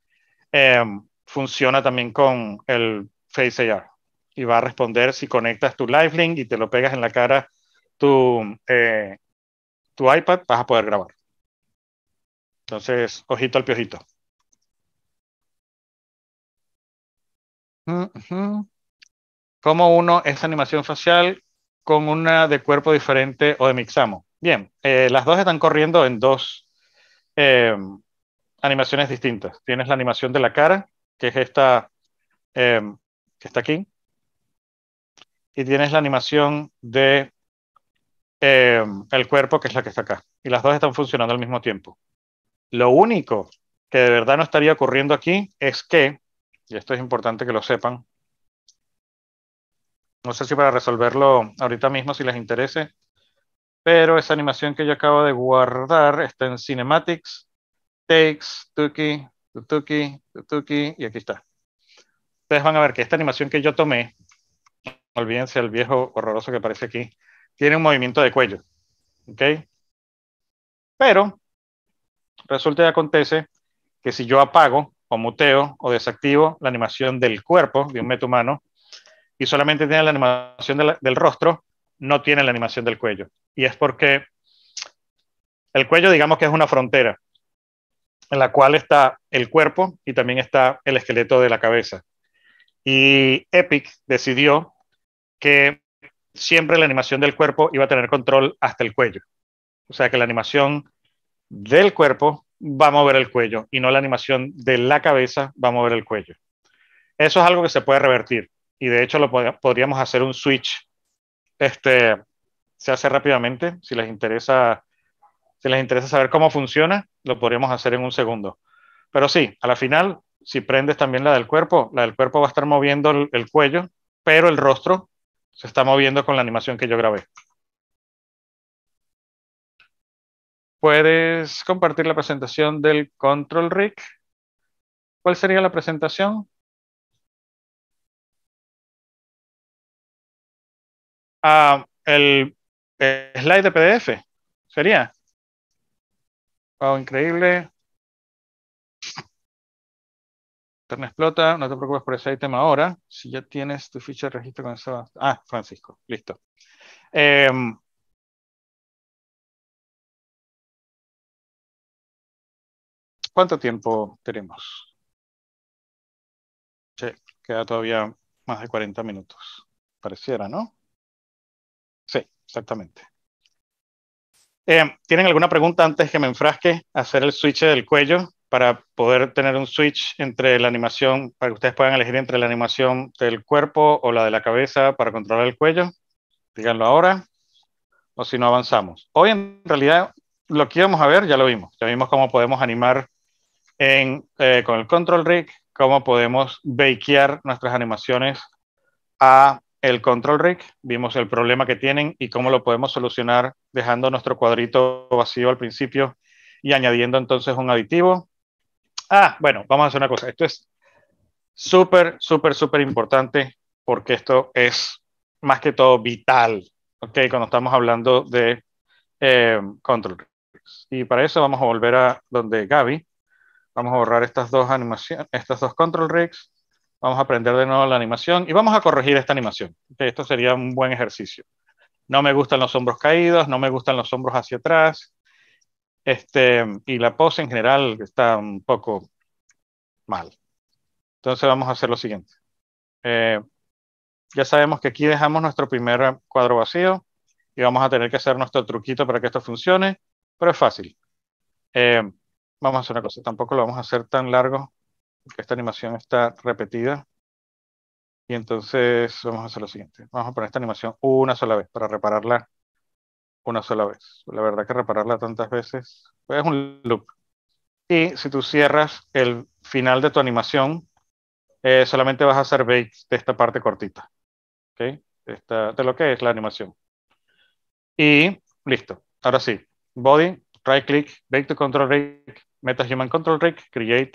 em, funciona también con el Face AR y va a responder si conectas tu lifelink y te lo pegas en la cara eh, tu, iPad, vas a poder grabar. Entonces, ojito al piojito. ¿Cómo uno es animación facial con una de cuerpo diferente o de mixamo? Bien, eh, las dos están corriendo en dos Em, animaciones distintas. Tienes la animación de la cara, que es esta em, que está aquí. Y tienes la animación de em, el cuerpo, que es la que está acá. Y las dos están funcionando al mismo tiempo. Lo único que de verdad no estaría ocurriendo aquí es que, y esto es importante que lo sepan, no sé si para resolverlo ahorita mismo, si les interese, pero esa animación que yo acabo de guardar está en Cinematics, Takes, Tuki, Tuki, Tuki, y aquí está. Ustedes van a ver que esta animación que yo tomé, olvídense el viejo horroroso que aparece aquí, tiene un movimiento de cuello. ¿Ok? Pero resulta que acontece que si yo apago o muteo o desactivo la animación del cuerpo de un meta humano y solamente tiene la animación del rostro, no tiene la animación del cuello. Y es porque el cuello, digamos que es una frontera en la cual está el cuerpo y también está el esqueleto de la cabeza. Y Epic decidió que siempre la animación del cuerpo iba a tener control hasta el cuello. O sea que la animación del cuerpo va a mover el cuello y no la animación de la cabeza va a mover el cuello. Eso es algo que se puede revertir y de hecho lo podríamos hacer un switch este, se hace rápidamente. Si les interesa, si les interesa saber cómo funciona, lo podríamos hacer en un segundo. Pero sí, a la final, si prendes también la del cuerpo, la del cuerpo va a estar moviendo el, el cuello, pero el rostro se está moviendo con la animación que yo grabé. ¿Puedes compartir la presentación del Control Rig? ¿Cuál sería la presentación? el, slide de PDF. Sería. Wow, oh, increíble. Internet explota, no te preocupes por ese tema ahora. Si ya tienes tu ficha de registro con eso. Ah, Francisco, listo. Em, ¿Cuánto tiempo tenemos? Sí, queda todavía más de 40 minutos. Pareciera, ¿no? exactamente. Eh, ¿Tienen alguna pregunta antes que me enfrasque hacer el switch del cuello para poder tener un switch entre la animación, para que ustedes puedan elegir entre la animación del cuerpo o la de la cabeza para controlar el cuello? Díganlo ahora o si no avanzamos. Hoy en realidad lo que íbamos a ver ya lo vimos. Ya vimos cómo podemos animar eh, con el control rig, cómo podemos bakear nuestras animaciones a el control rig, vimos el problema que tienen y cómo lo podemos solucionar dejando nuestro cuadrito vacío al principio y añadiendo entonces un aditivo. Ah, bueno, vamos a hacer una cosa. Esto es súper, súper, súper importante porque esto es más que todo vital, ¿ok? Cuando estamos hablando de eh, control rigs. Y para eso vamos a volver a donde Gaby. Vamos a borrar estas dos animaciones, estas dos control rigs Vamos a aprender de nuevo la animación y vamos a corregir esta animación. esto sería un buen ejercicio. No me gustan los hombros caídos, no me gustan los hombros hacia atrás. Este, y la pose en general está un poco mal. Entonces vamos a hacer lo siguiente. Eh, ya sabemos que aquí dejamos nuestro primer cuadro vacío y vamos a tener que hacer nuestro truquito para que esto funcione, pero es fácil. Eh, vamos a hacer una cosa, tampoco lo vamos a hacer tan largo que esta animación está repetida. Y entonces vamos a hacer lo siguiente. Vamos a poner esta animación una sola vez para repararla una sola vez. La verdad que repararla tantas veces pues, es un loop. Y si tú cierras el final de tu animación, eh, solamente vas a hacer bake de esta parte cortita. ¿Ok? Esta, de lo que es la animación. Y listo. Ahora sí. Body, right click, bake to control rig, metas human control rig, create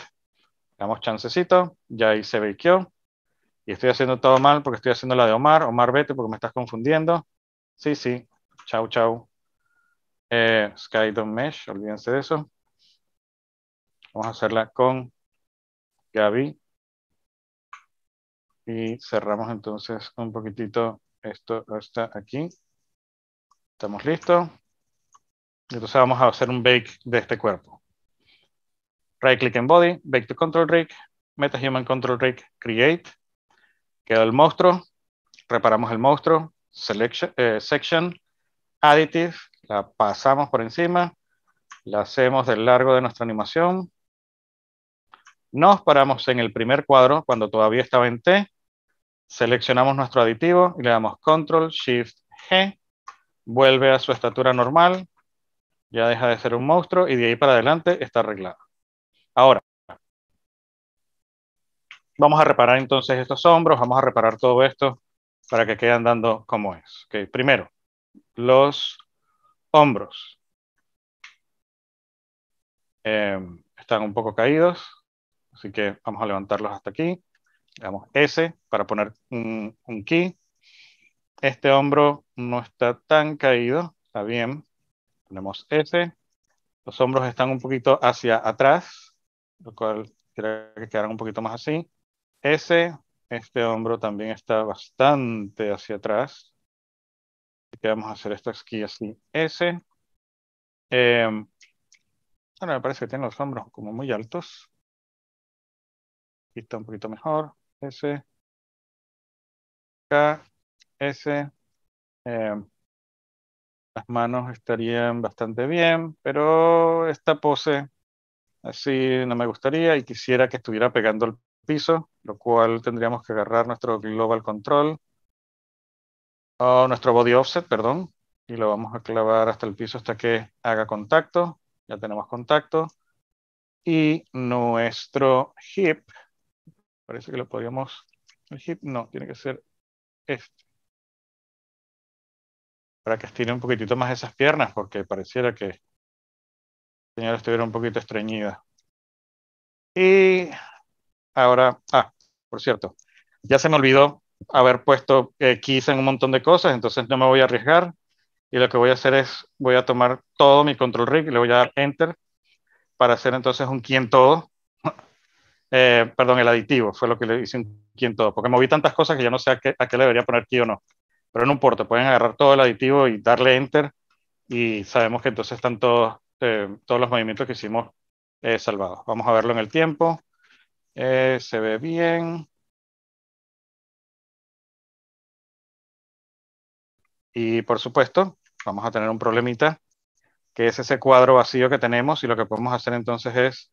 damos chancecito, ya ahí se bakeó. Y estoy haciendo todo mal porque estoy haciendo la de Omar. Omar, vete porque me estás confundiendo. Sí, sí. Chau, chau. Eh, Sky Don't Mesh, olvídense de eso. Vamos a hacerla con Gaby. Y cerramos entonces un poquitito esto Está aquí. Estamos listos. Entonces vamos a hacer un bake de este cuerpo right click en body, back to control rig, meta human control rig, create, quedó el monstruo, reparamos el monstruo, selection, eh, section, additive, la pasamos por encima, la hacemos del largo de nuestra animación, nos paramos en el primer cuadro cuando todavía estaba en T, seleccionamos nuestro aditivo y le damos control, shift, G, vuelve a su estatura normal, ya deja de ser un monstruo y de ahí para adelante está arreglado. Ahora, vamos a reparar entonces estos hombros, vamos a reparar todo esto para que quede dando como es. Primero, los hombros. Em, están un poco caídos, así que vamos a levantarlos hasta aquí. Le damos S para poner un, key. Este hombro no está tan caído, está bien. Ponemos S. Los hombros están un poquito hacia atrás, lo cual creo que quedaran un poquito más así. Ese, este hombro también está bastante hacia atrás. Así que vamos a hacer esto aquí así. S. Em, bueno, me parece que tiene los hombros como muy altos. Aquí está un poquito mejor. S. Acá. S. Em, las manos estarían bastante bien, pero esta pose así no me gustaría y quisiera que estuviera pegando al piso, lo cual tendríamos que agarrar nuestro global control, o nuestro body offset, perdón, y lo vamos a clavar hasta el piso hasta que haga contacto, ya tenemos contacto, y nuestro hip, parece que lo podríamos, el hip no, tiene que ser este, para que estire un poquitito más esas piernas, porque pareciera que señora estuviera un poquito estreñida. Y ahora, ah, por cierto, ya se me olvidó haber puesto eh, keys en un montón de cosas, entonces no me voy a arriesgar. Y lo que voy a hacer es, voy a tomar todo mi control rig y le voy a dar enter para hacer entonces un quien todo. Eh, perdón, el aditivo fue lo que le hice un quien todo, porque moví tantas cosas que ya no sé a qué, a qué le debería poner key o no. Pero no importa, pueden agarrar todo el aditivo y darle enter y sabemos que entonces están todos eh, todos los movimientos que hicimos eh, salvados. Vamos a verlo en el tiempo. Eh, se ve bien. Y por supuesto, vamos a tener un problemita, que es ese cuadro vacío que tenemos y lo que podemos hacer entonces es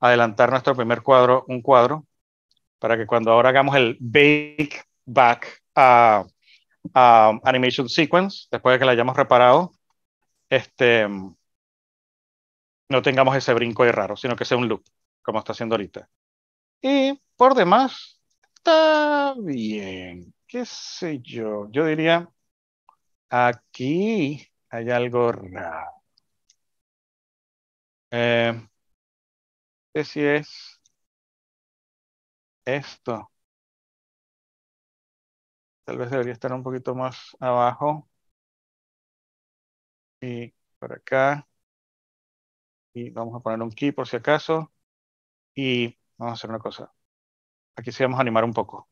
adelantar nuestro primer cuadro, un cuadro, para que cuando ahora hagamos el bake back a, animation sequence, después de que la hayamos reparado, este, no tengamos ese brinco ahí raro, sino que sea un loop, como está haciendo ahorita. Y por demás, está bien. ¿Qué sé yo? Yo diría, aquí hay algo raro. Eh, si es esto? Tal vez debería estar un poquito más abajo. Y por acá y vamos a poner un key por si acaso y vamos a hacer una cosa. Aquí sí vamos a animar un poco.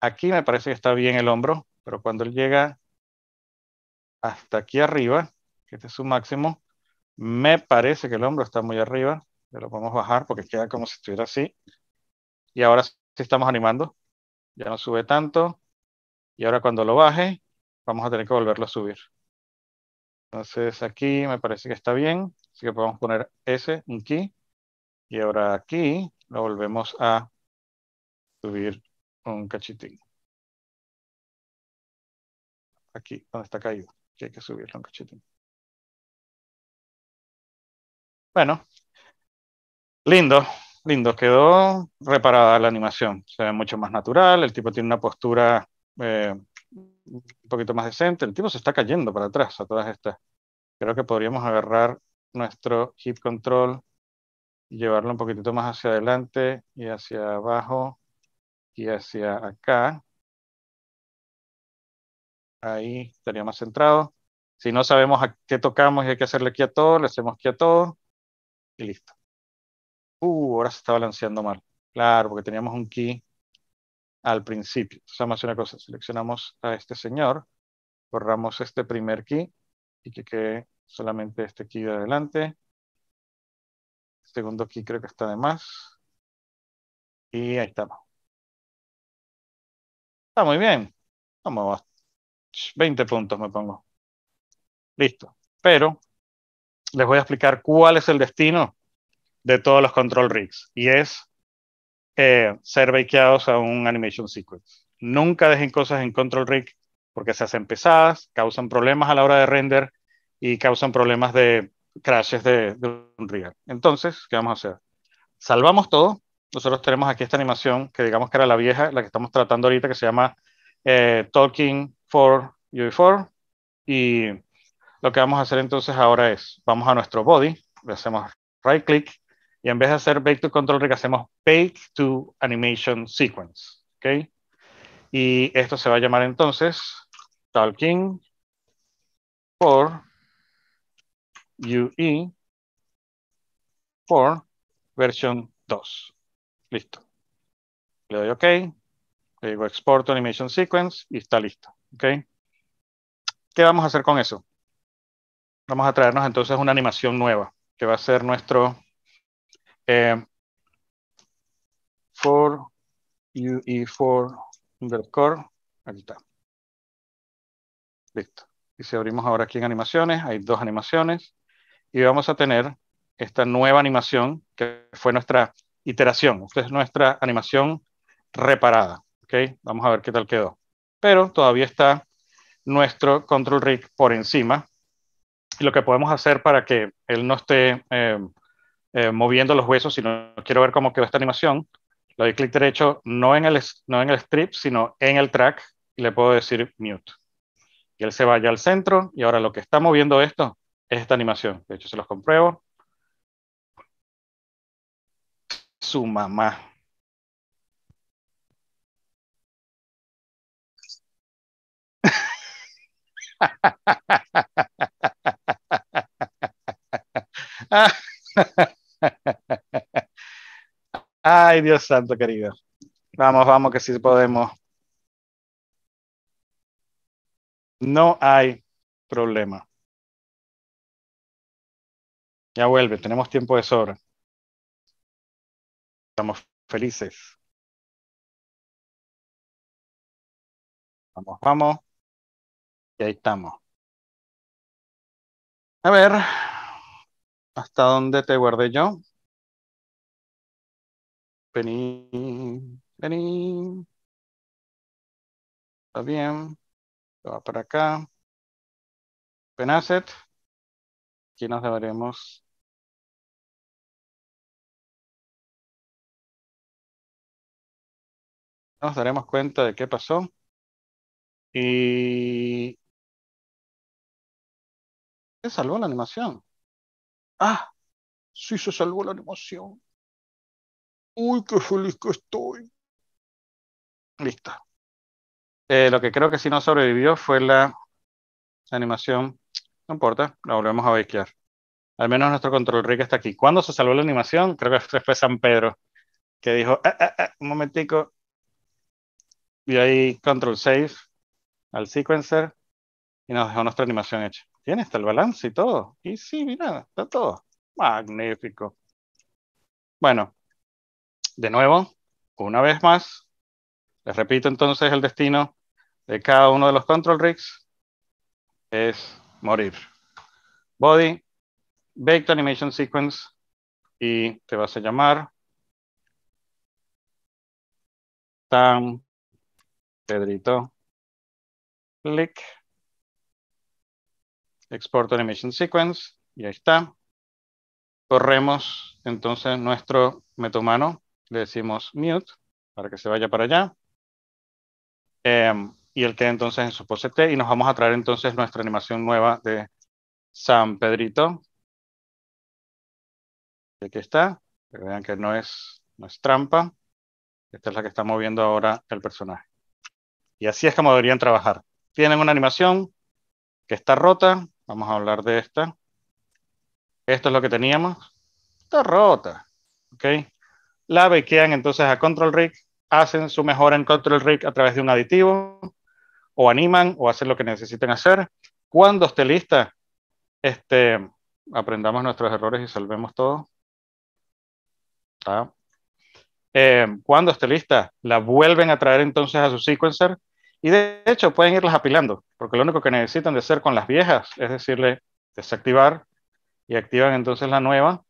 Aquí me parece que está bien el hombro, pero cuando él llega hasta aquí arriba, que este es su máximo, me parece que el hombro está muy arriba, ya lo podemos bajar porque queda como si estuviera así. Y ahora sí estamos animando, ya no sube tanto, y ahora cuando lo baje, vamos a tener que volverlo a subir. Entonces aquí me parece que está bien, Así que podemos poner S, un key. Y ahora aquí lo volvemos a subir un cachitín. Aquí, donde está caído, que hay que subirlo un cachitín. Bueno, lindo, lindo. Quedó reparada la animación. Se ve mucho más natural. El tipo tiene una postura eh, un poquito más decente. El tipo se está cayendo para atrás a todas estas. Creo que podríamos agarrar nuestro hip control, llevarlo un poquitito más hacia adelante y hacia abajo y hacia acá. Ahí estaría más centrado. Si no sabemos a qué tocamos y hay que hacerle aquí a todo, le hacemos aquí a todo y listo. Uh, ahora se está balanceando mal. Claro, porque teníamos un key al principio. Entonces vamos a hacer una cosa, seleccionamos a este señor, borramos este primer key y que quede Solamente este aquí de adelante. Segundo aquí creo que está de más. Y ahí estamos. Está muy bien. Vamos, 20 puntos me pongo. Listo. Pero les voy a explicar cuál es el destino de todos los control rigs. Y es eh, ser bakeados a un animation sequence. Nunca dejen cosas en control rig porque se hacen pesadas, causan problemas a la hora de render y causan problemas de crashes de, de Unreal. Entonces, ¿qué vamos a hacer? Salvamos todo. Nosotros tenemos aquí esta animación que digamos que era la vieja, la que estamos tratando ahorita, que se llama eh, Talking for UE4. Y lo que vamos a hacer entonces ahora es, vamos a nuestro body, le hacemos right click y en vez de hacer Bake to Control Rig hacemos Bake to Animation Sequence. ¿ok? Y esto se va a llamar entonces Talking for UE 4 version 2. Listo. Le doy OK. Le digo Export Animation Sequence y está listo. ¿Ok? ¿Qué vamos a hacer con eso? Vamos a traernos entonces una animación nueva que va a ser nuestro eh, for UE4 Core, Aquí está. Listo. Y si abrimos ahora aquí en animaciones, hay dos animaciones y vamos a tener esta nueva animación que fue nuestra iteración. Esta es nuestra animación reparada. ¿okay? Vamos a ver qué tal quedó. Pero todavía está nuestro control rig por encima. Y lo que podemos hacer para que él no esté eh, eh, moviendo los huesos, no quiero ver cómo quedó esta animación, le doy clic derecho no en, el, no en el strip, sino en el track y le puedo decir mute. Y él se vaya al centro y ahora lo que está moviendo esto es esta animación. De hecho, se los compruebo. Su mamá. Ay, Dios santo, querido. Vamos, vamos, que sí podemos. No hay problema. Ya vuelve, tenemos tiempo de sobra. Estamos felices. Vamos, vamos. Y ahí estamos. A ver, ¿hasta dónde te guardé yo? Vení, vení. Está bien. Va para acá. Penacet. Aquí nos deberemos nos daremos cuenta de qué pasó. Y se salvó la animación. Ah, sí se salvó la animación. Uy, qué feliz que estoy. Listo. Eh, lo que creo que sí no sobrevivió fue la animación. No importa, la volvemos a bakear. Al menos nuestro control rig está aquí. ¿Cuándo se salvó la animación? Creo que fue San Pedro, que dijo, ah, ah, ah, un momentico, y ahí control save al sequencer y nos dejó nuestra animación hecha. Tiene hasta el balance y todo. Y sí, mira, está todo. Magnífico. Bueno, de nuevo, una vez más, les repito entonces el destino de cada uno de los control rigs es morir. Body, Baked Animation Sequence y te vas a llamar Tan Pedrito. click, Export Animation Sequence. Y ahí está. Corremos entonces nuestro metumano, Le decimos mute para que se vaya para allá. Em, y el queda entonces en su pose T. Y nos vamos a traer entonces nuestra animación nueva de San Pedrito. Aquí está. Que vean que no es, no es trampa. Esta es la que está moviendo ahora el personaje. Y así es como deberían trabajar. Tienen una animación que está rota. Vamos a hablar de esta. Esto es lo que teníamos. Está rota. ¿Ok? La bequean entonces a Control Rig. Hacen su mejora en Control Rig a través de un aditivo. O animan o hacen lo que necesiten hacer. Cuando esté lista, este, aprendamos nuestros errores y salvemos todo. Ah. Eh, cuando esté lista, la vuelven a traer entonces a su sequencer y de hecho pueden irlas apilando, porque lo único que necesitan de hacer con las viejas es decirle desactivar y activan entonces la nueva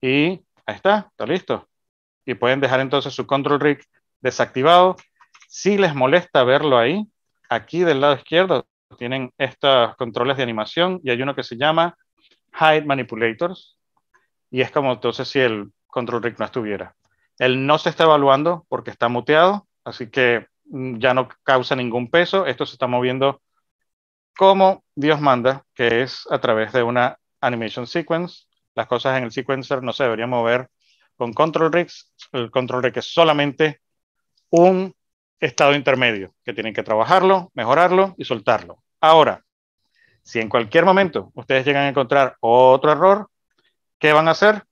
y ahí está, está listo. Y pueden dejar entonces su control rig desactivado. Si les molesta verlo ahí, aquí del lado izquierdo tienen estos controles de animación y hay uno que se llama Hide Manipulators y es como entonces si el control rig no estuviera. Él no se está evaluando porque está muteado, así que Mm, ya no causa ningún peso, esto se está moviendo como Dios manda, que es a través de una animation sequence. Las cosas en el sequencer no se deberían mover con control rigs. El control rig es solamente un estado intermedio que tienen que trabajarlo, mejorarlo y soltarlo. Ahora, si en cualquier momento ustedes llegan a encontrar otro error, ¿qué van a hacer?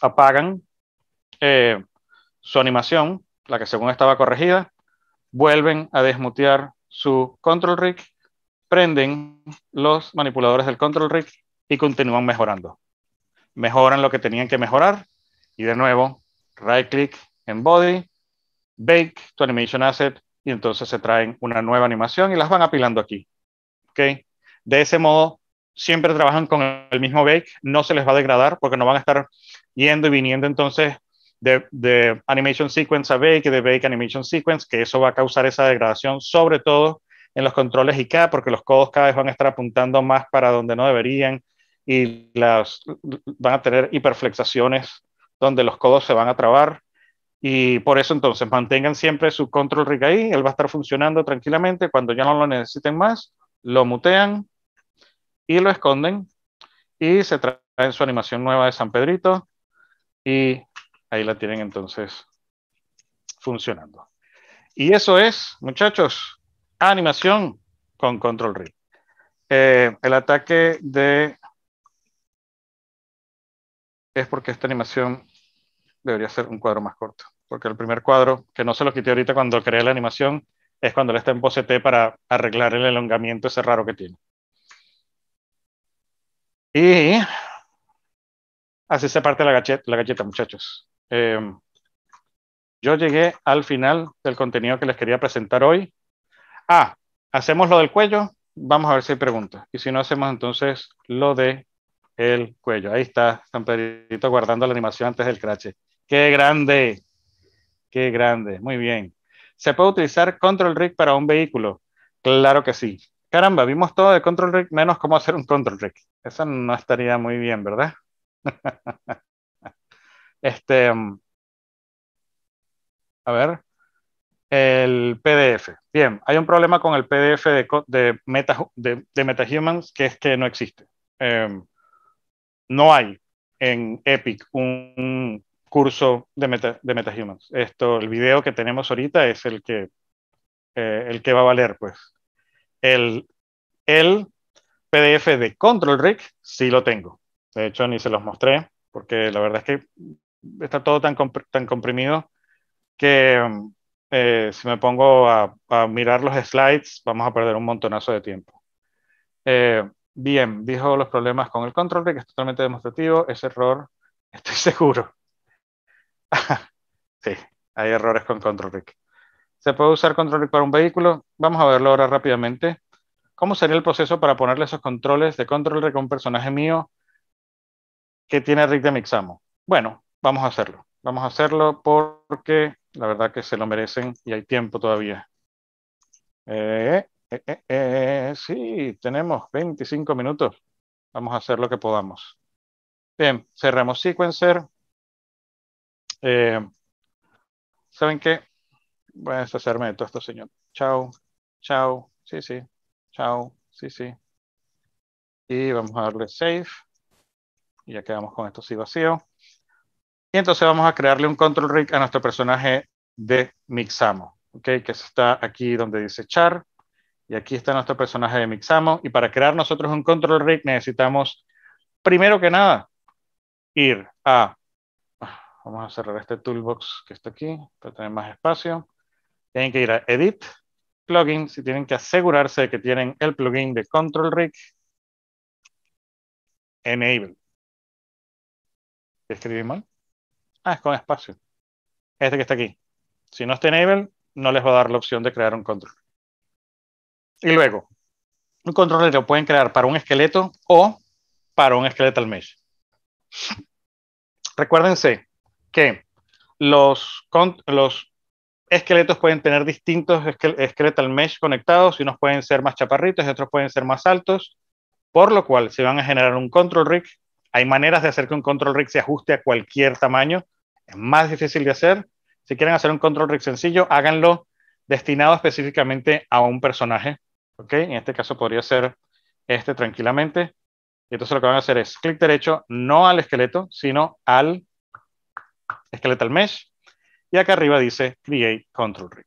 Apagan eh, su animación, la que según estaba corregida, vuelven a desmutear su control rig, prenden los manipuladores del control rig y continúan mejorando. Mejoran lo que tenían que mejorar y de nuevo, right click en body, bake to animation asset y entonces se traen una nueva animación y las van apilando aquí. ¿Okay? De ese modo, siempre trabajan con el mismo bake, no se les va a degradar porque no van a estar yendo y viniendo entonces de, Animation Sequence a Bake y de Bake Animation Sequence, que eso va a causar esa degradación, sobre todo en los controles IK, porque los codos cada vez van a estar apuntando más para donde no deberían y las, van a tener hiperflexaciones donde los codos se van a trabar. Y por eso entonces mantengan siempre su control rig ahí, él va a estar funcionando tranquilamente, cuando ya no lo necesiten más, lo mutean y lo esconden y se traen su animación nueva de San Pedrito y Ahí la tienen entonces funcionando. Y eso es, muchachos, animación con control read. Eh, el ataque de... Es porque esta animación debería ser un cuadro más corto. Porque el primer cuadro, que no se lo quité ahorita cuando creé la animación, es cuando le está en pose para arreglar el elongamiento ese raro que tiene. Y así se parte la la galleta muchachos. Eh, yo llegué al final del contenido que les quería presentar hoy. Ah, hacemos lo del cuello. Vamos a ver si hay preguntas. Y si no, hacemos entonces lo de el cuello. Ahí está San Pedrito guardando la animación antes del crache. ¡Qué grande! ¡Qué grande! Muy bien. ¿Se puede utilizar Control Rig para un vehículo? Claro que sí. Caramba, vimos todo de Control Rig menos cómo hacer un Control Rig. Eso no estaría muy bien, ¿verdad? Este, a ver, el PDF. Bien, hay un problema con el PDF de, de, meta, MetaHumans que es que no existe. Em, no hay en Epic un, curso de, de MetaHumans. Esto, el video que tenemos ahorita es el que, eh, el que va a valer, pues. El, el PDF de Control Rig sí lo tengo. De hecho, ni se los mostré, porque la verdad es que está todo tan, comprimido que eh, si me pongo a, mirar los slides vamos a perder un montonazo de tiempo. Eh, bien, dijo los problemas con el control, que es totalmente demostrativo, ese error, estoy seguro. sí, hay errores con Control Rig. ¿Se puede usar Control Rig para un vehículo? Vamos a verlo ahora rápidamente. ¿Cómo sería el proceso para ponerle esos controles de Control Rig a un personaje mío que tiene Rig de Mixamo? Bueno, vamos a hacerlo. Vamos a hacerlo porque la verdad que se lo merecen y hay tiempo todavía. Eh, eh, eh, sí, tenemos 25 minutos. Vamos a hacer lo que podamos. Bien, cerramos sequencer. ¿Saben qué? Voy a deshacerme de todo esto, señor. Chao, chao, sí, sí, chao, sí, sí. Y vamos a darle save. Y ya quedamos con esto sí vacío. Y entonces vamos a crearle un control rig a nuestro personaje de Mixamo, ¿ok? Que está aquí donde dice char. Y aquí está nuestro personaje de Mixamo. Y para crear nosotros un control rig necesitamos, primero que nada, ir a... Vamos a cerrar este toolbox que está aquí para tener más espacio. Tienen que ir a Edit, Plugins y tienen que asegurarse de que tienen el plugin de Control Rig Enable. ¿Escribí mal? Ah, es con espacio. Este que está aquí. Si no está enable, no les va a dar la opción de crear un control. Y luego, un control lo pueden crear para un esqueleto o para un skeletal mesh. Recuérdense que los, esqueletos pueden tener distintos skeletal mesh conectados, unos pueden ser más chaparritos y otros pueden ser más altos, por lo cual si van a generar un control rig, hay maneras de hacer que un control rig se ajuste a cualquier tamaño es más difícil de hacer. Si quieren hacer un control rig sencillo, háganlo destinado específicamente a un personaje. ¿ok? En este caso podría ser este tranquilamente. Y entonces lo que van a hacer es clic derecho, no al esqueleto, sino al al mesh. Y acá arriba dice Create Control Rig.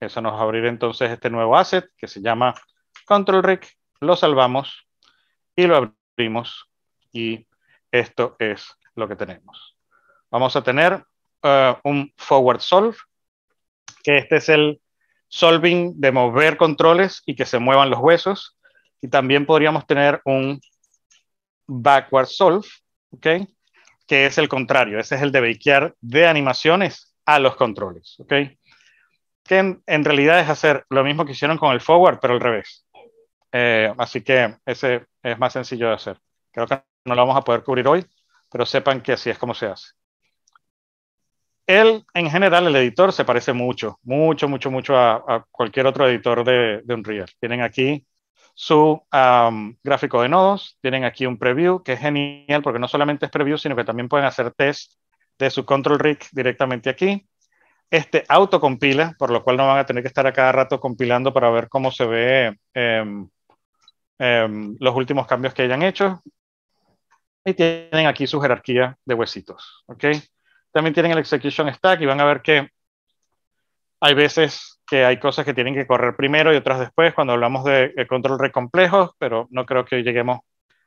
Eso nos va a abrir entonces este nuevo asset que se llama Control Rig. Lo salvamos y lo abrimos. Y esto es lo que tenemos vamos a tener eh, un forward solve, que este es el solving de mover controles y que se muevan los huesos. Y también podríamos tener un backward solve, que es el contrario, ese es el de bakear de animaciones a los controles, okay Que en, realidad es hacer lo mismo que hicieron con el forward, pero al revés. Eh, así que ese es más sencillo de hacer. Creo que no lo vamos a poder cubrir hoy, pero sepan que así es como se hace él, en general, el editor se parece mucho, mucho, mucho, mucho a, cualquier otro editor de, Unreal. Tienen aquí su gráfico de nodos, tienen aquí un preview, que es genial porque no solamente es preview, sino que también pueden hacer test de su control rig directamente aquí. Este auto compila por lo cual no van a tener que estar a cada rato compilando para ver cómo se ve em, em, los últimos cambios que hayan hecho. Y tienen aquí su jerarquía de huesitos. ¿ok? también tienen el execution stack y van a ver que hay veces que hay cosas que tienen que correr primero y otras después cuando hablamos de, control re complejos, pero no creo que hoy lleguemos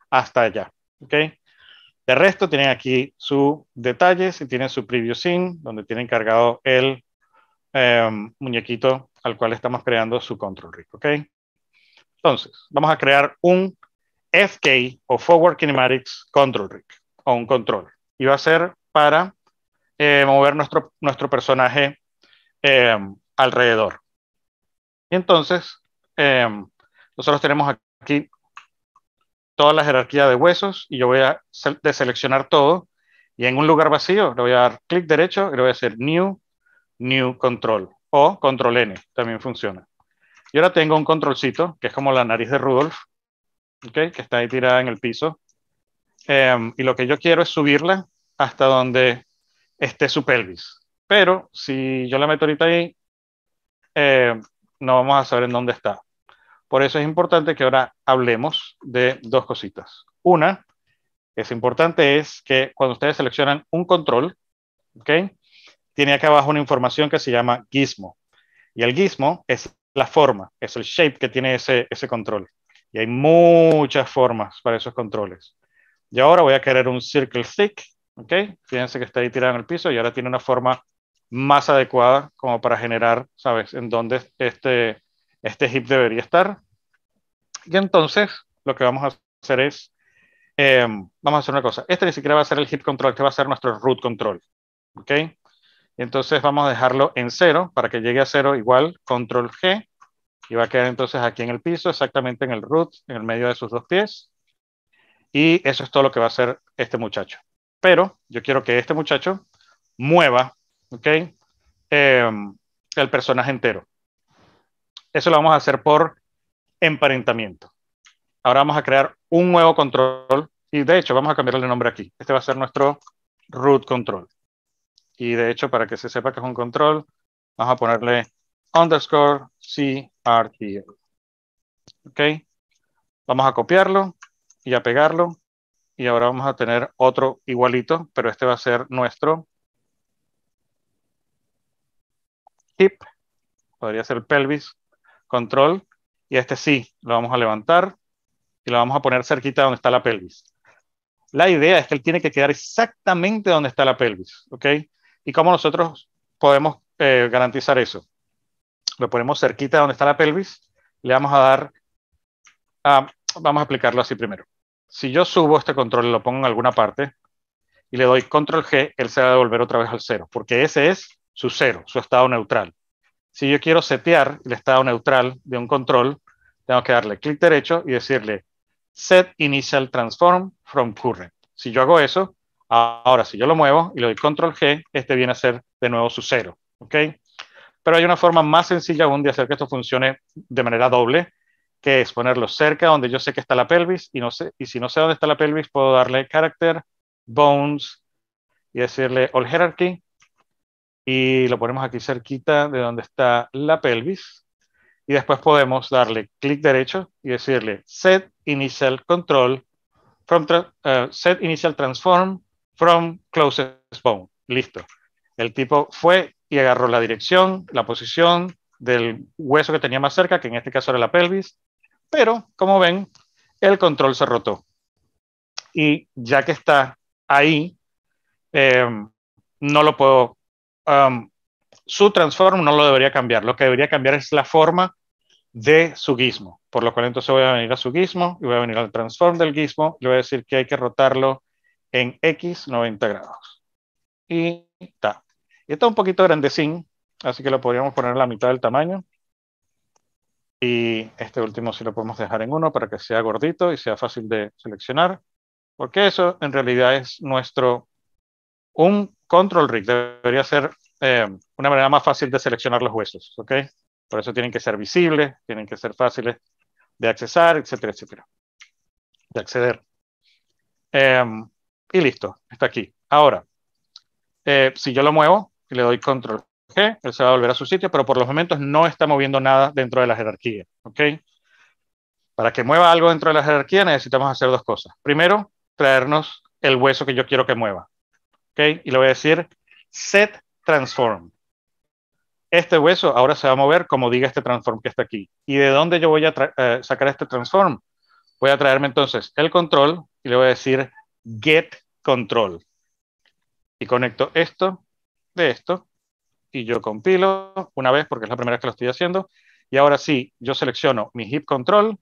hasta allá. ¿ok? De resto, tienen aquí su detalles y tienen su preview scene, donde tienen cargado el em, muñequito al cual estamos creando su control rig. ¿ok? Entonces, vamos a crear un FK o Forward Kinematics Control Rig o un control. Y va a ser para eh, mover nuestro, nuestro personaje em, alrededor. Y entonces, em, nosotros tenemos aquí toda la jerarquía de huesos y yo voy a deseleccionar todo y en un lugar vacío le voy a dar clic derecho y le voy a hacer New, New Control o Control N, también funciona. Y ahora tengo un controlcito, que es como la nariz de Rudolf, que está ahí tirada en el piso. Em, y lo que yo quiero es subirla hasta donde esté su pelvis. Pero si yo la meto ahorita ahí, eh, no vamos a saber en dónde está. Por eso es importante que ahora hablemos de dos cositas. Una, es importante, es que cuando ustedes seleccionan un control, ¿okay? tiene acá abajo una información que se llama gizmo. Y el gizmo es la forma, es el shape que tiene ese, ese control. Y hay muchas formas para esos controles. Y ahora voy a querer un circle thick ¿Ok? Fíjense que está ahí tirado en el piso y ahora tiene una forma más adecuada como para generar, ¿sabes?, en dónde este, este heap debería estar. Y entonces lo que vamos a hacer es, em, vamos a hacer una cosa, este ni siquiera va a ser el hip control, este va a ser nuestro root control, ¿ok? Entonces vamos a dejarlo en cero para que llegue a cero igual control G y va a quedar entonces aquí en el piso, exactamente en el root, en el medio de sus dos pies. Y eso es todo lo que va a hacer este muchacho. Pero yo quiero que este muchacho mueva, em, el personaje entero. Eso lo vamos a hacer por emparentamiento. Ahora vamos a crear un nuevo control y de hecho vamos a cambiarle el nombre aquí. Este va a ser nuestro root control. Y de hecho, para que se sepa que es un control, vamos a ponerle underscore CRTL. ¿Ok? Vamos a copiarlo y a pegarlo y ahora vamos a tener otro igualito, pero este va a ser nuestro hip, podría ser pelvis, control, y este sí, lo vamos a levantar y lo vamos a poner cerquita donde está la pelvis. La idea es que él tiene que quedar exactamente donde está la pelvis, ¿ok? ¿Y cómo nosotros podemos eh, garantizar eso? Lo ponemos cerquita donde está la pelvis, le vamos a dar, vamos a aplicarlo así primero si yo subo este control y lo pongo en alguna parte y le doy control G, él se va a devolver otra vez al cero, porque ese es su cero, su estado neutral. Si yo quiero setear el estado neutral de un control, tengo que darle clic derecho y decirle set initial transform from current. Si yo hago eso, ahora si yo lo muevo y le doy control G, este viene a ser de nuevo su cero, Pero hay una forma más sencilla aún de hacer que esto funcione de manera doble, que es Ponerlo cerca donde yo sé que está la pelvis y, no sé, y si no sé dónde está la pelvis, puedo darle carácter, bones y decirle all hierarchy y lo ponemos aquí cerquita de donde está la pelvis y después podemos darle clic derecho y decirle set initial control from eh, set initial transform from closest bone. Listo. El tipo fue y agarró la dirección, la posición del hueso que tenía más cerca, que en este caso era la pelvis, pero, como ven, el control se rotó. Y ya que está ahí, em, no lo puedo... Em, su transform no lo debería cambiar. Lo que debería cambiar es la forma de su gizmo. Por lo cual entonces voy a venir a su gizmo y voy a venir al transform del gizmo. Le voy a decir que hay que rotarlo en X 90 grados. Y está. Y está un poquito grandecín, así que lo podríamos poner a la mitad del tamaño. Y este último sí lo podemos dejar en uno para que sea gordito y sea fácil de seleccionar, porque eso en realidad es nuestro... Un control rig debería ser eh, una manera más fácil de seleccionar los huesos, ¿ok? Por eso tienen que ser visibles, tienen que ser fáciles de accesar, etcétera, etcétera. De acceder. Em, y listo, está aquí. Ahora, eh, si yo lo muevo y le doy control él se va a volver a su sitio, pero por los momentos no está moviendo nada dentro de la jerarquía. ¿ok? Para que mueva algo dentro de la jerarquía necesitamos hacer dos cosas. Primero, traernos el hueso que yo quiero que mueva. Y le voy a decir set transform. Este hueso ahora se va a mover como diga este transform que está aquí. ¿Y de dónde yo voy a eh, sacar este transform? Voy a traerme entonces el control y le voy a decir get control. Y conecto esto de esto y yo compilo una vez porque es la primera vez que lo estoy haciendo. Y ahora sí, yo selecciono mi hip control.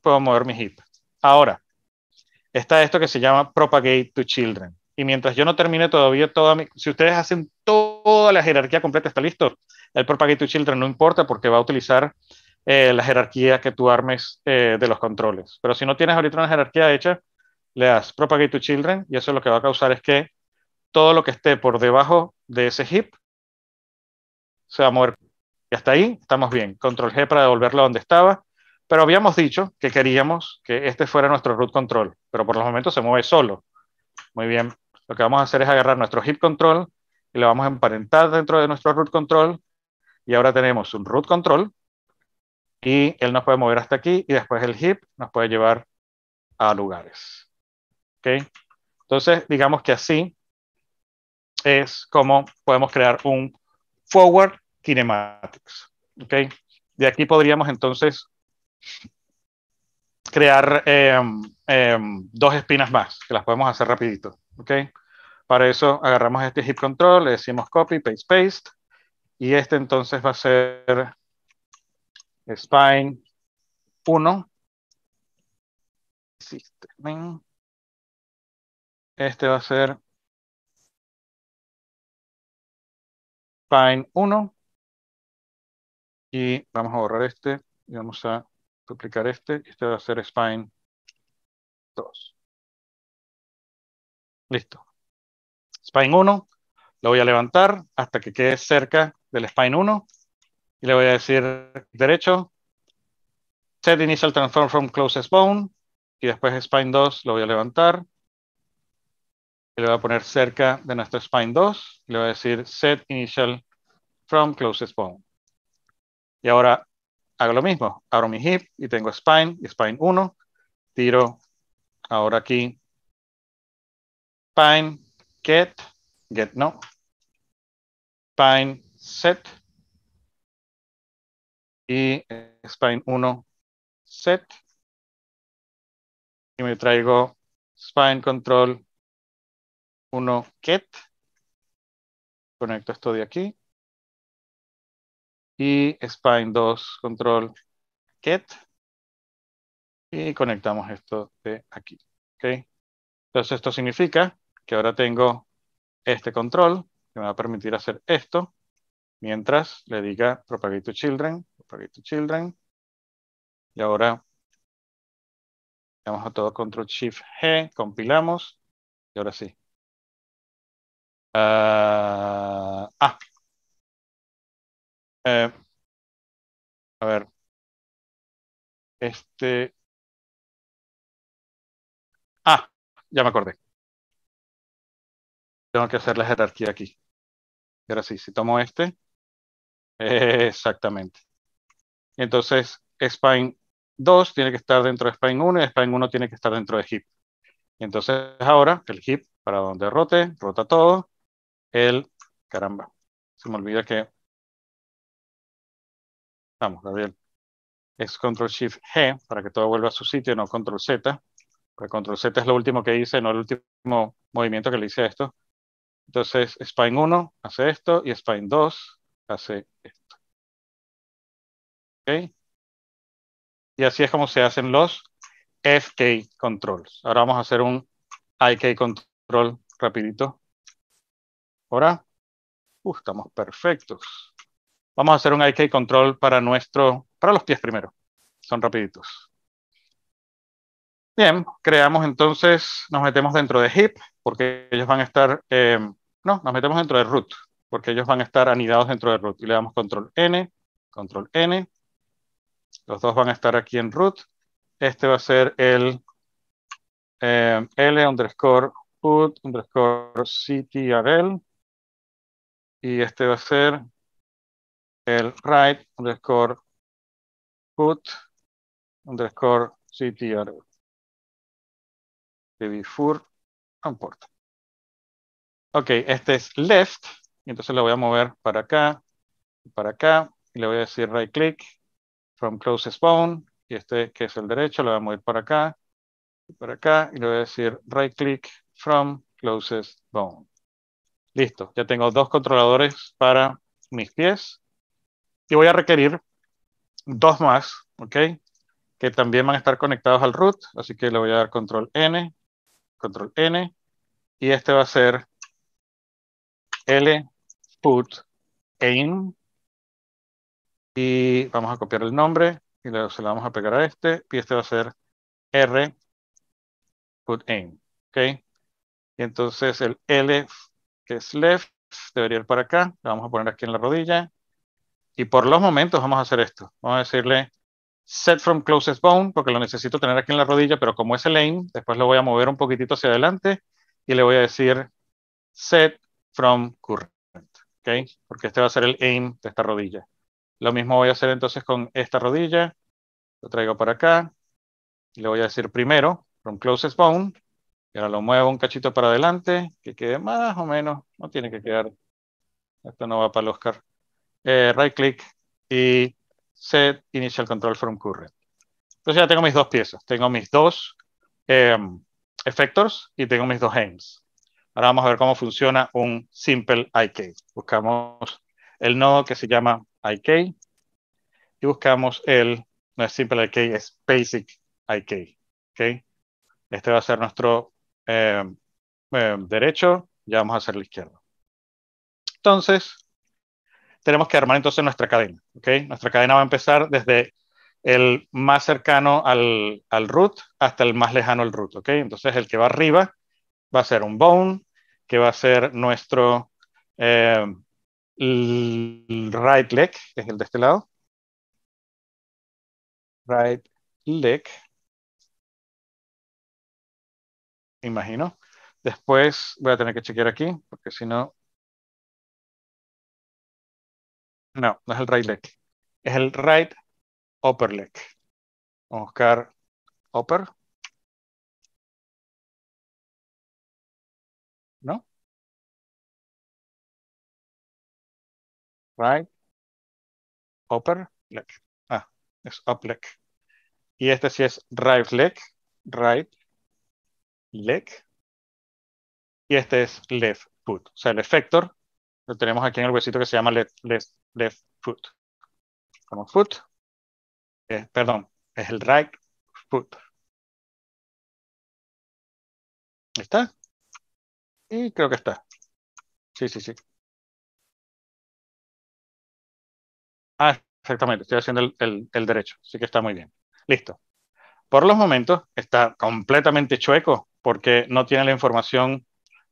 Puedo mover mi hip. Ahora, está esto que se llama Propagate to Children. Y mientras yo no termine todavía toda mi... Si ustedes hacen toda la jerarquía completa, está listo. El Propagate to Children no importa porque va a utilizar eh, la jerarquía que tú armes eh, de los controles. Pero si no tienes ahorita una jerarquía hecha, le das Propagate to Children y eso lo que va a causar es que todo lo que esté por debajo de ese heap se va a mover. Y hasta ahí estamos bien. Control G para devolverlo a donde estaba. Pero habíamos dicho que queríamos que este fuera nuestro root control, pero por los momentos se mueve solo. Muy bien. Lo que vamos a hacer es agarrar nuestro hip control y lo vamos a emparentar dentro de nuestro root control. Y ahora tenemos un root control y él nos puede mover hasta aquí y después el hip nos puede llevar a lugares. ¿Ok? Entonces, digamos que así es cómo podemos crear un forward kinematics. ¿okay? De aquí podríamos entonces crear em, em, dos espinas más, que las podemos hacer rapidito. ¿okay? Para eso agarramos este hip control, le decimos copy, paste, paste, y este entonces va a ser spine 1. Este va a ser spine 1. Y vamos a borrar este y vamos a duplicar este. Este va a ser spine 2. Listo. Spine 1, lo voy a levantar hasta que quede cerca del spine 1 y le voy a decir derecho, set initial transform from closest bone y después spine 2 lo voy a levantar le voy a poner cerca de nuestro spine 2, le voy a decir set initial from closest bone. Y ahora hago lo mismo, abro mi hip y tengo spine, y spine 1, tiro ahora aquí spine get, get no, spine set, y eh, spine 1 set, y me traigo spine control uno get, conecto esto de aquí, y spine 2 control get, y conectamos esto de aquí. ¿okay? Entonces esto significa que ahora tengo este control que me va a permitir hacer esto, mientras le diga propagate to children, propagate to children, y ahora vamos a todo control shift G, compilamos, y ahora sí, ah. ah. Eh, a ver. Este. Ah, ya me acordé. Tengo que hacer la jerarquía aquí. Ahora sí, si tomo este. exactamente. Entonces, Spine 2 tiene que estar dentro de Spine 1 y Spine 1 tiene que estar dentro de HIP. Entonces, ahora el heap para donde rote, rota todo el, caramba, se me olvida que, vamos, Gabriel, es Control Shift G para que todo vuelva a su sitio, no Control Z, porque Control Z es lo último que hice, no el último movimiento que le hice a esto. Entonces, Spine 1 hace esto y Spine 2 hace esto. ¿Ok? Y así es como se hacen los FK controls. Ahora vamos a hacer un IK control rapidito. Ahora, uh, estamos perfectos. Vamos a hacer un IK control para nuestro, para los pies primero. Son rapiditos. Bien, creamos entonces, nos metemos dentro de hip, porque ellos van a estar, em, no, nos metemos dentro de root, porque ellos van a estar anidados dentro de root. Y le damos control N, control N. Los dos van a estar aquí en root. Este va a ser el em, L underscore put underscore CTRL y este va a ser el right underscore put underscore ctr de before import. port. ok este es left y entonces lo voy a mover para acá para acá y le voy a decir right click from closest bone, y este que es el derecho lo voy a mover para acá para acá y le voy a decir right click from closest bone. Listo, ya tengo dos controladores para mis pies y voy a requerir dos más, ¿ok? Que también van a estar conectados al root, así que le voy a dar control N, control N, y este va a ser L put aim, y vamos a copiar el nombre, y le, se lo vamos a pegar a este, y este va a ser R put aim, ¿ok? Y entonces el L que es left, debería ir para acá, la vamos a poner aquí en la rodilla. Y por los momentos vamos a hacer esto. Vamos a decirle set from closest bone, porque lo necesito tener aquí en la rodilla, pero como es el aim, después lo voy a mover un poquitito hacia adelante y le voy a decir set from current, ¿ok? Porque este va a ser el aim de esta rodilla. Lo mismo voy a hacer entonces con esta rodilla. Lo traigo para acá. Y le voy a decir primero, from closest bone, y ahora lo muevo un cachito para adelante, que quede más o menos, no tiene que quedar, esto no va para el Oscar. Eh, right click y set initial control from current. Entonces ya tengo mis dos piezas, tengo mis dos eh, effectors y tengo mis dos aims. Ahora vamos a ver cómo funciona un simple IK. Buscamos el nodo que se llama IK y buscamos el, no es simple IK, es basic IK. ¿okay? Este va a ser nuestro eh, eh, derecho, ya vamos a hacer la izquierda. Entonces, tenemos que armar entonces nuestra cadena. ¿okay? Nuestra cadena va a empezar desde el más cercano al, root hasta el más lejano al root. ¿okay? Entonces, el que va arriba va a ser un bone, que va a ser nuestro eh, right leg, que es el de este lado. Right leg imagino. Después voy a tener que chequear aquí, porque si no... No, no es el right leg. Es el right upper leg. Vamos a buscar upper. ¿No? Right upper leg. Ah, es up leg. Y este sí es right leg, right leg. Y este es left foot. O sea, el effector lo tenemos aquí en el huesito que se llama left, left, foot. Como foot. Eh, perdón, es el right foot. ¿Está? Y creo que está. Sí, sí, sí. Ah, exactamente, estoy haciendo el, el derecho, así que está muy bien. Listo. Por los momentos está completamente chueco porque no tiene la información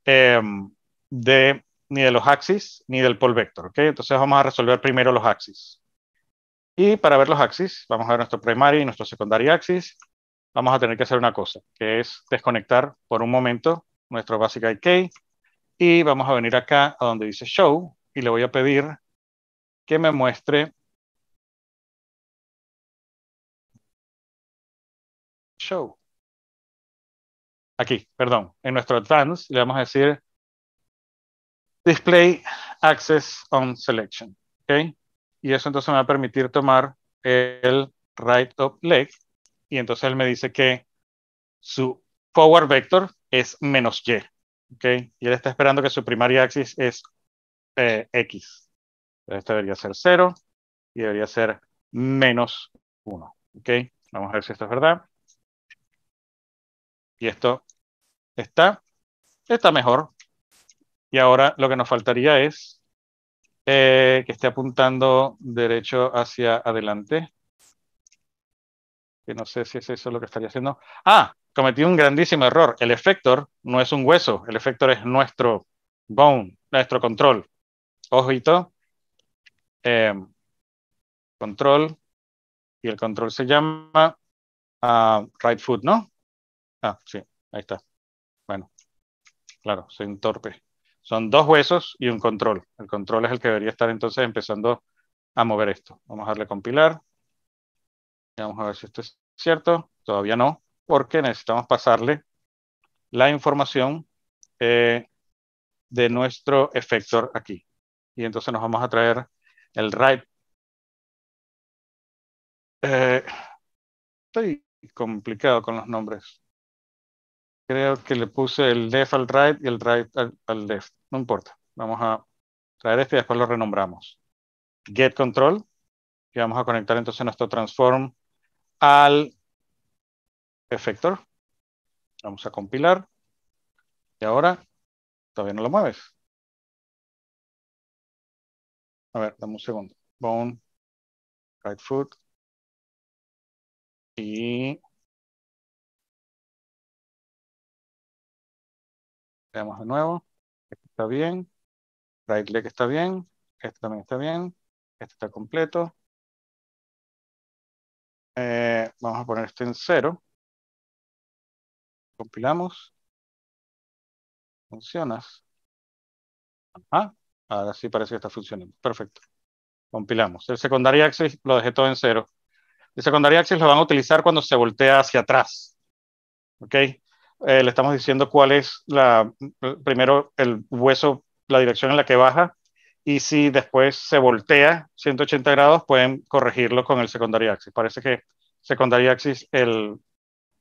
em, de, ni de los axis ni del pole vector. ¿okay? Entonces vamos a resolver primero los axis. Y para ver los axis, vamos a ver nuestro primary y nuestro secondary axis. Vamos a tener que hacer una cosa, que es desconectar por un momento nuestro basic IK. Y vamos a venir acá a donde dice show y le voy a pedir que me muestre show aquí, perdón, en nuestro advance, le vamos a decir display access on selection. ¿okay? Y eso entonces me va a permitir tomar el right of leg. Y entonces él me dice que su forward vector es menos y. ¿okay? Y él está esperando que su primary axis es eh, x. Entonces debería ser 0 y debería ser menos 1. ¿okay? Vamos a ver si esto es verdad. Y esto está, está mejor. Y ahora lo que nos faltaría es eh, que esté apuntando derecho hacia adelante. Que no sé si es eso lo que estaría haciendo. Ah, cometí un grandísimo error. El efector no es un hueso, el efector es nuestro bone, nuestro control. Ojito. Eh, control. Y el control se llama ah, right foot, ¿no? Ah, sí, ahí está. Bueno, claro, se entorpe. torpe. Son dos huesos y un control. El control es el que debería estar entonces empezando a mover esto. Vamos a darle a compilar. Vamos a ver si esto es cierto. Todavía no, porque necesitamos pasarle la información eh, de nuestro efector aquí. Y entonces nos vamos a traer el right. Eh, estoy complicado con los nombres creo que le puse el left al right y el right al, left. No importa. Vamos a traer este y después lo renombramos. Get control. Y vamos a conectar entonces nuestro transform al effector. Vamos a compilar. Y ahora todavía no lo mueves. A ver, dame un segundo. Bone, right foot. Y Veamos de nuevo. Este está bien. Right click está bien. Este también está bien. Este está completo. Eh, vamos a poner este en cero. Compilamos. Funcionas. Ajá. Ahora sí parece que está funcionando. Perfecto. Compilamos. El secondary axis lo dejé todo en cero. El secondary axis lo van a utilizar cuando se voltea hacia atrás. ¿Ok? Eh, le estamos diciendo cuál es la, eh, primero el hueso, la dirección en la que baja, y si después se voltea 180 grados, pueden corregirlo con el secundario axis. Parece que secondary axis el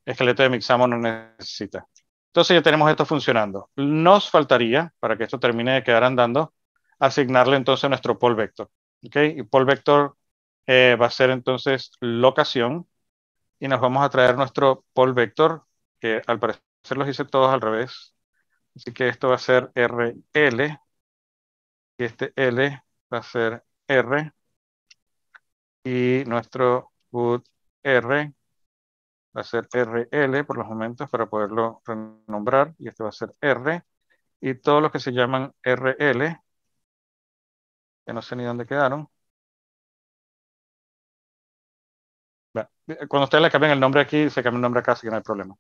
esqueleto de Mixamo no necesita. Entonces ya tenemos esto funcionando. Nos faltaría, para que esto termine de quedar andando, asignarle entonces nuestro pole vector. ¿okay? Y pole vector eh, va a ser entonces locación, y nos vamos a traer nuestro pole vector, que al parecer se los hice todos al revés. Así que esto va a ser RL. Y este L va a ser R. Y nuestro boot R va a ser RL por los momentos para poderlo renombrar. Y este va a ser R. Y todos los que se llaman RL, que no sé ni dónde quedaron. Cuando ustedes le cambian el nombre aquí, se cambia el nombre acá, así que no hay problema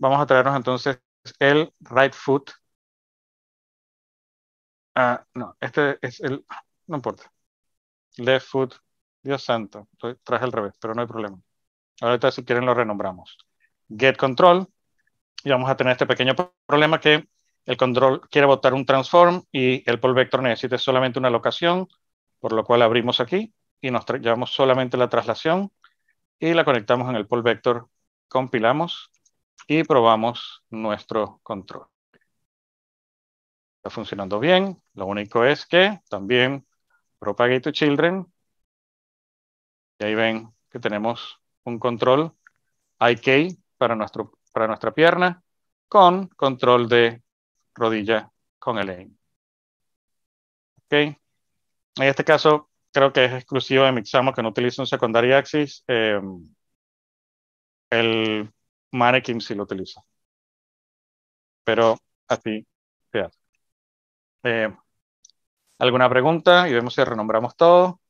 vamos a traernos entonces el right foot. Ah, no, este es el, no importa. Left foot, Dios santo, traje al revés, pero no hay problema. Ahorita si quieren lo renombramos. Get control, y vamos a tener este pequeño problema que el control quiere botar un transform y el pole vector necesita solamente una locación, por lo cual abrimos aquí y nos llevamos solamente la traslación y la conectamos en el pole vector, compilamos y probamos nuestro control. Está funcionando bien, lo único es que también propagate to children y ahí ven que tenemos un control IK para, nuestro, para nuestra pierna con control de rodilla con el aim. ok En este caso, creo que es exclusivo de Mixamo que no utiliza un secondary axis. Em, el Mannequin sí lo utiliza. Pero así se hace. Eh, ¿Alguna pregunta? Y vemos si renombramos todo.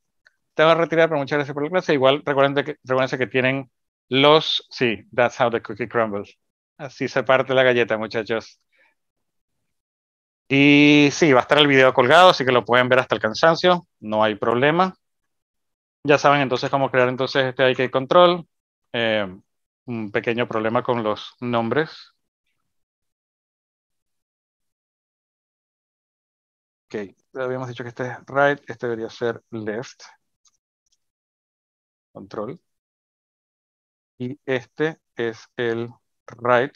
Te voy a retirar, pero muchas gracias por la clase. Igual recuerden que, recuerden que tienen los... Sí, that's how the cookie crumbles. Así se parte la galleta, muchachos. Y sí, va a estar el video colgado, así que lo pueden ver hasta el cansancio. No hay problema. Ya saben entonces cómo crear entonces este IK control. Eh, un pequeño problema con los nombres. Ok, habíamos dicho que este es right, este debería ser left. Control. Y este es el right.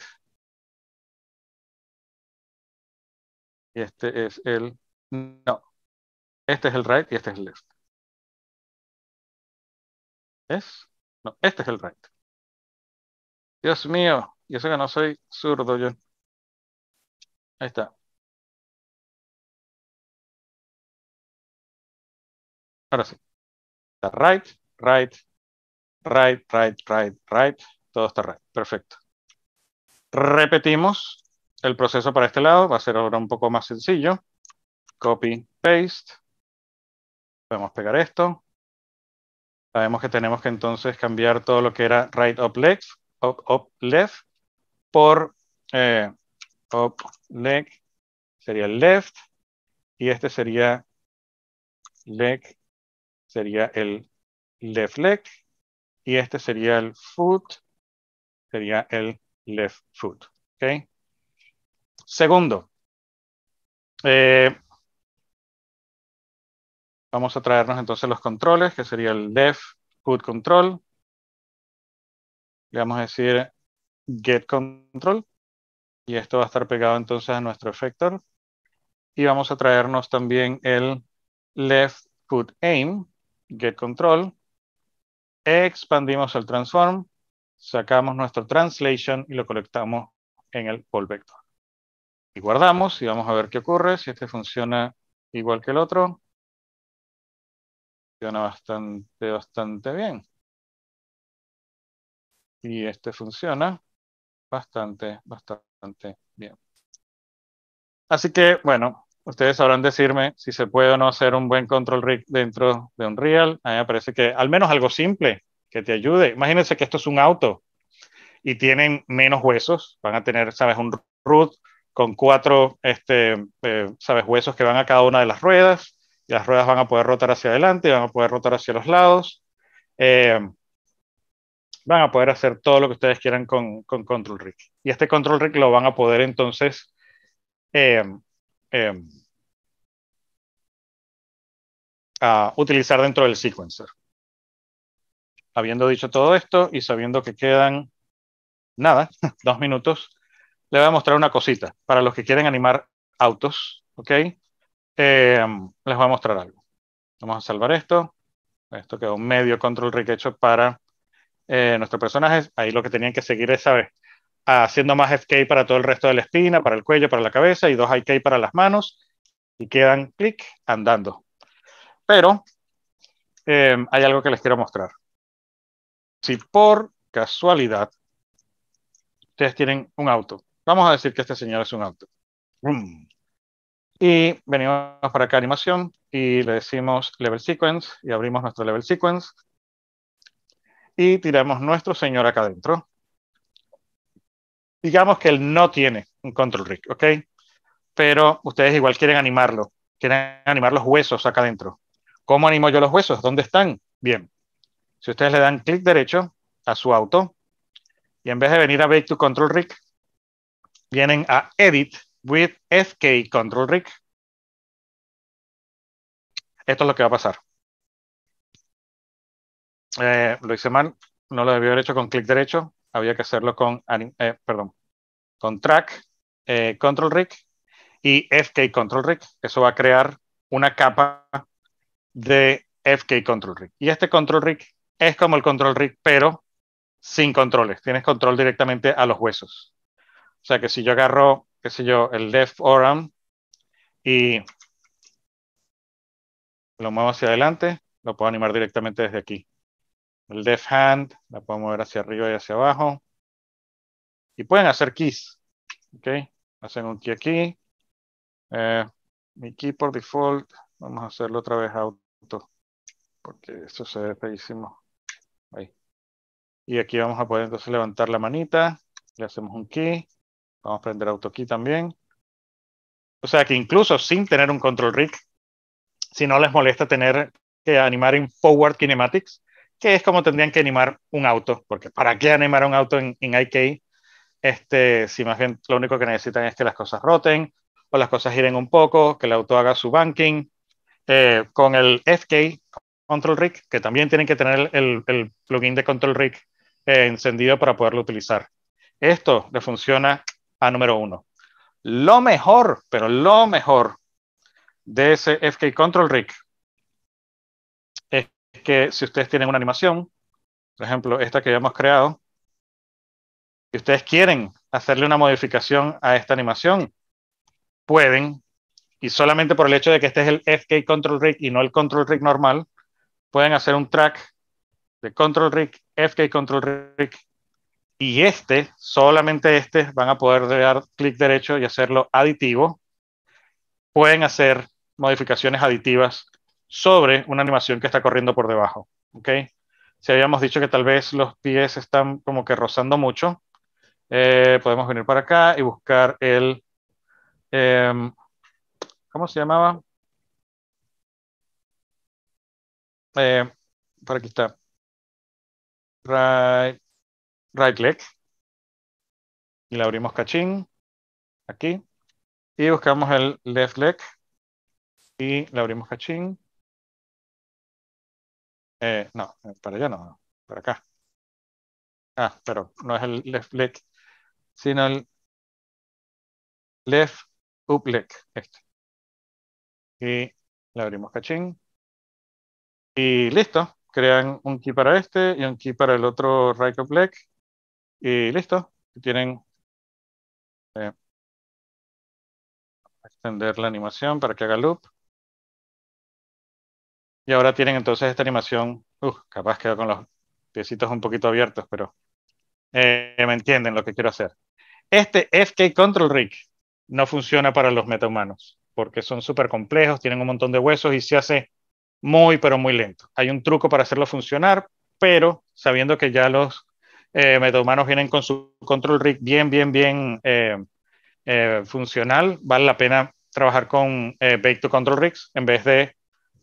Y este es el no. Este es el right y este es el left. ¿Es? No, este es el right. Dios mío, y eso que no soy zurdo yo. Ahí está. Ahora sí. Está right, right, right, right, right, right. Todo está right. Perfecto. Repetimos el proceso para este lado. Va a ser ahora un poco más sencillo. Copy, paste. Podemos pegar esto. Sabemos que tenemos que entonces cambiar todo lo que era right up left op, left por eh, up op leg sería el left y este sería leg sería el left leg y este sería el foot sería el left foot. ¿okay? Segundo, eh, vamos a traernos entonces los controles, que sería el left foot control, le vamos a decir get control y esto va a estar pegado entonces a nuestro effector y vamos a traernos también el left put aim get control expandimos el transform sacamos nuestro translation y lo conectamos en el pole vector y guardamos y vamos a ver qué ocurre si este funciona igual que el otro funciona bastante bastante bien y este funciona bastante, bastante bien. Así que, bueno, ustedes sabrán decirme si se puede o no hacer un buen control rig dentro de Unreal. A mí me parece que al menos algo simple que te ayude. Imagínense que esto es un auto y tienen menos huesos. Van a tener, sabes, un root con cuatro, este, eh, sabes, huesos que van a cada una de las ruedas. Y las ruedas van a poder rotar hacia adelante, y van a poder rotar hacia los lados. Eh, van a poder hacer todo lo que ustedes quieran con, Control Rig. Y este Control Rig lo van a poder entonces eh, em, utilizar dentro del sequencer. Habiendo dicho todo esto y sabiendo que quedan nada, dos minutos, le voy a mostrar una cosita para los que quieren animar autos, ¿ok? Em, les voy a mostrar algo. Vamos a salvar esto. Esto quedó medio control rig hecho para eh, nuestros personajes, ahí lo que tenían que seguir es, ¿sabes? Haciendo más FK para todo el resto de la espina, para el cuello, para la cabeza y dos IK para las manos y quedan clic andando. Pero eh, hay algo que les quiero mostrar. Si por casualidad ustedes tienen un auto, vamos a decir que este señor es un auto. Y venimos para acá animación y le decimos level sequence y abrimos nuestro level sequence y tiramos nuestro señor acá adentro. Digamos que él no tiene un control rig, ¿ok? Pero ustedes igual quieren animarlo, quieren animar los huesos acá adentro. ¿Cómo animo yo los huesos? ¿Dónde están? Bien. Si ustedes le dan clic derecho a su auto y en vez de venir a Bake to Control Rig, vienen a Edit with FK Control Rig. Esto es lo que va a pasar. Eh, lo hice mal, no lo había haber hecho con clic derecho, había que hacerlo con, eh, perdón, con track, eh, control rig y FK control rig. Eso va a crear una capa de FK control rig. Y este control rig es como el control rig, pero sin controles. Tienes control directamente a los huesos. O sea que si yo agarro, qué sé yo, el left ORAM y lo muevo hacia adelante, lo puedo animar directamente desde aquí el left hand, la podemos mover hacia arriba y hacia abajo. Y pueden hacer keys. Okay. Hacen un key aquí. Eh, mi key por default, vamos a hacerlo otra vez auto, porque esto se ve feísimo. Ahí. Y aquí vamos a poder entonces levantar la manita, le hacemos un key, vamos a prender auto key también. O sea que incluso sin tener un control rig, si no les molesta tener que animar en forward kinematics, que es como tendrían que animar un auto, porque ¿para qué animar un auto en, en IK? Este, si más bien lo único que necesitan es que las cosas roten o las cosas giren un poco, que el auto haga su banking. Eh, con el FK, Control Rig, que también tienen que tener el, plugin de Control Rig eh, encendido para poderlo utilizar. Esto le funciona a número uno. Lo mejor, pero lo mejor de ese FK Control Rig que si ustedes tienen una animación, por ejemplo, esta que ya hemos creado, y ustedes quieren hacerle una modificación a esta animación, pueden, y solamente por el hecho de que este es el FK Control Rig y no el Control Rig normal, pueden hacer un track de Control Rig, FK Control Rig, y este, solamente este, van a poder dar clic derecho y hacerlo aditivo. Pueden hacer modificaciones aditivas sobre una animación que está corriendo por debajo. ¿ok? Si habíamos dicho que tal vez los pies están como que rozando mucho, eh, podemos venir para acá y buscar el... Em, ¿Cómo se llamaba? Eh, por aquí está. Right, right leg. Y la abrimos cachín. Aquí. Y buscamos el left leg. Y le abrimos cachín. Eh, no, para allá no, para acá. Ah, pero no es el left leg, sino el left up left Este. Y le abrimos cachín. Y listo. Crean un key para este y un key para el otro right up Y listo. Tienen. Eh, extender la animación para que haga loop. Y ahora tienen entonces esta animación, capaz quedo con los piecitos un poquito abiertos, pero eh, me entienden lo que quiero hacer. Este FK Control Rig no funciona para los metahumanos, porque son súper complejos, tienen un montón de huesos y se hace muy, pero muy lento. Hay un truco para hacerlo funcionar, pero sabiendo que ya los eh, metahumanos vienen con su control rig bien, bien, bien eh, funcional, vale la pena trabajar con Bake to Control Rigs en vez de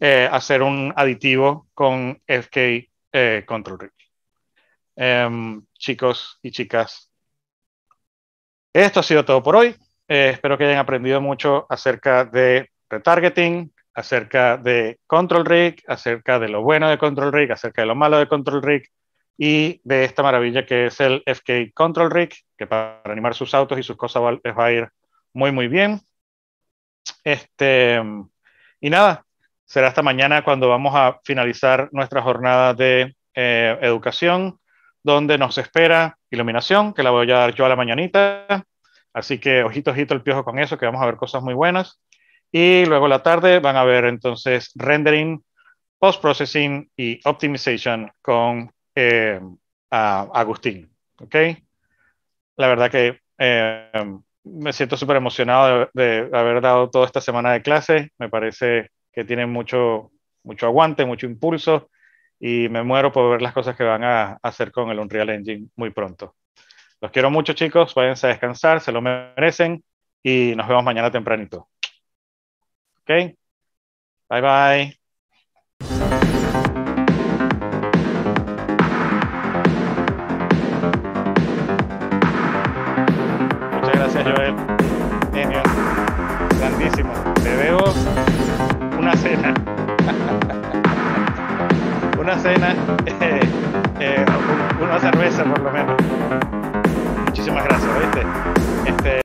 eh, hacer un aditivo con FK eh, Control Rig. Em, chicos y chicas, esto ha sido todo por hoy. Eh, espero que hayan aprendido mucho acerca de retargeting, acerca de Control Rig, acerca de lo bueno de Control Rig, acerca de lo malo de Control Rig y de esta maravilla que es el FK Control Rig, que para animar sus autos y sus cosas les va a ir muy, muy bien. Este, y nada, será hasta mañana cuando vamos a finalizar nuestra jornada de eh, educación, donde nos espera iluminación, que la voy a dar yo a la mañanita. Así que ojito, ojito el piojo con eso, que vamos a ver cosas muy buenas. Y luego la tarde van a ver entonces rendering, post-processing y optimization con eh, Agustín. ¿Ok? La verdad que eh, me siento súper emocionado de, haber dado toda esta semana de clase. Me parece que tienen mucho, mucho aguante, mucho impulso y me muero por ver las cosas que van a hacer con el Unreal Engine muy pronto. Los quiero mucho chicos, váyanse a descansar, se lo merecen y nos vemos mañana tempranito. ¿Ok? Bye bye. una cena, eh, eh, una cerveza por lo menos. Muchísimas gracias, ¿viste? Este,